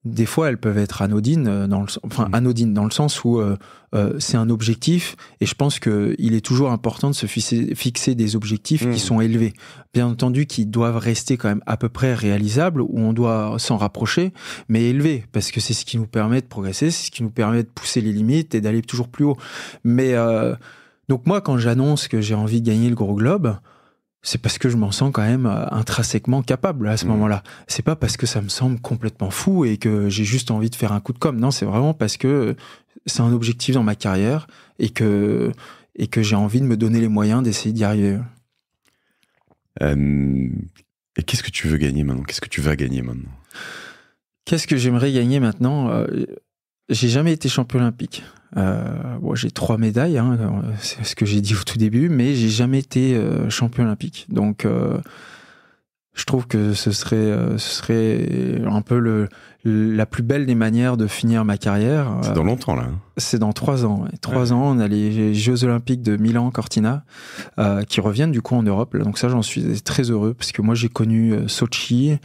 des fois, elles peuvent être anodines, euh, dans le, enfin mmh. anodines dans le sens où euh, euh, c'est un objectif, et je pense qu'il est toujours important de se fixer, des objectifs qui mmh. sont élevés, bien entendu, qui doivent rester quand même à peu près réalisables, où on doit s'en rapprocher, mais élevés, parce que c'est ce qui nous permet de progresser, c'est ce qui nous permet de pousser les limites et d'aller toujours plus haut. Mais donc moi, quand j'annonce que j'ai envie de gagner le Gros Globe, c'est parce que je m'en sens quand même euh, intrinsèquement capable à ce mmh. moment-là. C'est pas parce que ça me semble complètement fou et que j'ai juste envie de faire un coup de com. Non, c'est vraiment parce que c'est un objectif dans ma carrière et que, et que j'ai envie de me donner les moyens d'essayer d'y arriver. Euh, et qu'est-ce que tu veux gagner maintenant Qu'est-ce que tu vas gagner maintenant Qu'est-ce que j'aimerais gagner maintenant euh, J'ai jamais été champion olympique. Euh, j'ai trois médailles, hein, c'est ce que j'ai dit au tout début, mais j'ai jamais été euh, champion olympique. Donc, euh, je trouve que ce serait, euh, ce serait un peu le, la plus belle des manières de finir ma carrière. Euh, c'est dans longtemps, là. Hein. C'est dans trois ans. Trois ans, on a les Jeux Olympiques de Milan, Cortina, euh, qui reviennent du coup en Europe. Donc ça, j'en suis très heureux, parce que moi, j'ai connu Sochi,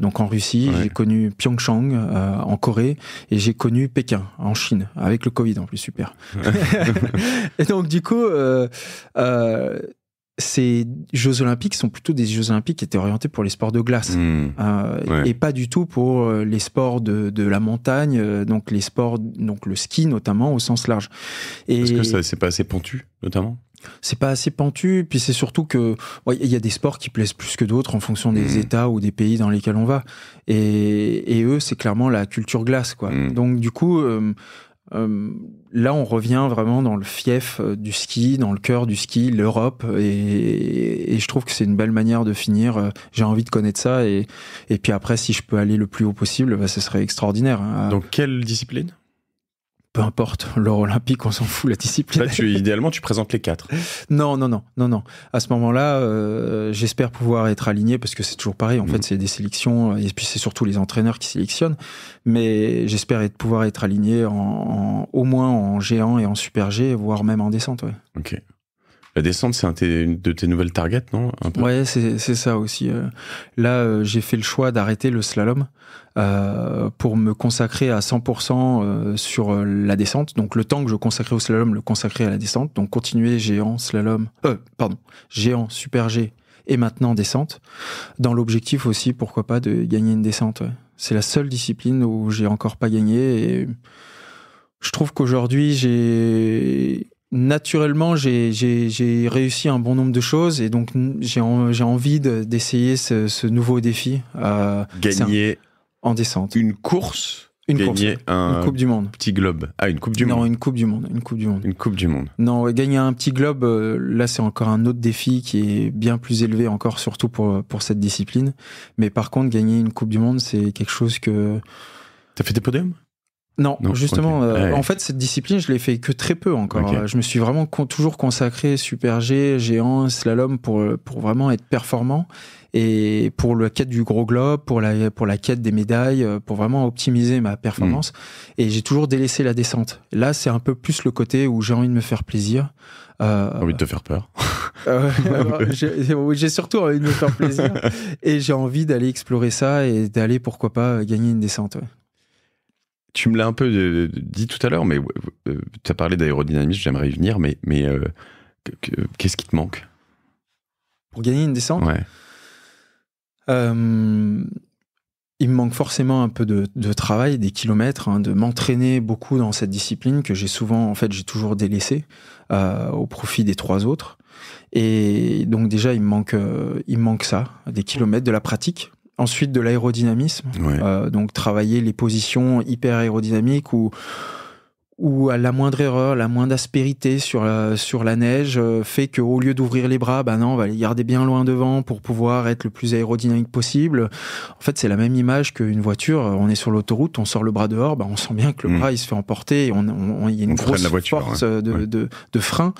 donc en Russie, j'ai connu Pyeongchang, en Corée, et j'ai connu Pékin, en Chine, avec le Covid en plus, super. et donc, du coup, ces Jeux Olympiques sont plutôt des Jeux Olympiques qui étaient orientés pour les sports de glace hmm. euh, et pas du tout pour euh, les sports de, la montagne, euh, donc les sports, donc le ski notamment au sens large. Est-ce que c'est pas assez pentu notamment c'est pas assez pentu, puis c'est surtout que il y a des sports qui plaisent plus que d'autres en fonction des hmm. États ou des pays dans lesquels on va. Et, eux, c'est clairement la culture glace, quoi. Hmm. Donc du coup, euh, là, on revient vraiment dans le fief euh, du ski, dans le cœur du ski, l'Europe, et, je trouve que c'est une belle manière de finir. Euh, j'ai envie de connaître ça, et, puis après, si je peux aller le plus haut possible, bah, ce serait extraordinaire. Hein. Donc quelle discipline peu importe, l'or olympique, on s'en fout, la discipline. tu, idéalement, tu présentes les quatre. non, non, non, non, non. À ce moment-là, euh, j'espère pouvoir être aligné parce que c'est toujours pareil. En mm. fait, c'est des sélections euh, et puis c'est surtout les entraîneurs qui sélectionnent. Mais j'espère pouvoir être aligné en, au moins en géant et en super G, voire même en descente. Ouais. Ok, la descente, c'est une de tes nouvelles targets, non Ouais, c'est ça aussi. Euh. Là, euh, j'ai fait le choix d'arrêter le slalom euh, pour me consacrer à 100% sur la descente. Donc le temps que je consacrais au slalom, le consacrer à la descente. Donc continuer géant, slalom, euh, pardon, géant, super G et maintenant descente. Dans l'objectif aussi, pourquoi pas, de gagner une descente. C'est la seule discipline où j'ai encore pas gagné et je trouve qu'aujourd'hui j'ai naturellement, j'ai réussi un bon nombre de choses et donc j'ai envie d'essayer ce, ce, nouveau défi. Euh, gagner en descente. Une course une course, une coupe du monde. Un Petit globe. Ah, une coupe du monde. Non, une coupe du monde, une coupe du monde. Une coupe du monde. Non, gagner un petit globe, euh, là c'est encore un autre défi qui est bien plus élevé encore, surtout pour pour cette discipline. Mais par contre, gagner une coupe du monde, c'est quelque chose que. T'as fait des podiums non, justement, euh, en fait, cette discipline, je l'ai fait que très peu encore. Euh, je me suis vraiment toujours consacré super G, géant, slalom pour, euh, pour vraiment être performant et pour la quête du gros globe, pour la, pour la quête des médailles, pour vraiment optimiser ma performance. Mm. Et j'ai toujours délaissé la descente. Là, c'est un peu plus le côté où j'ai envie de me faire plaisir. Euh, envie de te faire peur. Oui, j'ai surtout envie de me faire plaisir. et j'ai envie d'aller explorer ça et d'aller, pourquoi pas, gagner une descente. Ouais. Tu me l'as un peu euh, dit tout à l'heure, mais euh, tu as parlé d'aérodynamisme, j'aimerais y venir, mais, mais euh, qu'est-ce qui te manque Pour gagner une descente il me manque forcément un peu de, travail, des kilomètres, hein, de m'entraîner beaucoup dans cette discipline que j'ai souvent, en fait, j'ai toujours délaissée au profit des trois autres. Et donc déjà, il me manque, il manque ça, des kilomètres, de la pratique. Ensuite, de l'aérodynamisme. Euh, donc, travailler les positions hyper aérodynamiques ou où la moindre erreur, la moindre aspérité sur la, sur la neige euh, fait qu'au lieu d'ouvrir les bras, bah non, on va les garder bien loin devant pour pouvoir être le plus aérodynamique possible. En fait, c'est la même image qu'une voiture. On est sur l'autoroute, on sort le bras dehors, bah on sent bien que le hmm. bras il se fait emporter, et on, il y a une grosse force hein. euh, de, de, de, frein.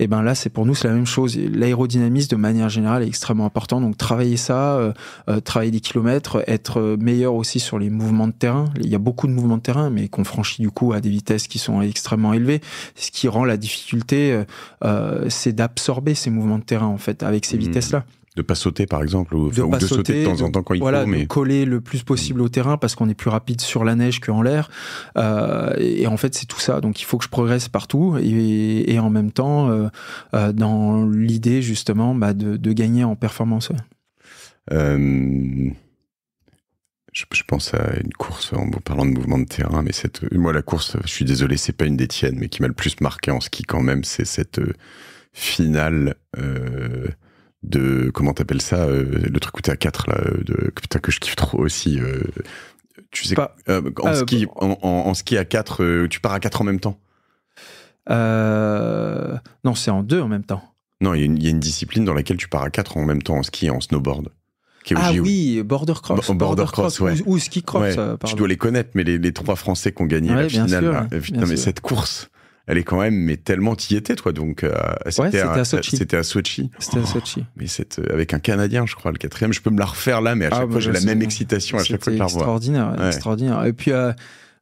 Et ben là, c'est pour nous c'est la même chose. L'aérodynamisme de manière générale est extrêmement important. Donc travailler ça, euh, euh, travailler des kilomètres, être meilleur aussi sur les mouvements de terrain. Il y a beaucoup de mouvements de terrain, mais qu'on franchit du coup à des vitesses qui sont extrêmement élevés. Ce qui rend la difficulté, euh, euh, c'est d'absorber ces mouvements de terrain en fait avec ces hmm. vitesses-là. De pas sauter par exemple ou de, sauter, de temps en temps quand il voilà, faut. Mais... coller le plus possible hmm. au terrain parce qu'on est plus rapide sur la neige qu'en l'air. Euh, et, en fait c'est tout ça. Donc il faut que je progresse partout et, en même temps dans l'idée justement bah, de, gagner en performance je, pense à une course en parlant de mouvement de terrain, mais cette, euh, moi la course, je suis désolé, c'est pas une des tiennes, mais qui m'a le plus marqué en ski quand même, c'est cette euh, finale euh, de comment t'appelles ça, le truc où t'es à 4 là, putain que je kiffe trop aussi. tu sais, pas, en, ski, en, à 4, tu pars à 4 en même temps. non, c'est en 2 en même temps. Non, il y, y, a une discipline dans laquelle tu pars à 4 en même temps en ski et en snowboard ah oui, Border Cross. border, Cross, ou, Ski Cross. Euh, tu dois les connaître, mais les, trois Français qui ont gagné la finale. mais cette course elle est quand même, mais tellement tilletée, toi. Donc, euh, c'était à, Sochi. C'était à oh, Sochi. mais euh, avec un Canadien, je crois, le quatrième. Je peux me la refaire là, mais à ah chaque bah, fois, j'ai la même excitation à chaque fois que la Extraordinaire, extraordinaire. Et puis,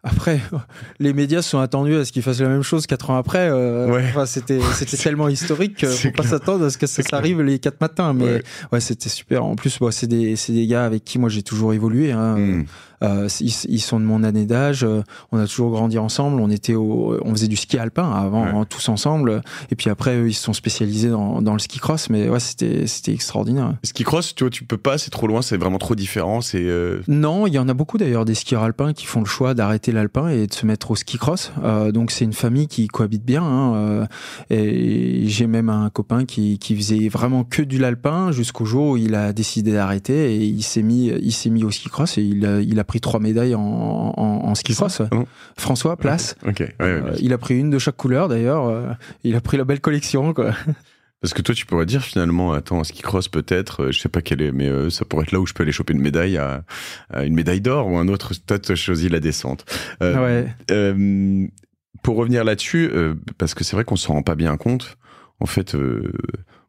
après, les médias sont attendus à ce qu'ils fassent la même chose quatre ans après. Euh, enfin, c'était c'était tellement historique faut pas s'attendre à ce que ça arrive les quatre matins. Mais ouais, c'était super. En plus, c'est des, des gars avec qui moi j'ai toujours évolué. Hein. Hmm. Euh, ils, sont de mon année d'âge. Euh, on a toujours grandi ensemble. On était on faisait du ski alpin avant, hein, tous ensemble. Et puis après, eux, ils se sont spécialisés dans, dans le ski cross. Mais ouais, c'était, c'était extraordinaire. Le ski cross, tu vois, tu peux pas, c'est trop loin, c'est vraiment trop différent. C'est euh Non, il y en a beaucoup d'ailleurs des skieurs alpins qui font le choix d'arrêter l'alpin et de se mettre au ski cross. Euh, donc c'est une famille qui cohabite bien. Hein, et j'ai même un copain qui, qui faisait vraiment que du l'alpin jusqu'au jour où il a décidé d'arrêter et il s'est mis, il s'est mis au ski cross et il a pris trois médailles en, ski cross. François, place. Euh, il a pris une de chaque couleur d'ailleurs. Euh, il a pris la belle collection. Quoi. Parce que toi, tu pourrais dire finalement, attends, ski cross peut-être, euh, je sais pas quel est, mais ça pourrait être là où je peux aller choper une médaille, à, une médaille d'or ou un autre. Toi, tu as choisi la descente. Ah pour revenir là-dessus, parce que c'est vrai qu'on s'en rend pas bien compte. En fait,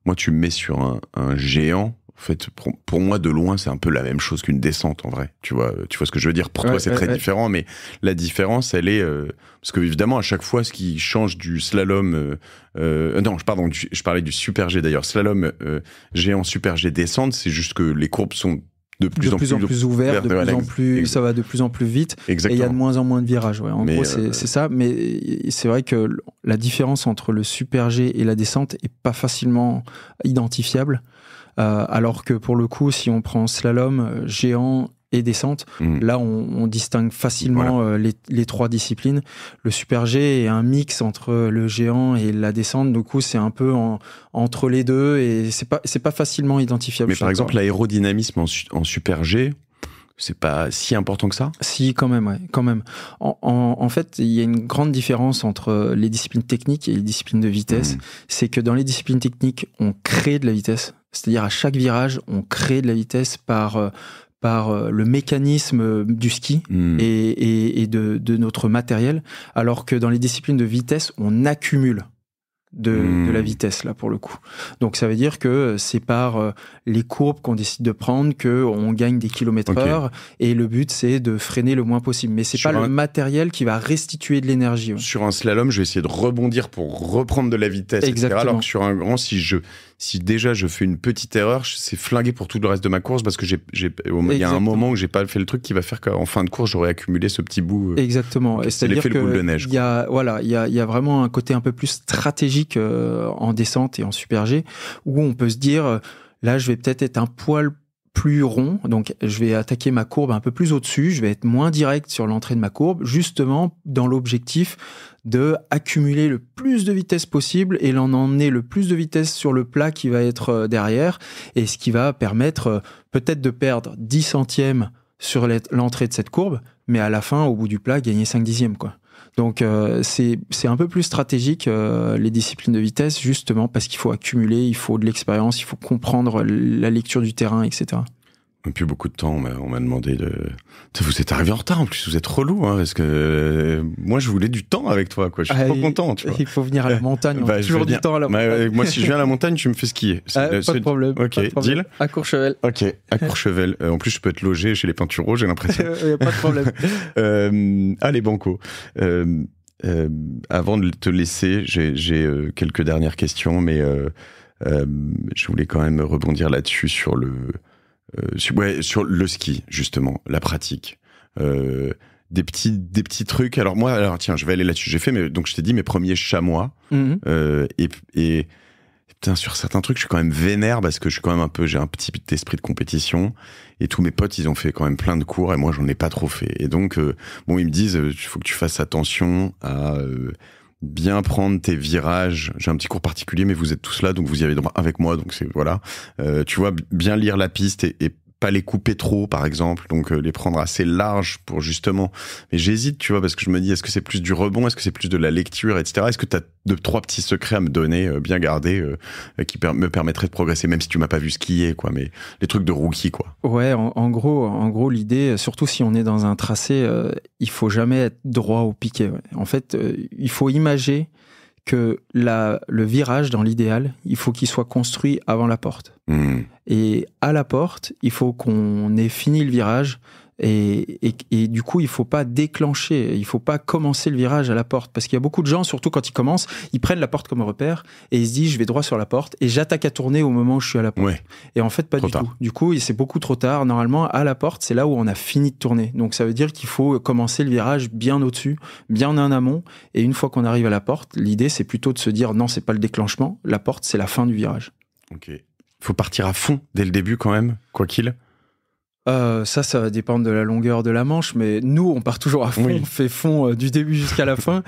moi, tu me mets sur un géant en fait, pour, moi, de loin, c'est un peu la même chose qu'une descente en vrai. Tu vois, tu vois ce que je veux dire. Pour toi, c'est très différent, mais la différence, elle est euh, parce que évidemment, à chaque fois, ce qui change du slalom, euh, euh, Non, je non, pardon, je parlais du super G d'ailleurs, slalom géant, super G descente, c'est juste que les courbes sont de plus, en, plus, ouvertes, de, plus en plus, ça va de plus en plus vite, Exactement. et il y a de moins en moins de virages. En gros, c'est ça. Mais c'est vrai que la différence entre le super G et la descente est pas facilement identifiable. Euh, alors que pour le coup, si on prend slalom, euh, géant et descente. Mm. Là, on, distingue facilement euh, les, trois disciplines. Le super G est un mix entre le géant et la descente. Du coup, c'est un peu entre les deux et c'est pas c'est pas facilement identifiable. Mais par exemple, l'aérodynamisme en, super G. C'est pas si important que ça Si, quand même, ouais, quand même. En, fait, il y a une grande différence entre les disciplines techniques et les disciplines de vitesse. Mm. C'est que dans les disciplines techniques, on crée de la vitesse c'est-à-dire à chaque virage, on crée de la vitesse par, euh, par euh, le mécanisme euh, du ski hmm. et, et, de, notre matériel, alors que dans les disciplines de vitesse, on accumule. Hmm. De, la vitesse là pour le coup. Donc ça veut dire que c'est par les courbes qu'on décide de prendre que on gagne des kilomètres heure et le but c'est de freiner le moins possible. Mais c'est pas le matériel qui va restituer de l'énergie. Sur un slalom, je vais essayer de rebondir pour reprendre de la vitesse. Exactement. Etc., alors que sur un grand, si je si déjà je fais une petite erreur, c'est flingué pour tout le reste de ma course parce que j'ai, il y a un moment où j'ai pas fait le truc qui va faire qu'en fin de course j'aurais accumulé ce petit bout. Euh, Exactement. et c'est à dire de neige. Il y a, voilà, il y a, y a, vraiment un côté un peu plus stratégique euh, en descente et en super G où on peut se dire euh, là je vais peut-être être un poil plus rond, donc je vais attaquer ma courbe un peu plus au-dessus, je vais être moins direct sur l'entrée de ma courbe, justement dans l'objectif de accumuler le plus de vitesse possible et l'en emmener le plus de vitesse sur le plat qui va être euh, derrière et ce qui va permettre euh, peut-être de perdre 10 centièmes sur l'entrée de cette courbe, mais à la fin, au bout du plat, gagner 5 dixièmes. Quoi. Donc euh, c'est un peu plus stratégique les disciplines de vitesse, justement parce qu'il faut accumuler, il faut de l'expérience, il faut comprendre la lecture du terrain, etc plus beaucoup de temps, on m'a demandé de. Vous êtes arrivé en retard en plus, vous êtes relou, hein, parce que euh, moi je voulais du temps avec toi, quoi. Je suis trop ah, content, tu vois. Il faut venir à la euh, montagne, on a bah, toujours du temps à la bah, montagne. moi si je viens à la montagne, tu me fais skier. Ah, pas, de problème, Ok. deal. À Courchevel. Ok, à Courchevel. Euh, en plus, je peux être logé chez les peintures j'ai l'impression. Il a pas de problème. allez, ah, Banco. avant de te laisser, j'ai quelques dernières questions, mais je voulais quand même rebondir là-dessus sur le euh, sur, ouais, sur le ski, justement, la pratique. Euh, des petits des petits trucs alors moi alors tiens je vais aller là-dessus j'ai fait mais donc je t'ai dit mes premiers chamois mhm. euh, et, et putain sur certains trucs je suis quand même vénère parce que je suis quand même un peu j'ai un petit esprit de compétition et tous mes potes ils ont fait quand même plein de cours et moi j'en ai pas trop fait et donc bon ils me disent il faut que tu fasses attention à bien prendre tes virages. J'ai un petit cours particulier, mais vous êtes tous là, donc vous y avez droit avec moi, donc c'est voilà. Euh, tu vois, bien lire la piste et, et pas les couper trop, par exemple, donc euh, les prendre assez larges pour justement. Mais j'hésite, tu vois, parce que je me dis, est-ce que c'est plus du rebond, est-ce que c'est plus de la lecture, etc. Est-ce que tu as deux, trois petits secrets à me donner, euh, bien gardés, euh, qui me permettraient de progresser, même si tu m'as pas vu skier, quoi, mais les trucs de rookie, quoi. Ouais, en, gros, en gros, l'idée, surtout si on est dans un tracé, il faut jamais être droit au piqué. En fait, il faut imager que le virage, dans l'idéal, il faut qu'il soit construit avant la porte. Hmm. Et à la porte, il faut qu'on ait fini le virage, et, et, du coup, il faut pas déclencher, il faut pas commencer le virage à la porte, parce qu'il y a beaucoup de gens, surtout quand ils commencent, ils prennent la porte comme repère et ils se disent je vais droit sur la porte et j'attaque à tourner au moment où je suis à la porte. Et en fait, pas du tout. Du coup, c'est beaucoup trop tard. Normalement, à la porte, c'est là où on a fini de tourner. Donc ça veut dire qu'il faut commencer le virage bien au-dessus, bien en amont. Et une fois qu'on arrive à la porte, l'idée c'est plutôt de se dire non, c'est pas le déclenchement, la porte c'est la fin du virage. Ok. Faut partir à fond dès le début quand même, quoi qu'il. Euh, ça, ça va dépendre de la longueur de la manche, mais nous, on part toujours à fond, on fait fond euh, du début jusqu'à la fin.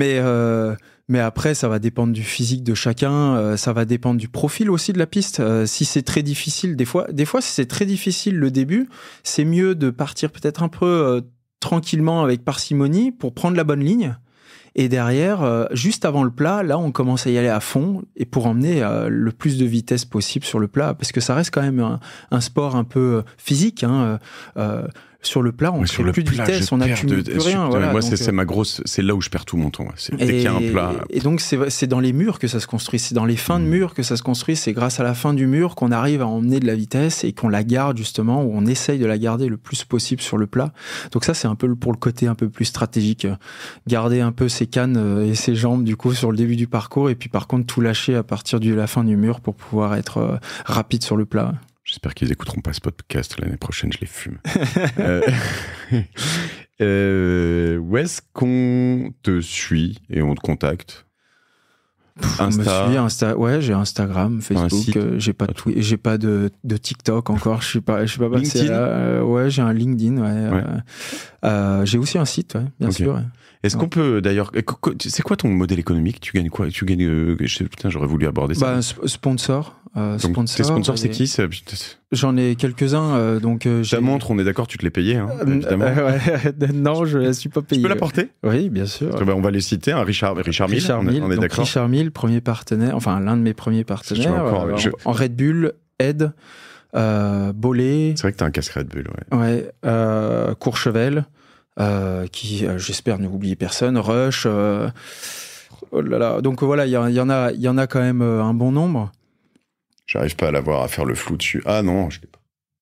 Euh, mais, après, ça va dépendre du physique de chacun, ça va dépendre du profil aussi de la piste. si c'est très difficile, fois, des fois, si c'est très difficile le début, c'est mieux de partir peut-être un peu tranquillement avec parcimonie pour prendre la bonne ligne. Et derrière, euh, juste avant le plat, là, on commence à y aller à fond et pour emmener euh, le plus de vitesse possible sur le plat, parce que ça reste quand même un, sport un peu euh, physique. Hein, sur le plat, on ne plus de vitesse, on a plus rien. Voilà, moi, c'est euh, ma grosse, c'est là où je perds tout mon temps. Ouais. Dès y a un plat. Et donc, c'est dans les murs que ça se construit, c'est dans les fins de mm. murs que ça se construit. C'est grâce à la fin du mur qu'on arrive à emmener de la vitesse et qu'on la garde justement, ou on essaye de la garder le plus possible sur le plat. Donc ça, c'est un peu pour le côté un peu plus stratégique. Garder un peu ses cannes euh, et ses jambes du coup sur le début du parcours, et puis par contre tout lâcher à partir de la fin du mur pour pouvoir être euh, rapide sur le plat. J'espère qu'ils écouteront pas ce podcast l'année prochaine, je les fume. Euh, euh, où est-ce qu'on te suit et on te contacte On Me suit, Insta. Ouais, j'ai Instagram, Facebook. Euh, j'ai pas de j'ai pas de, TikTok encore. Je suis pas, je suis pas ouais, j'ai un LinkedIn. Ouais. j'ai aussi un site, bien sûr. Est-ce qu'on peut d'ailleurs. C'est quoi ton modèle économique Tu gagnes quoi Tu gagnes. Euh, putain, j'aurais voulu aborder ça. Bah, sponsor. Euh, sponsor tes sponsors, c'est qui J'en ai quelques-uns. Euh, Ta montre, on est d'accord, tu te l'es payée, hein, non, je la suis pas payée. Tu peux la porter Oui, bien sûr. Bah, on va les citer. Richard, hein, Richard, Richard Mille, on, est d'accord. Richard Mille, premier partenaire, enfin l'un de mes premiers partenaires. En Red Bull, Ed, Bolé. C'est vrai que tu as un casque Red Bull, ouais. Ouais, Courchevel. Euh, qui, euh, j'espère, ne oublie personne, Rush. Euh, oh là là. Donc voilà, il y, en a, il y en a quand même un bon nombre. J'arrive pas à l'avoir à faire le flou dessus. Ah non, je pas.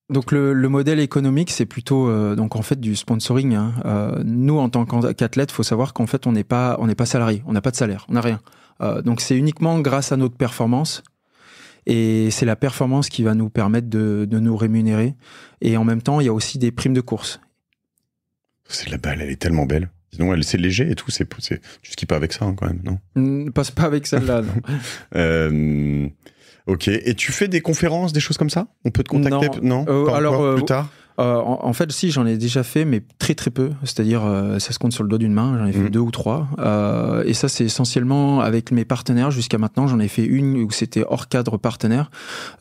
Donc le, modèle économique, c'est plutôt donc en fait du sponsoring. Hein. nous, en tant qu'athlète, faut savoir qu'en fait, on n'est pas, on n'est pas salarié, on n'a pas de salaire, on n'a rien. donc c'est uniquement grâce à notre performance. Et c'est la performance qui va nous permettre de, de nous rémunérer. Et en même temps, il y a aussi des primes de course c'est La balle, elle est tellement belle. Sinon, elle, c'est léger et tout. C'est, tu skis pas avec ça, hein, quand même, non hmm, Passe pas avec celle-là, non. Euh, ok. Et tu fais des conférences, des choses comme ça On peut te contacter Non. Euh, alors, euh, plus tard euh, en, fait, si, j'en ai déjà fait, mais très très peu. C'est-à-dire, euh, ça se compte sur le doigt d'une main. J'en ai fait mhm. deux ou trois. Euh, et ça, c'est essentiellement avec mes partenaires. Jusqu'à maintenant, j'en ai fait une où c'était hors cadre partenaire.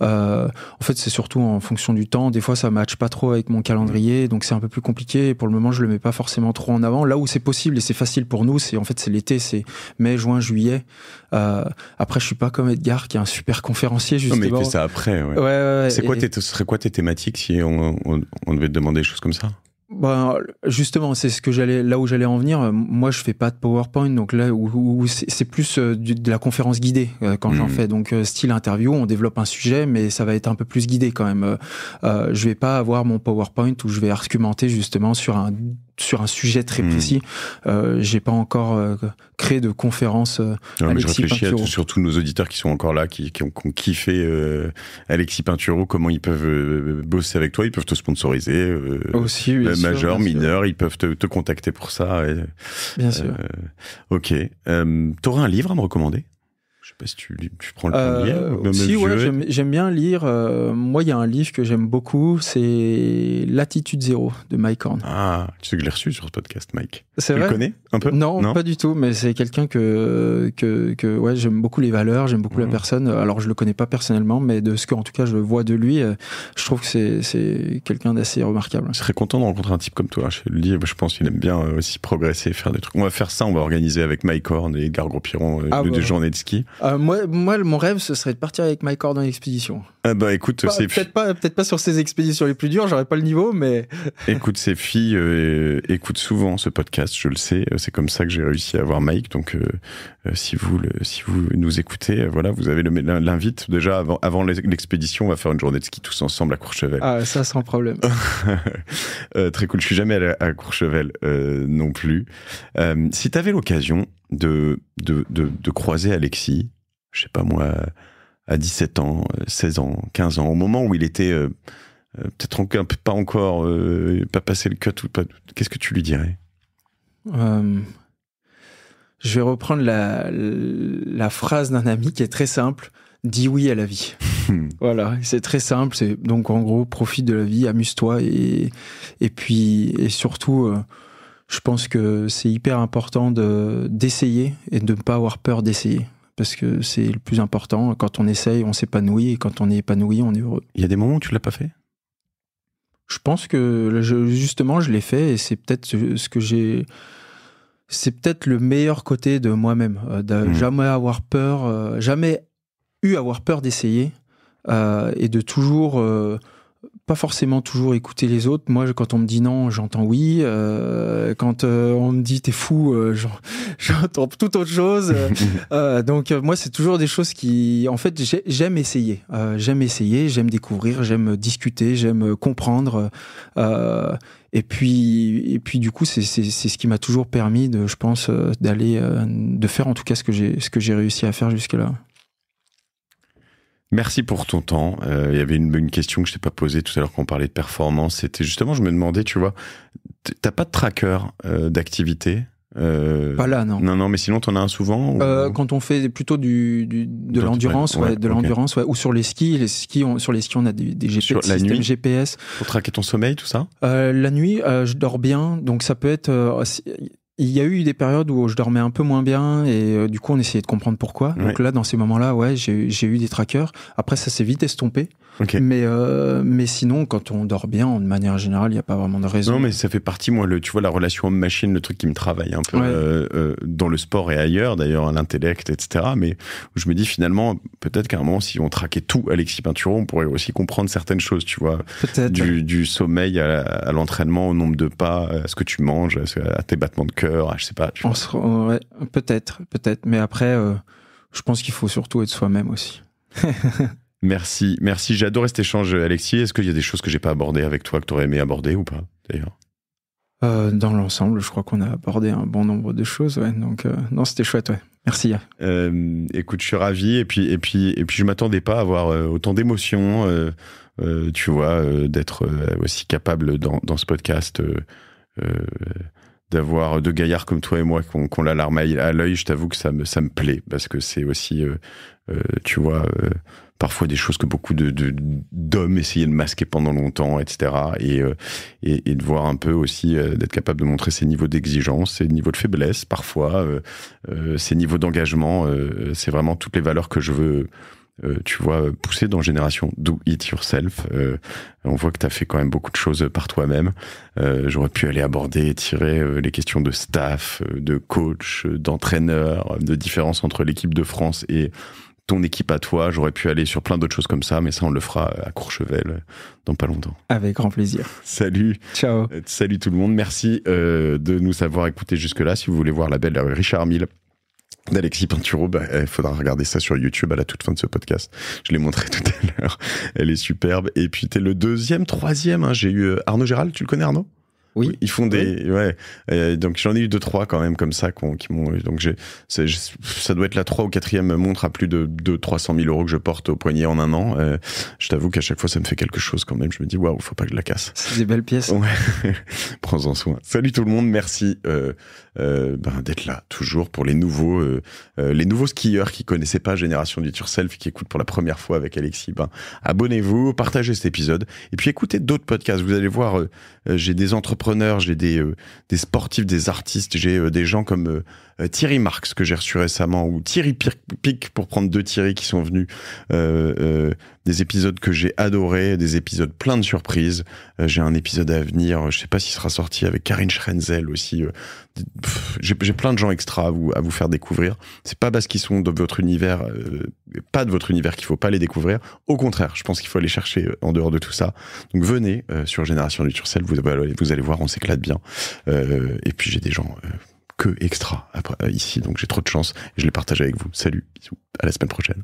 Euh, en fait, c'est surtout en fonction du temps. Des fois, ça matche pas trop avec mon calendrier, mhm. donc c'est un peu plus compliqué. pour le moment, je le mets pas forcément trop en avant. Là où c'est possible et c'est facile pour nous, c'est en fait c'est l'été, c'est mai, juin, juillet. après, je suis pas comme Edgar qui est un super conférencier. Justement. Non, mais ça après. Ouais. ouais, ouais, c'est quoi, tes, ce serait quoi tes thématiques si on on devait te demander des choses comme ça bah, justement, c'est ce que j'allais, là où j'allais en venir. Moi, je fais pas de PowerPoint, donc là où, c'est plus euh, de la conférence guidée euh, quand j'en hmm. fais. Donc, euh, style interview, on développe un sujet, mais ça va être un peu plus guidé quand même. je vais pas avoir mon PowerPoint où je vais argumenter justement sur un sur un sujet très hmm. précis. Euh, j'ai pas encore euh, créé de conférence. Euh, non, je réfléchis à surtout nos auditeurs qui sont encore là, qui, qui, ont, qui kiffé euh, Alexis Pinturo, comment ils peuvent euh, bosser avec toi, ils peuvent te sponsoriser. Aussi, oui, mineur, ils peuvent te, contacter pour ça. bien sûr. Ok. T'auras un livre à me recommander je sais pas si tu, tu prends le temps de euh, lire. ouais, j'aime bien lire. Euh, moi, il y a un livre que j'aime beaucoup, c'est L'attitude zéro de Mike Horn. Ah, tu sais que je l'ai reçu sur ce podcast, Mike. C'est vrai. Tu le connais un peu non, pas du tout, mais c'est quelqu'un que, que, que ouais, j'aime beaucoup les valeurs, j'aime beaucoup la mhm. personne. Alors, je le connais pas personnellement, mais de ce que, en tout cas, je vois de lui, euh, je trouve que c'est quelqu'un d'assez remarquable. Je serais content de rencontrer un type comme toi. Je le dis, je pense qu'il aime bien aussi progresser, faire des trucs. On va faire ça, on va organiser avec Mike Horn et Edgar piron ah des journées de ski. Euh, moi, mon rêve, ce serait de partir avec Mike corps en expédition. Ah bah écoute, c'est peut-être pas, peut-être pas sur ces expéditions les plus dures, j'aurais pas le niveau, mais écoute, ces filles euh, écoutent souvent ce podcast, je le sais. Euh, c'est comme ça que j'ai réussi à avoir Mike. Donc, euh, si vous le, si vous nous écoutez, voilà, vous avez l'invite déjà avant, avant l'expédition. On va faire une journée de ski tous ensemble à Courchevel. Ah, ça sans problème. très cool. Je suis jamais allé à Courchevel non plus. si t'avais l'occasion de, de, croiser Alexis, je sais pas moi, à 17 ans, 16 euh, ans, 15 ans, au moment où il était euh, euh, peut-être pas encore, pas passé le cut ou qu'est-ce que tu lui dirais Je vais reprendre la, phrase d'un ami qui est très simple dis oui à la vie. voilà, c'est très simple. C'est donc en gros, profite de la vie, amuse-toi et et puis et surtout je pense que c'est hyper important d'essayer et de ne pas avoir peur d'essayer. Parce que c'est le plus important. Quand on essaye, on s'épanouit. Et quand on est épanoui, on est heureux. Il y a des moments où tu l'as pas fait Je pense que justement, je l'ai fait et c'est peut-être ce que j'ai c'est peut-être le meilleur côté de moi-même, euh, de mmh. jamais avoir peur, euh, jamais eu avoir peur d'essayer euh, et de toujours pas forcément toujours écouter les autres. Moi, quand on me dit non, j'entends oui. Euh, quand euh, on me dit t'es fou, euh, j'entends tout autre chose. donc moi, c'est toujours des choses qui, en fait, j'aime essayer. j'aime essayer, j'aime découvrir, j'aime discuter, j'aime comprendre. et puis, et puis du coup, c'est ce qui m'a toujours permis de, je pense, d'aller, de faire en tout cas ce que j'ai ce que j'ai réussi à faire jusque là. Merci pour ton temps. Euh, il y avait une, une, question que je t'ai pas posée tout à l'heure quand on parlait de performance. C'était justement, je me demandais, tu vois, t'as pas de tracker euh, d'activité euh, Pas là, non. Non, non, mais sinon, t'en as un souvent ou... Quand on fait plutôt du, de l'endurance, ouais, de l'endurance, ou sur les skis. Les skis, on, sur les skis, on a des, GPS, la nuit, GPS. Pour traquer ton sommeil, tout ça. la nuit, je dors bien, donc ça peut être il y a eu des périodes où je dormais un peu moins bien et euh, du coup on essayait de comprendre pourquoi. Donc là, dans ces moments-là, ouais, j'ai eu des trackers. Après, ça s'est vite estompé. Mais, euh, mais sinon, quand on dort bien, de manière générale, il n'y a pas vraiment de raison. Non, mais ça fait partie, moi, le, tu vois, la relation homme-machine, le truc qui me travaille un peu euh, euh, dans le sport et ailleurs, d'ailleurs, à l'intellect, etc. Mais je me dis finalement, peut-être qu'à un moment, si on traquait tout Alexis Pinturo, on pourrait aussi comprendre certaines choses, tu vois. Du, du, sommeil à, l'entraînement, au nombre de pas, à ce que tu manges, à, tes battements de cœur, je sais pas. Ouais, peut-être, peut-être. Mais après, euh, je pense qu'il faut surtout être soi-même aussi. Merci, merci. J'ai adoré cet échange, Alexis. Est-ce qu'il y a des choses que j'ai pas abordées avec toi que tu aurais aimé aborder ou pas, d'ailleurs euh, Dans l'ensemble, je crois qu'on a abordé un bon nombre de choses. Ouais. Donc, euh, non, c'était chouette, ouais. Merci. Euh, écoute, je suis ravi. Et puis, et puis, et puis je m'attendais pas à avoir autant d'émotions, tu vois, d'être aussi capable dans ce podcast d'avoir deux gaillards comme toi et moi qu'on qu la larme à l'œil, je t'avoue que ça me, ça me plaît parce que c'est aussi, euh, euh, tu vois, euh, parfois des choses que beaucoup d'hommes de, d'hommes essayaient de masquer pendant longtemps, etc. Et, et, et de voir un peu aussi, d'être capable de montrer ses niveaux d'exigence, ses niveaux de faiblesse parfois, ces niveaux d'engagement, c'est vraiment toutes les valeurs que je veux euh, tu vois, pousser dans Génération Do It Yourself. Euh, on voit que tu as fait quand même beaucoup de choses euh, par toi-même. J'aurais pu aller aborder et tirer les questions de staff, de coach, d'entraîneur, de différence entre l'équipe de France et ton équipe à toi. J'aurais pu aller sur plein d'autres choses comme ça, mais ça, on le fera à Courchevel dans pas longtemps. Avec grand plaisir. Salut. Ciao. Salut tout le monde. Merci de nous avoir écoutés jusque-là. Si vous voulez voir la belle Richard Mille, d'Alexis Pinturo, bah, il faudra regarder ça sur YouTube à la toute fin de ce podcast. Je l'ai montré tout à l'heure. Elle est superbe. Et puis, t'es le deuxième, troisième. Hein. J'ai eu euh, Arnaud Gérald. Tu le connais, Arnaud oui. Ils font des. Ouais. donc j'en ai eu deux, trois quand même, comme ça, qui m'ont. Donc Ça doit être la trois ou quatrième montre à plus de 300 000 euros que je porte au poignet en un an. Euh, je t'avoue qu'à chaque fois, ça me fait quelque chose quand même. Je me dis, waouh, faut pas que je la casse. C'est des belles pièces. Prends-en soin. Salut tout le monde. Merci. Euh, euh, ben, d'être là toujours pour les nouveaux, euh, euh, les nouveaux skieurs qui connaissaient pas Génération du Turself, qui écoutent pour la première fois avec Alexis. Ben, abonnez-vous, partagez cet épisode et puis écoutez d'autres podcasts. Vous allez voir, j'ai des entrepreneurs, j'ai des, des sportifs, des artistes, j'ai des gens comme euh, Thierry Marx que j'ai reçu récemment ou Thierry Pic pour prendre deux Thierry qui sont venus. Euh, euh, des épisodes que j'ai adorés, des épisodes pleins de surprises. j'ai un épisode à venir, je sais pas s'il sera sorti avec Karine Schrenzel aussi. J'ai plein de gens extra à vous, faire découvrir. C'est pas parce qu'ils sont de votre univers, pas de votre univers qu'il faut pas les découvrir. Au contraire, je pense qu'il faut aller chercher en dehors de tout ça. Donc venez sur Génération du Turcel, vous, vous allez voir, on s'éclate bien. et puis j'ai des gens que extra après, euh, ici, donc j'ai trop de chance. Je les partage avec vous. Salut, bisous, à la semaine prochaine.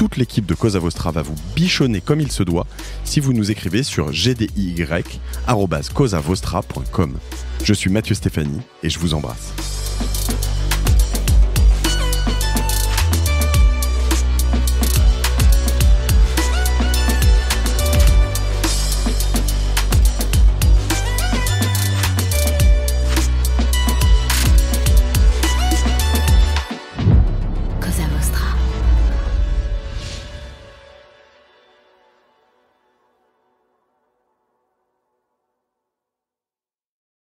toute l'équipe de Cosa va vous bichonner comme il se doit si vous nous écrivez sur gdy.causavostra.com. Je suis Mathieu Stéphanie et je vous embrasse.